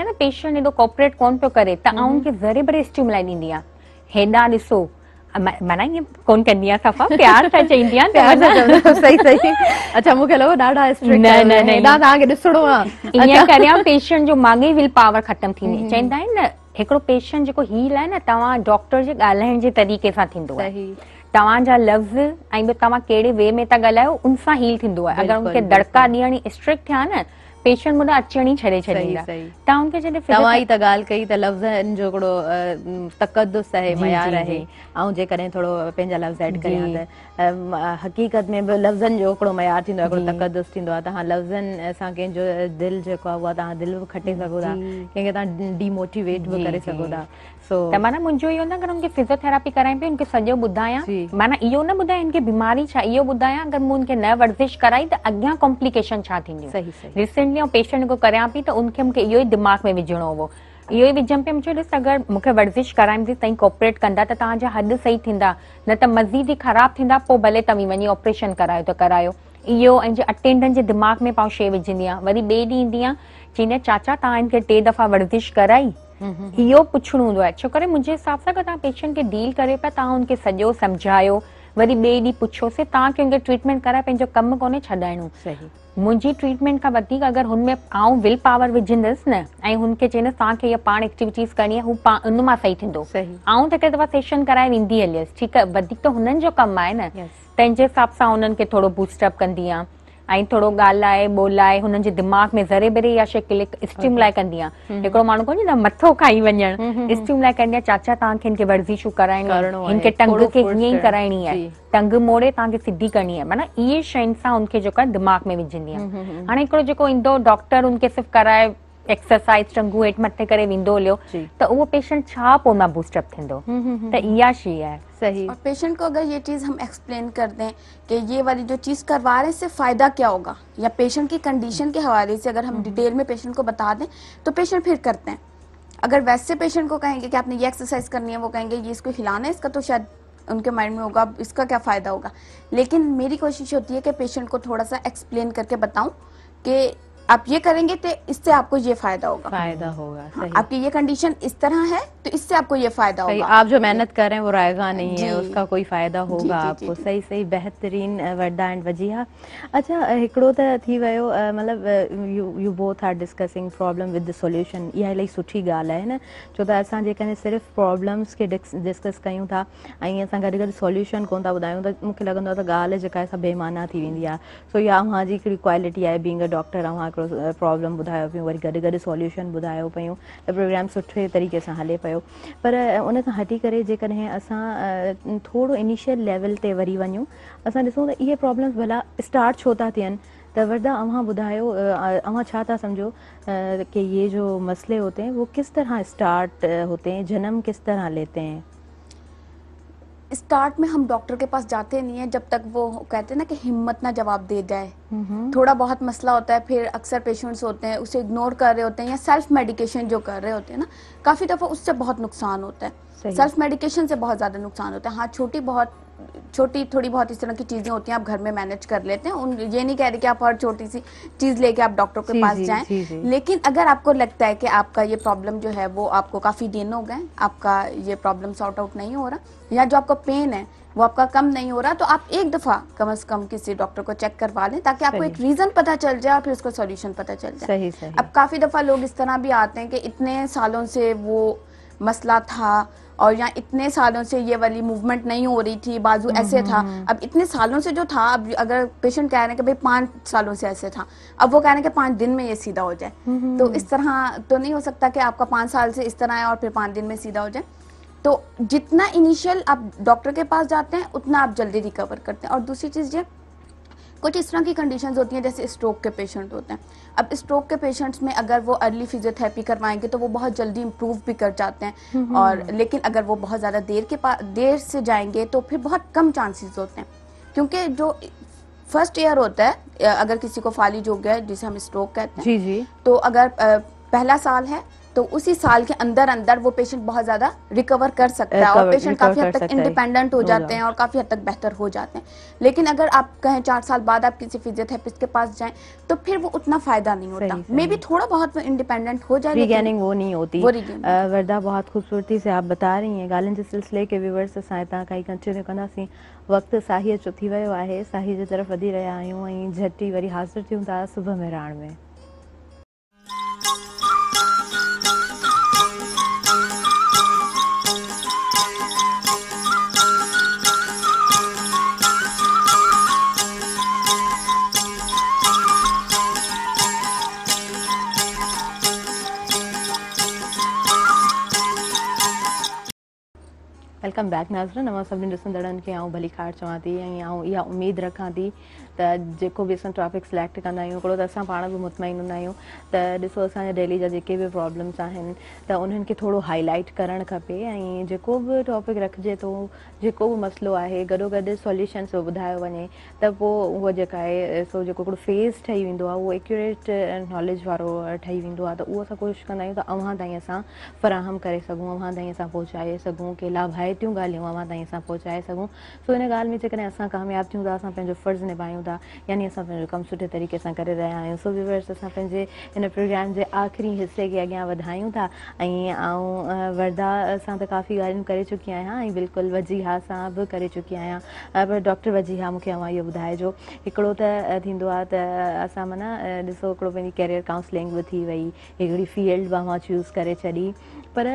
न पेशेंट हेॾो कोपरेट कोन पियो करे त आउं ज़रे भरे स्टुमिलाए ॾींदी आहियां हेॾा ॾिसो सफ़ा प्यारिक पावर ख़तम थींदी चवंदा आहिनि न हिकिड़ो पेशंट जेको हील आहे न तव्हां डॉक्टर जे ॻाल्हाइण जे तरीक़े सां थींदो तव्हांजा लफ़्ज़ ऐं ॿियो तव्हां कहिड़े वे में था ॻाल्हायो उनसां हील थींदो आहे अगरि दड़िका ॾियणी स्ट्रिक्ट थिया न अचण ई छॾे कई त लफ़्ज़नि जो तकदुस आहे मयार आहे ऐं जेकॾहिं थोरो पंहिंजा लफ़्ज़ एड करियूं त हक़ीक़त में बि लफ़्ज़नि जो मयार थींदो आहे तकदुस थींदो आहे लफ़्ज़नि सां कंहिंजो दिलि जेको आहे तव्हां दिलि बि खटे सघो था कंहिंखे तव्हां डिमोटिवेट बि करे सघो था So, माना मुझे यो ना अगरि हुनखे फिज़ियोथेरापी कराई पे उनके सजो बुधाया माना यो ना बुधाया इनके बीमारी छा यो बुधाया अगर मु उनके नया वर्ज़िश कराई तो अग्या कॉम्प्लिकेशन छा थींदियूं सही सही रिसेंटली ऐं पेशेंट को करया पी तो उनके मूंखे यो ही दिमाग़ में विझणो हो यो ही विझम पे मुझे दिस अगर मूंखे वर्ज़िश कराई कराईंदी तई कोऑपरेट कंदा त जा हद सही थिंदा न त मज़ीद ही खराब थिंदा पो भले तमी वनी ऑपरेशन करायो तो करायो यो इनके अटेंडेंट जे दिमाग़ में पाण शे विझंदी वरी बे दी इंदिया चीने चाचा ता इनके टे दफ़ा वर्ज़िश कराई यो पुछणो हों छो कर मुझे हिसाब से अगर पेशेंट के डील करे पिया तव्हां हुनखे सॼो सम्झायो वरी ॿिए ॾींहुं पुछियोसीं तव्हांखे हुनखे ट्रीटमेंट जो कम कमु कोन्हे सही मुंहिंजी ट्रीटमेंट का वधीक अगरि हुन में आउं विल पावर विझंदसि न ऐं हुनखे चवंदसि के इहा पान एक्टिविटीज़ करणी आहे हू पाण उन मां सही थींदो आउं त हिकु दफ़ा सेशन कराए विंदी हलियसि ठीक है वधीक तो हुनन जो कम आए ना न तेंजे हिसाब सा उनन के थोड़ो बूस्ट अप कंदिया ऐं थोरो ॻाल्हाए ॿोलाए हुननि दिमाग़ में ज़रे बरे या शइ क्लिक हम्म। हम्म, हम्म, स्टीम लाइ कंदी आहे हिकिड़ो माण्हू मथो खाई वञणु स्टीम कंदी चाचा तव्हांखे हिनखे वर्ज़िशूं कराइणी हिनखे टंग खे हीअं ई कराइणी आहे टंग मोड़े तव्हांखे सिधी करणी आहे माना इहे शयुनि दिमाग़ में विझंदी हाँ हाणे हिकिड़ो डॉक्टर उनके सिर्फ़ु कराए एक्सरसाइज टंगू हेठ मथे करो तो वो पेशेंट छा पोइ मां बूस्टअप थींदो त इहा शइ सही और पेशेंट को अगर ये चीज़ हम एक्सप्लेन कर दें कि ये वाली जो चीज़ करवा रहे हैं इससे फ़ायदा क्या होगा या पेशेंट की कंडीशन के हवाले से अगर हम डिटेल हम्म। में पेशेंट को बता दें तो पेशेंट फिर करते हैं अगर वैसे पेशेंट को कहेंगे कि आपने ये एक्सरसाइज करनी है वो कहेंगे ये इसको हिलाना है इसका तो शायद उनके माइंड में होगा इसका क्या फ़ायदा होगा लेकिन मेरी कोशिश होती है कि पेशेंट को थोड़ा सा एक्सप्लेन करके बताऊं कि आप ये करेंगे तो इससे आपको ये फायदा होगा फायदा होगा सही। हाँ, आपकी ये कंडीशन इस तरह है तो इससे आपको ये फायदा होगा आप जो मेहनत कर रहे हैं वो रायगा नहीं है उसका कोई फायदा होगा जी, जी, आपको जी, सही सही बेहतरीन वर्दा एंड वजीहा अच्छा हिकिड़ो त थी वियो मतिलबु you both are discussing problem with the solution इहा इलाही सुठी गाल है ना छो तो असां जेकॾहिं सिर्फ़ु प्रॉब्लम्स के डिस्कस कयूं था ऐं असां गॾु गॾु सॉल्यूशन कोन था ॿुधायूं त मूंखे लॻंदो आहे त ॻाल्हि जेका आहे बेमाना थी वेंदी आहे सो इहा मुंहिंजी हिकिड़ी क्वालिटी आहे बींग अ डॉक्टर ऐं प्रॉब्लम ॿुधायो पियूं वरी गॾु गॾु सॉल्यूशन ॿुधायो पियूं त प्रोग्राम सुठे तरीक़े सां हले पियो पर उन खां हटी करे जेकॾहिं असां थोरो इनिशियल लेवल ते वरी वञूं असां ॾिसूं त इहे प्रॉब्लम्स भला स्टार्ट छो था थियनि त वरदा अवां ॿुधायो अवां छा था सम्झो कि ये जो मसले होते हैं वो किस तरह स्टार्ट होते हैं जन्म किस तरह लेते हैं स्टार्ट में हम डॉक्टर के पास जाते नहीं है जब तक वो कहते हैं ना कि हिम्मत ना जवाब दे जाए थोड़ा बहुत मसला होता है फिर अक्सर पेशेंट्स होते हैं उसे इग्नोर कर रहे होते हैं या सेल्फ मेडिकेशन जो कर रहे होते हैं ना काफ़ी दफ़ा उससे बहुत नुकसान होता है सेल्फ मेडिकेशन से बहुत ज़्यादा नुकसान होता है हाँ छोटी बहुत छोटी थोड़ी बहुत इस तरह की चीजें होती हैं आप घर में मैनेज कर लेते हैं उन ये नहीं कह रहे कि आप हर छोटी सी चीज लेके आप डॉक्टर के पास जाए लेकिन अगर आपको लगता है कि आपका ये प्रॉब्लम जो है वो आपको काफी दिन हो गए आपका ये प्रॉब्लम सॉर्ट आउट नहीं हो रहा या जो आपका पेन है वो आपका कम नहीं हो रहा तो आप एक दफा कम से कम किसी डॉक्टर को चेक करवा लें ताकि आपको एक रीजन पता चल जाए और फिर उसका सॉल्यूशन पता चल जाए सही, सही। अब काफी दफा लोग इस तरह भी आते हैं कि इतने सालों से वो मसला था और यहाँ इतने सालों से ये वाली मूवमेंट नहीं हो रही थी बाजू ऐसे था हम्म, हम्म। अब इतने सालों से जो था अब अगर पेशेंट कह रहे हैं कि भाई पाँच सालों से ऐसे था अब वो कह रहे हैं कि पाँच दिन में ये सीधा हो जाए हम्म, तो इस तरह तो नहीं हो सकता कि आपका पाँच साल से इस तरह है और फिर पाँच दिन में सीधा हो जाए तो जितना इनिशियल आप डॉक्टर के पास जाते हैं उतना आप जल्दी रिकवर करते हैं और दूसरी चीज़ ये कुछ इस तरह की कंडीशन होती हैं जैसे स्ट्रोक के पेशेंट होते हैं अब स्ट्रोक के पेशेंट्स में अगर वो अर्ली फिजियोथेरेपी करवाएंगे तो वो बहुत जल्दी इम्प्रूव भी कर जाते हैं और लेकिन अगर वो बहुत ज़्यादा देर के पास देर से जाएंगे तो फिर बहुत कम चांसेस होते हैं क्योंकि जो फर्स्ट ईयर होता है अगर किसी को फालिज हो गया जिसे हम स्ट्रोक कहते हैं जी जी तो अगर पहला साल है तो उसी साल के अंदर अंदर वो पेशेंट बहुत ज्यादा रिकवर कर सकता है और पेशेंट काफी हद तक इंडिपेंडेंट हो जाते हैं और काफी हद तक बेहतर हो जाते हैं लेकिन अगर आप कहें चार साल बाद आप किसी फिजियोथेरेपिस्ट के पास जाएं तो फिर वो उतना फायदा नहीं होता मे भी थोड़ा बहुत वो इंडिपेंडेंट हो जाए रिगेनिंग वो नहीं होती वर्दा बहुत खूबसूरती से आप बता रही हैं गालन के सिलसिले के व्यूवर्स सां हितां खां ई कंटिन्यू कंदासीं सी वक्त अचो चुथी वियो है साही जे तरफ़ वधी रहा आहियूं ऐं झटि वरी हाज़िर थियूं सुबह सुबुह में रान में वेलकम बैक नाज़रन अवां सभी ॾिसंदड़नि के आऊं भली ख़ैर चवां थी या आउं इहा उमेदु रखां थी त जेको बि असां टॉपिक सिलेक्ट कंदा आहियूं हिकिड़ो त असां पाण बि मुतमाइन हूंदा आहियूं त ॾिसो असांजे डेली जा जेके बि प्रॉब्लम्स आहिनि त उन्हनि खे थोरो हाईलाइट करणु खपे ऐं जेको बि टॉपिक रखिजे थो जेको बि मसलो आहे गॾो गॾु सॉल्यूशन्स ॿुधायो वञे त पोइ उहा जेका आहे सो जेको हिकिड़ो फेस ठही वेंदो आहे उहो एक्यूरेट नॉलेज वारो ठही वेंदो आहे त उहो असां कोशिशि कंदा आहियूं त अवां ताईं असां फराहम करे सघूं अवां ताईं असां पहुचाए सघूं के लाभायतियूं ॻाल्हियूं अवां ताईं असां पहुचाए सघूं सो हिन ॻाल्हि में जेकॾहिं असां कामयाबु फर्ज़ निभायूं यानी असां पंहिंजो कमु सुठे तरीक़े सां करे रहिया आहियूं व्यूवर्स असां पंहिंजे हिन प्रोग्राम जे आख़िरी हिसे खे अॻियां वधायूं था ऐं वरदा सां त काफ़ी ॻाल्हियूं करे चुकी आहियां ऐं बिल्कुलु वज़ीहहा सां बि करे चुकी आहियां पर डॉक्टर वजीहा मूंखे इहो ॿुधाइजो हिकिड़ो त थींदो आहे त असां मना ॾिसो हिकिड़ो पंहिंजी कैरियर काउंसलिंग बि थी वई हिकिड़ी फील्ड बि चूज़ करे छॾी पर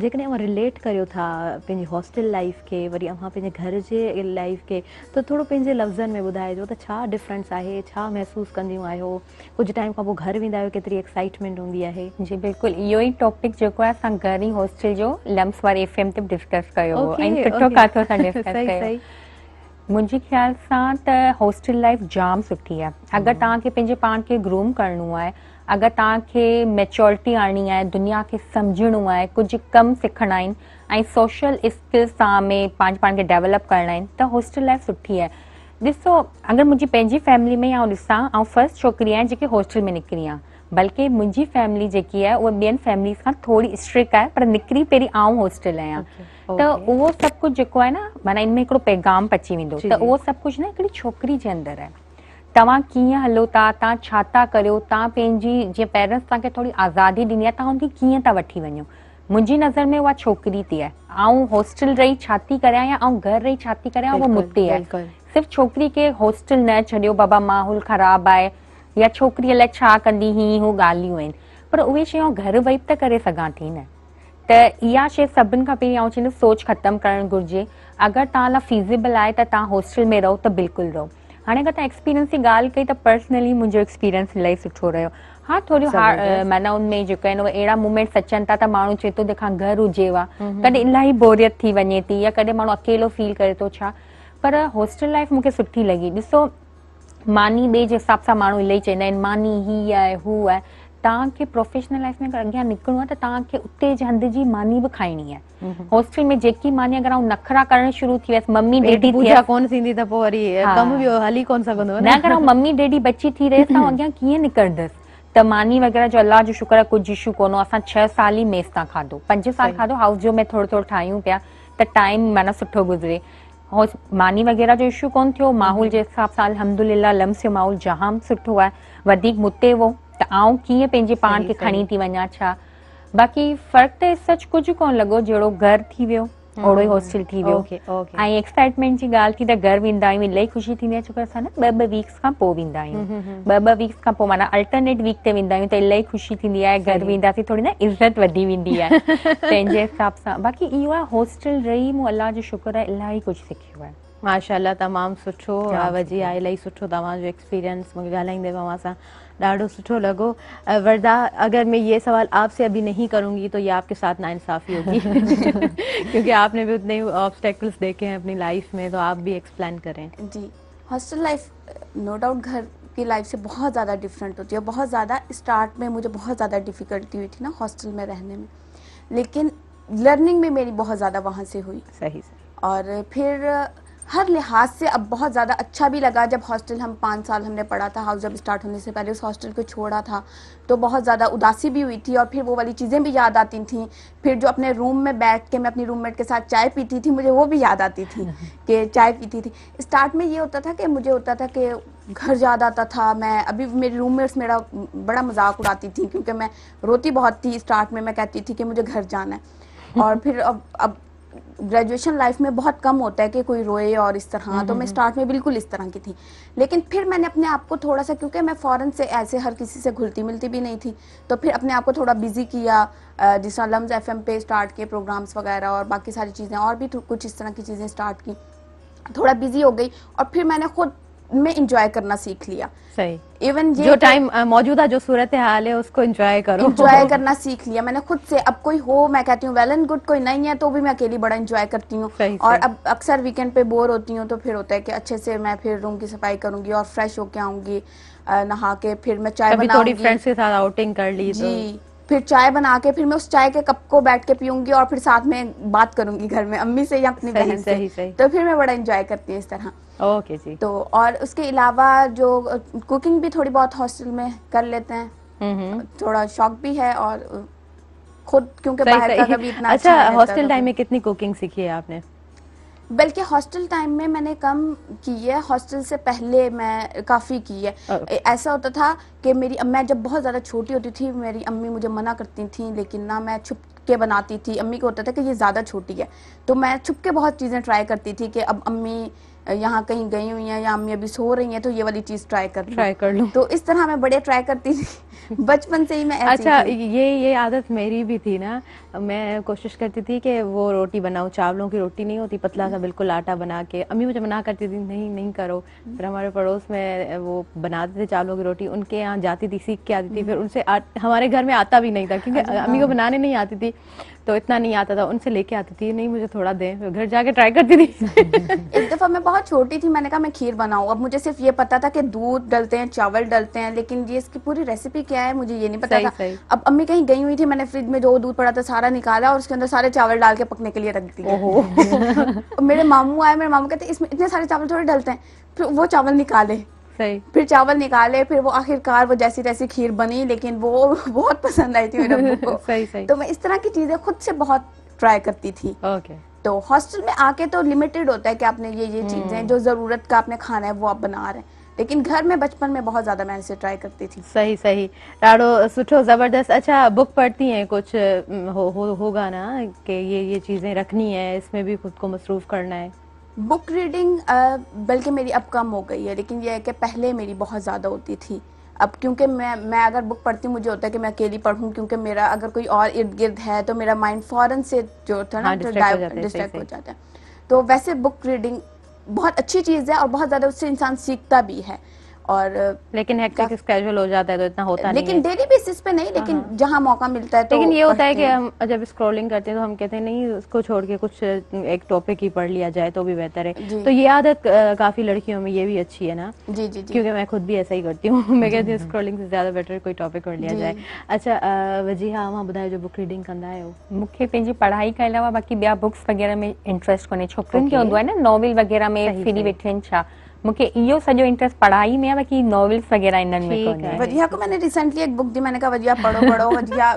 जेकॾहिं रिलेट करियो था पंहिंजी हॉस्टल लाइफ़ खे वरी अवां पंहिंजे घर जे लाइफ खे त थोरो पंहिंजे लफ़्ज़नि में ॿुधाइजो त छा डिफ्रेंस आहे छा महसूसु कंदियूं आहियो कुझु टाइम खां पोइ घर वेंदा आहियो केतिरी एक्साइटमेंट हूंदी आहे जी बिल्कुलु इहो ई टॉपिक जेको आहे असां घर ई हॉस्टल जो लम्स वारे एफ एम ते डिस्कस कयो मुंहिंजे ख़्याल सां त हॉस्टल लाइफ जाम सुठी आहे अगरि तव्हांखे पंहिंजे पाण खे ग्रूम करिणो आहे अगर तव्हांखे मैच्योरिटी आणणी आहे दुनिया खे सम्झणो आहे कुझु कम सिखणा आहिनि ऐं सोशल स्किल्स सां में पंहिंजे पाण खे डेवलप करिणा आहिनि त हॉस्टल लाइफ सुठी आहे ॾिसो अगरि मुंहिंजी पंहिंजी फैमिली में आउं ॾिसां ऐं फस्ट छोकिरी आहियां जेके हॉस्टल में निकिरी आहे बल्कि मुंहिंजी फैमिली जेकी आहे उहा ॿियनि फैमिली सां थोरी स्ट्रिक आहे पर निकिरी पहिरीं आउं हॉस्टल आहियां त उहो सभु कुझु जेको आहे न माना इन में हिकिड़ो पैगाम पची वेंदो त उहो सभु कुझु न हिकिड़ी छोकिरी जे अंदरि आहे तव्हां कि हलो ता करो छा जो पेरेंट्स तक थोड़ी आज़ादी ॾींदी आहे तव्हां हुनखे कीअं था नज़र में वह छोक थी है ऐं हॉस्टल रही छाती थी या घर रही छाती थी करियां मुते आहे सिर्फ़ु छोकिरी हॉस्टल न छो बाबा माहौल खराब है या छोक लाइ छा ही पर उ घर वही तो कर सी न तो इहा शइ सभिनि खां पहिरीं आउं सोच खत्म करणु अगर अगरि फिज़िबल है त हॉस्टल में रहो तो बिल्कुल रहो हाणे अगरि तव्हां एक्सपीरियंस जी ॻाल्हि कई त पर्सनली मुंहिंजो एक्सपीरियंस इलाही सुठो रहियो हा थोरी हा माना उनमें जेके आहिनि उहे अहिड़ा मूमेंट्स अचनि था त माण्हू चए थो जंहिंखां घर हुजे कॾहिं इलाही बोरियत थी वञे थी या कॾहिं माण्हू अकेलो फील करे थो छा पर हॉस्टल लाइफ मूंखे सुठी लॻी ॾिसो मानी ॿिए जे हिसाब सां माण्हू इलाही चवंदा आहिनि मानी ही आहे हू आहे तक प्रोफेशनल लाइफ में अगर अॻियां निकिरणो तक त हंध की मानी भी खाइणी है हॉस्टल में जी मानी अगर नखरा कर शुरू थी मम्मी डेडी पूजा कोन हली कोन सघंदो मम्मी डेडी बची थी रहियसि तो अगर कि निकिरंदसि त तो मानी वग़ैरह जो अल्लाह जो शुक्र है कुछ इशू को हो छह साल ही मेस तक खाधो पंज साल खाधो हाउस जो में थोरो थोरो ठाहियूं पाया तो टाइम माना सुठो गुज़रे मानी वग़ैरह जो इशू को माहौल हम्म। जे हिसाब से अलहमदुल्ला लम्स माहौल जाम सुठो है मुते वो त आऊं कीअं पंहिंजे पाण खे खणी थी वञा छा बाक़ी फ़र्क़ु त सच कुझु कोन्ह लॻो जहिड़ो घरु थी वियो ऐं एक्साइटमेंट जी ॻाल्हि थी त घर वेंदा आहियूं इलाही ख़ुशी थींदी आहे छोकी अल्टरनेट वीक ते वेंदा आहियूं त इलाही ख़ुशी थींदी आहे इज़त वधी वेंदी आहे पंहिंजे हिसाब सां बाक़ी इहो अलाह जो शुक्री कुझु सिखियो आहे माशा तमामु सुठो आहे तव्हां सां ॾाढो सुठो लगो वरदा अगर मैं ये सवाल आपसे अभी नहीं करूँगी तो ये आपके साथ नाइंसाफ़ी होगी क्योंकि आपने भी उतने ऑब्स्टेकल्स देखे हैं अपनी लाइफ में तो आप भी एक्सप्लेन करें जी हॉस्टल लाइफ नो डाउट घर की लाइफ से बहुत ज़्यादा डिफरेंट होती है बहुत ज़्यादा स्टार्ट में मुझे बहुत ज़्यादा डिफ़िकल्टी हुई थी ना हॉस्टल में रहने में लेकिन लर्निंग में मेरी बहुत ज़्यादा वहाँ से हुई सही सही और फिर हर लिहाज से अब बहुत ज़्यादा अच्छा भी लगा जब हॉस्टल हम पाँच साल हमने पढ़ा था हाउस जब स्टार्ट होने से पहले उस हॉस्टल को छोड़ा था तो बहुत ज़्यादा उदासी भी हुई थी और फिर वो वाली चीज़ें भी याद आती थी फिर जो अपने रूम में बैठ के मैं अपनी रूममेट के साथ चाय पीती थी मुझे वो भी याद आती थी कि चाय पीती थी स्टार्ट में ये होता था कि मुझे होता था कि घर याद आता था मैं अभी मेरे रूममेट्स मेरा बड़ा मजाक उड़ाती थी क्योंकि मैं रोती बहुत थी स्टार्ट में मैं कहती थी कि मुझे घर जाना है और फिर अब अब ग्रेजुएशन लाइफ में बहुत कम होता है कि कोई रोए और इस तरह हम्म, तो मैं स्टार्ट हम्म, हम्म। में बिल्कुल इस तरह की थी लेकिन फिर मैंने अपने आप को थोड़ा सा क्योंकि मैं फ़ौरन से ऐसे हर किसी से घुलती मिलती भी नहीं थी तो फिर अपने आप को थोड़ा बिजी किया जिस तरह लम्ज एफ पे स्टार्ट किए प्रोग्राम्स वगैरह और बाकी सारी चीज़ें और भी कुछ इस तरह की चीज़ें स्टार्ट की थोड़ा बिजी हो गई और फिर मैंने खुद में इंजॉय करना सीख लिया सही इवन ये जो टाइम तो मौजूदा जो सूरत हाल है उसको इंजॉय करो इंजॉय करना सीख लिया मैंने खुद से अब कोई हो मैं कहती हूँ वेल एंड गुड कोई नहीं है तो भी मैं अकेली बड़ा इंजॉय करती हूँ और सही. अब अक्सर वीकेंड पे बोर होती हूँ तो फिर होता है कि अच्छे से मैं फिर रूम की सफाई करूंगी और फ्रेश होके आऊंगी नहा के फिर मैं चाय थोड़ी फ्रेंड्स के साथ आउटिंग कर ली तो। जी फिर चाय बना के फिर मैं उस चाय के कप को बैठ के पीऊंगी और फिर साथ में बात करूंगी घर में अम्मी से या अपनी बहन से तो फिर मैं बड़ा इंजॉय करती हूँ इस तरह ओके जी तो और उसके अलावा जो कुकिंग भी थोड़ी बहुत हॉस्टल में कर लेते हैं थोड़ा शौक भी है और खुद क्योंकि बाहर का कभी इतना अच्छा, अच्छा हॉस्टल टाइम तो में कितनी कुकिंग सीखी है आपने बल्कि हॉस्टल टाइम में मैंने कम की है हॉस्टल से पहले मैं काफ़ी की है okay. ऐसा होता था कि मेरी मैं जब बहुत ज़्यादा छोटी होती थी मेरी अम्मी मुझे मना करती थी लेकिन ना मैं छुप के बनाती थी अम्मी को होता था कि ये ज़्यादा छोटी है तो मैं छुप के बहुत चीज़ें ट्राई करती थी कि अब अम्मी यहाँ कहीं गई हुई हैं या अम्मी अभी सो रही हैं तो ये वाली चीज़ ट्राई कर ट्राई कर लूँ तो इस तरह मैं बड़े ट्राई करती थी बचपन से ही मैं अच्छा ये ये आदत मेरी भी थी ना मैं कोशिश करती थी कि वो रोटी बनाऊँ चावलों की रोटी नहीं होती पतला सा हम्म। बिल्कुल आटा बना के अम्मी मुझे मना करती थी नहीं नहीं करो हम्म। फिर हमारे पड़ोस में वो बनाते थे चावलों की रोटी उनके यहाँ जाती थी सीख के आती थी हम्म। फिर उनसे हमारे घर में आता भी नहीं था क्योंकि अच्छा, अम्मी को हाँ। बनाने नहीं आती थी तो इतना नहीं आता था उनसे लेके आती थी नहीं मुझे थोड़ा दे घर जाके ट्राई करती थी एक दफ़ा मैं बहुत छोटी थी मैंने कहा मैं खीर बनाऊँ अब मुझे सिर्फ ये पता था कि दूध डलते हैं चावल डलते हैं लेकिन ये इसकी पूरी रेसिपी क्या है मुझे ये नहीं पता था अब अम्मी कहीं गई हुई थी मैंने फ्रिज में जो दूध पड़ा था सारा निकाला और उसके अंदर सारे चावल डाल के पकने के लिए रख दी मेरे मामू आए मेरे मामू कहते इसमें इतने सारे चावल थोड़े डलते हैं फिर वो चावल निकाले सही फिर चावल निकाले फिर वो आखिरकार वो जैसी तैसी खीर बनी लेकिन वो बहुत पसंद आई थी मेरे को सही सही तो मैं इस तरह की चीजें खुद से बहुत ट्राई करती थी ओके तो हॉस्टल में आके तो लिमिटेड होता है कि आपने ये ये चीजें हम्म। जो जरूरत का आपने खाना है वो आप बना रहे हैं लेकिन घर में बचपन में बहुत ज्यादा मैं इसे ट्राई करती थी सही सही ॾाढो सुठो ज़बरदस्त अच्छा बुक पढ़ती हैं कुछ हम्म, हो, हो होगा ना कि ये ये चीज़ें रखनी है इसमें भी खुद को मसरूफ़ करना है बुक रीडिंग बल्कि मेरी अब कम हो गई है लेकिन यह है कि पहले मेरी बहुत ज़्यादा होती थी अब क्योंकि मैं मैं अगर बुक पढ़ती हूँ मुझे होता है कि मैं अकेली पढ़ूँ क्योंकि मेरा अगर कोई और इर्द गिर्द है तो मेरा माइंड फ़ौरन से जो था ना डिस्ट्रैक्ट हाँ, तो हो जाता है तो वैसे बुक रीडिंग बहुत अच्छी चीज़ है और बहुत ज़्यादा उससे इंसान सीखता भी है और लेकिन हेक्टिक स्केजुअल हो जाता है तो इतना होता लेकिन नहीं डेली बेसिस पे नहीं लेकिन हाँ, हाँ। जहाँ मौका मिलता है तो लेकिन ये होता है कि हम जब स्क्रॉलिंग करते हैं तो हम कहते हैं नहीं उसको छोड़ के कुछ एक टॉपिक ही पढ़ लिया जाए तो भी बेहतर है तो ये आदत काफी लड़कियों में ये भी अच्छी है ना जी जी जी। क्योंकि मैं खुद भी ऐसा ही करती हूँ मैं कहती हूँ स्क्रोलिंग से ज्यादा बेटर कोई टॉपिक पढ़ लिया जाए अच्छा वजीहा मां ॿुधायो जो बुक रीडिंग कंदा आहियो मूंखे पंहिंजी पढ़ाई खां अलावा बाक़ी ॿिया बुक्स वग़ैरह में इंट्रस्ट कोन्हे छोकिरियुनि खे हूंदो आहे न नॉवल वग़ैरह में फ्री वेठी आहिनि छा मूंखे इहो सजो इंटरेस्ट पढ़ाई में है बाक़ी नॉवेल्स वग़ैरह इनन में कोन्हे वजिया को मैंने रिसेंटली एक बुक दी मैंने कहा वजिया पढ़ो पढ़ो वजिया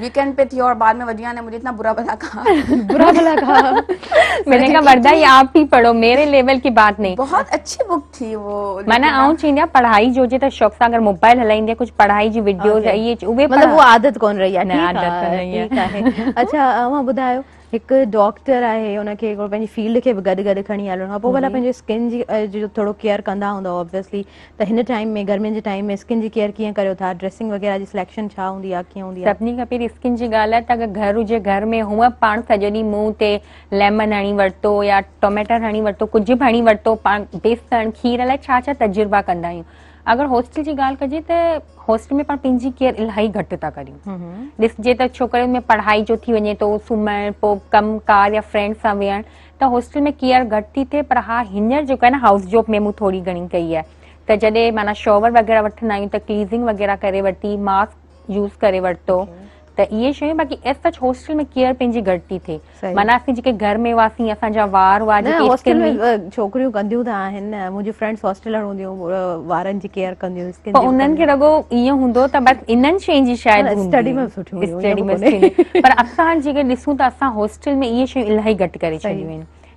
वीकेंड पे थी और बाद में वजिया ने मुझे इतना बुरा भला कहा बुरा भला कहा मैंने कहा वरदा ये आप ही पढ़ो मेरे लेवल की बात नहीं बहुत अच्छी बुक थी वो मैंने आऊं चिंदिया पढ़ाई जो जे तो शौक़ सा अगर मोबाइल हलाईंदी आहियां कुछ पढ़ाई जी वीडियोज़ इहे उहे मतिलबु उहा आदत कौन रही है ना आदत तो नहीं है अच्छा वहां बुधायो हिकु डॉक्टर आहे हुनखे पंहिंजी फील्ड खे बि गॾु गॾु खणी हलण खां पोइ भला पंहिंजे स्किन जी जो थोरो केयर कंदा हूंदा ऑब्वियसली त हिन टाइम में गर्मीयुनि जे टाइम में स्किन जी केयर कीअं कयो था ड्रेसिंग वग़ैरह जी सिलेक्शन छा हूंदी आहे कीअं हूंदी आहे सभिनी खां पहिरीं स्किन जी ॻाल्हि आहे त घर हुजे घर में हूअं पाण सॼो ॾींहुं मुंहुं ते लेमन हणी वरितो या टोमेटर हणी वरितो कुझु बि हणी वरितो पाण बेसण खीर लाइ छा छा तजुर्बा कंदा आहियूं अगरि हॉस्टल जी ॻाल्हि कजे त हॉस्टल में पाण पंहिंजी केअर इलाही घटि था करियूं ॾिसिजे त छोकरियुनि में पढ़ाई जो थी वञे थो सुम्हण पोइ कमु कार या फ्रैंड्स सां वेहण त हॉस्टल में केयर घटि थी थिए पर हा हींअर जेको आहे न हाउस जोब में मूं थोरी घणी कई आहे त जॾहिं माना शॉवर वग़ैरह वठंदा आहियूं त क्लीज़िंग वग़ैरह करे वरिती मास्क करे वरितो त इहे शयूं बाक़ी सच हॉस्टल में केयर पंहिंजी घटि थी थिए माना असां जेके घर में हुआसीं असांजा वार हुआ छोकिरियूं कंदियूं त आहिनि मुंहिंजी हॉस्टल खे रगो इअं हूंदो त बसि इन्हनि शयुनि जी शायदि पर असां जेके ॾिसूं था असां हॉस्टल में इहे शयूं इलाही घटि करे छॾियूं आहिनि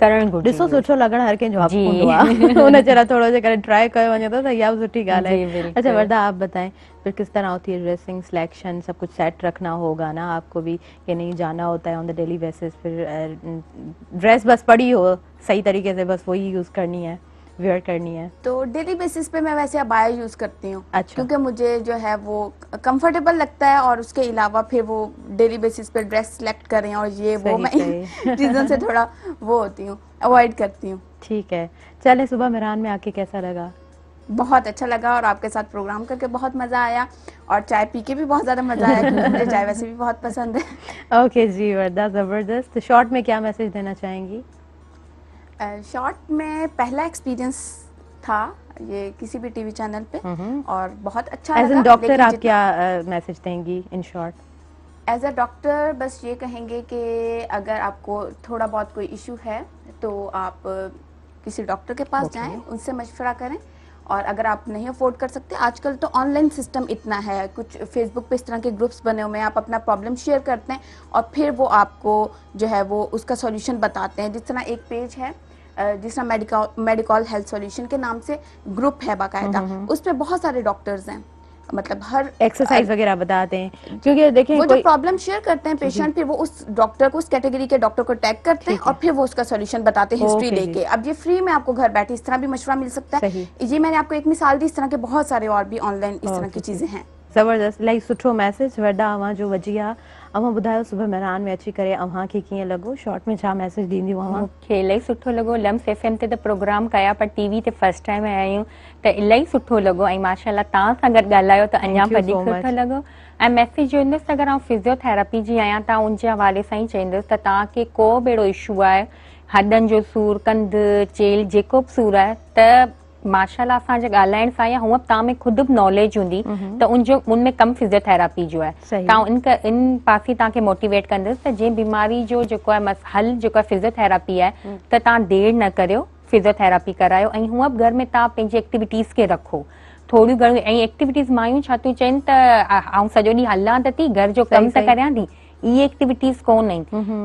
करण गुड सुठो हर उन जे करे कयो सुठी है अच्छा वरदा आप बताएं फिर किस तरह होती है ड्रेसिंग सिलेक्शन सब कुछ सेट रखना होगा ना आपको भी नहीं जाना होता है ऑन द डेली बेसिस फिर ड्रेस बस पड़ी हो सही तरीके से बस वही यूज़ करनी है वेयर करनी है तो डेली बेसिस पे मैं वैसे अबाया यूज करती हूँ अच्छा क्योंकि मुझे जो है वो कंफर्टेबल लगता है और उसके अलावा फिर वो डेली बेसिस पे ड्रेस सेलेक्ट करें और ये वो मैं चीजों से थोड़ा वो होती हूँ अवॉइड करती हूँ ठीक है चले सुबह मेहरान में आके कैसा लगा बहुत अच्छा लगा और आपके साथ प्रोग्राम करके बहुत मज़ा आया और चाय पी के भी बहुत ज़्यादा मज़ा आया मुझे चाय वैसे भी बहुत पसंद है ओके okay, जी वर्दा ज़बरदस्त शॉर्ट में क्या मैसेज देना चाहेंगी शॉर्ट में पहला एक्सपीरियंस था ये किसी भी टीवी चैनल पे और बहुत अच्छा एज डॉक्टर आप क्या मैसेज देंगी in short as a doctor बस ये कहेंगे कि अगर आपको थोड़ा बहुत कोई इशू है तो आप किसी डॉक्टर के पास okay. जाएं उनसे मशवरा करें और अगर आप नहीं अफोर्ड कर सकते आजकल तो ऑनलाइन सिस्टम इतना है कुछ फेसबुक पे इस तरह के ग्रुप्स बने हुए हैं आप अपना प्रॉब्लम शेयर करते हैं और फिर वो आपको जो है वो उसका सॉल्यूशन बताते हैं जिस तरह एक पेज है जिस तरह मेडिकॉल मेडिकॉल हेल्थ सॉल्यूशन के नाम से ग्रुप है बाकायदा हम्म, हम्म, हम्म। उस पर बहुत सारे डॉक्टर्स हैं मतलब हर एक्सरसाइज वगैरह बताते हैं क्योंकि देखें वो जो प्रॉब्लम शेयर करते हैं पेशेंट फिर वो उस डॉक्टर को उस कैटेगरी के डॉक्टर को टैग करते हैं और फिर वो उसका सोल्यूशन बताते हैं हिस्ट्री लेके अब ये फ्री में आपको घर बैठे इस तरह भी मशवरा मिल सकता है ये मैंने आपको एक मिसाल दी इस तरह के बहुत सारे और भी ऑनलाइन इस तरह की चीज़ें हैं ज़बरदस्त लाइक सुठो मैसेज वरदा आवा जो वजिया अमा ॿुधायो सुबुह महिमान में अची करे अव्हांखे कीअं लॻो शॉर्ट में छा मैसेज ॾींदियूं तव्हांखे इलाही सुठो लॻो लम्ब एफ एम ते प्रोग्राम कया पर टी वी ते फर्स्ट टाइम आया आहियूं त इलाही सुठो लॻो ऐं माशाल्लाह अलाह तव्हां सां गॾु ॻाल्हायो त अञा तॾहिं सुठो लॻो ऐं मैसेज जो त अगरि आउं फिज़ियोथेरेपी जी आहियां त जे हवाले सां ई चवंदुसि त तव्हांखे को बि अहिड़ो इशू आहे हॾनि जो सूरु कंध चेल जेको बि सूर आहे त माशाल असांजे ॻाल्हाइण सां या हूअ तव्हां में ख़ुदि बि नॉलेज हूंदी त उनजो उनमें कमु फिज़ियोथेरापी जो आहे तव्हां इन इन पासे तव्हांखे मोटिवेट कंदसि त जंहिं बीमारी जो जेको आहे मसि हल जेको आहे फिज़ियोथेरापी आहे त तव्हां देरि न करियो फिज़ियोथेरापी करायो ऐं हूअं बि घर में तव्हां पंहिंजी एक्टिविटीज़ खे रखो थोरियूं घणियूं ऐं एक्टिविटीज़ मायूं छा थियूं चवनि त आऊं सॼो ॾींहुं हलां त थी घर जो कमु त करियां थी इहे एक्टिविटीस कोन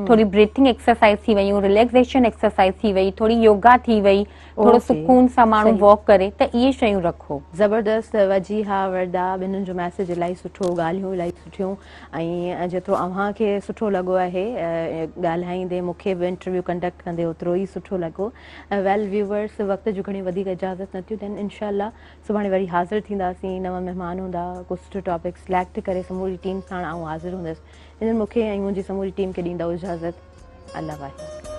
थोरी ब्रीथिंग एक्सरसाइज़ थी वियूं योगा थी वई थोरो सुकून सां माण्हू वॉक करे त इहे शयूं रखो ज़बरदस्त वज़ी हा वरदा ॿिन्हिनि जो मैसेज सुठो ॻाल्हियूं इलाही सुठियूं ऐं जेतिरो अव्हांखे सुठो लॻो आहे ॻाल्हाईंदे मूंखे बि इंटरव्यू कंडक्ट कंदे ओतिरो ई सुठो लॻो वेल व्यूवर्स वक़्त घणी इजाज़त नथियूं थियनि इनशा सुभाणे वरी हाज़िर थींदासीं नव महिमान हूंदा कुझु सुठो टॉपिक सिलेक्ट करे समूरी टीम हाज़िर हूंदसि हिननि मूंखे ऐं मुंहिंजी समूरी टीम खे ॾींदव इजाज़त अलाह भाही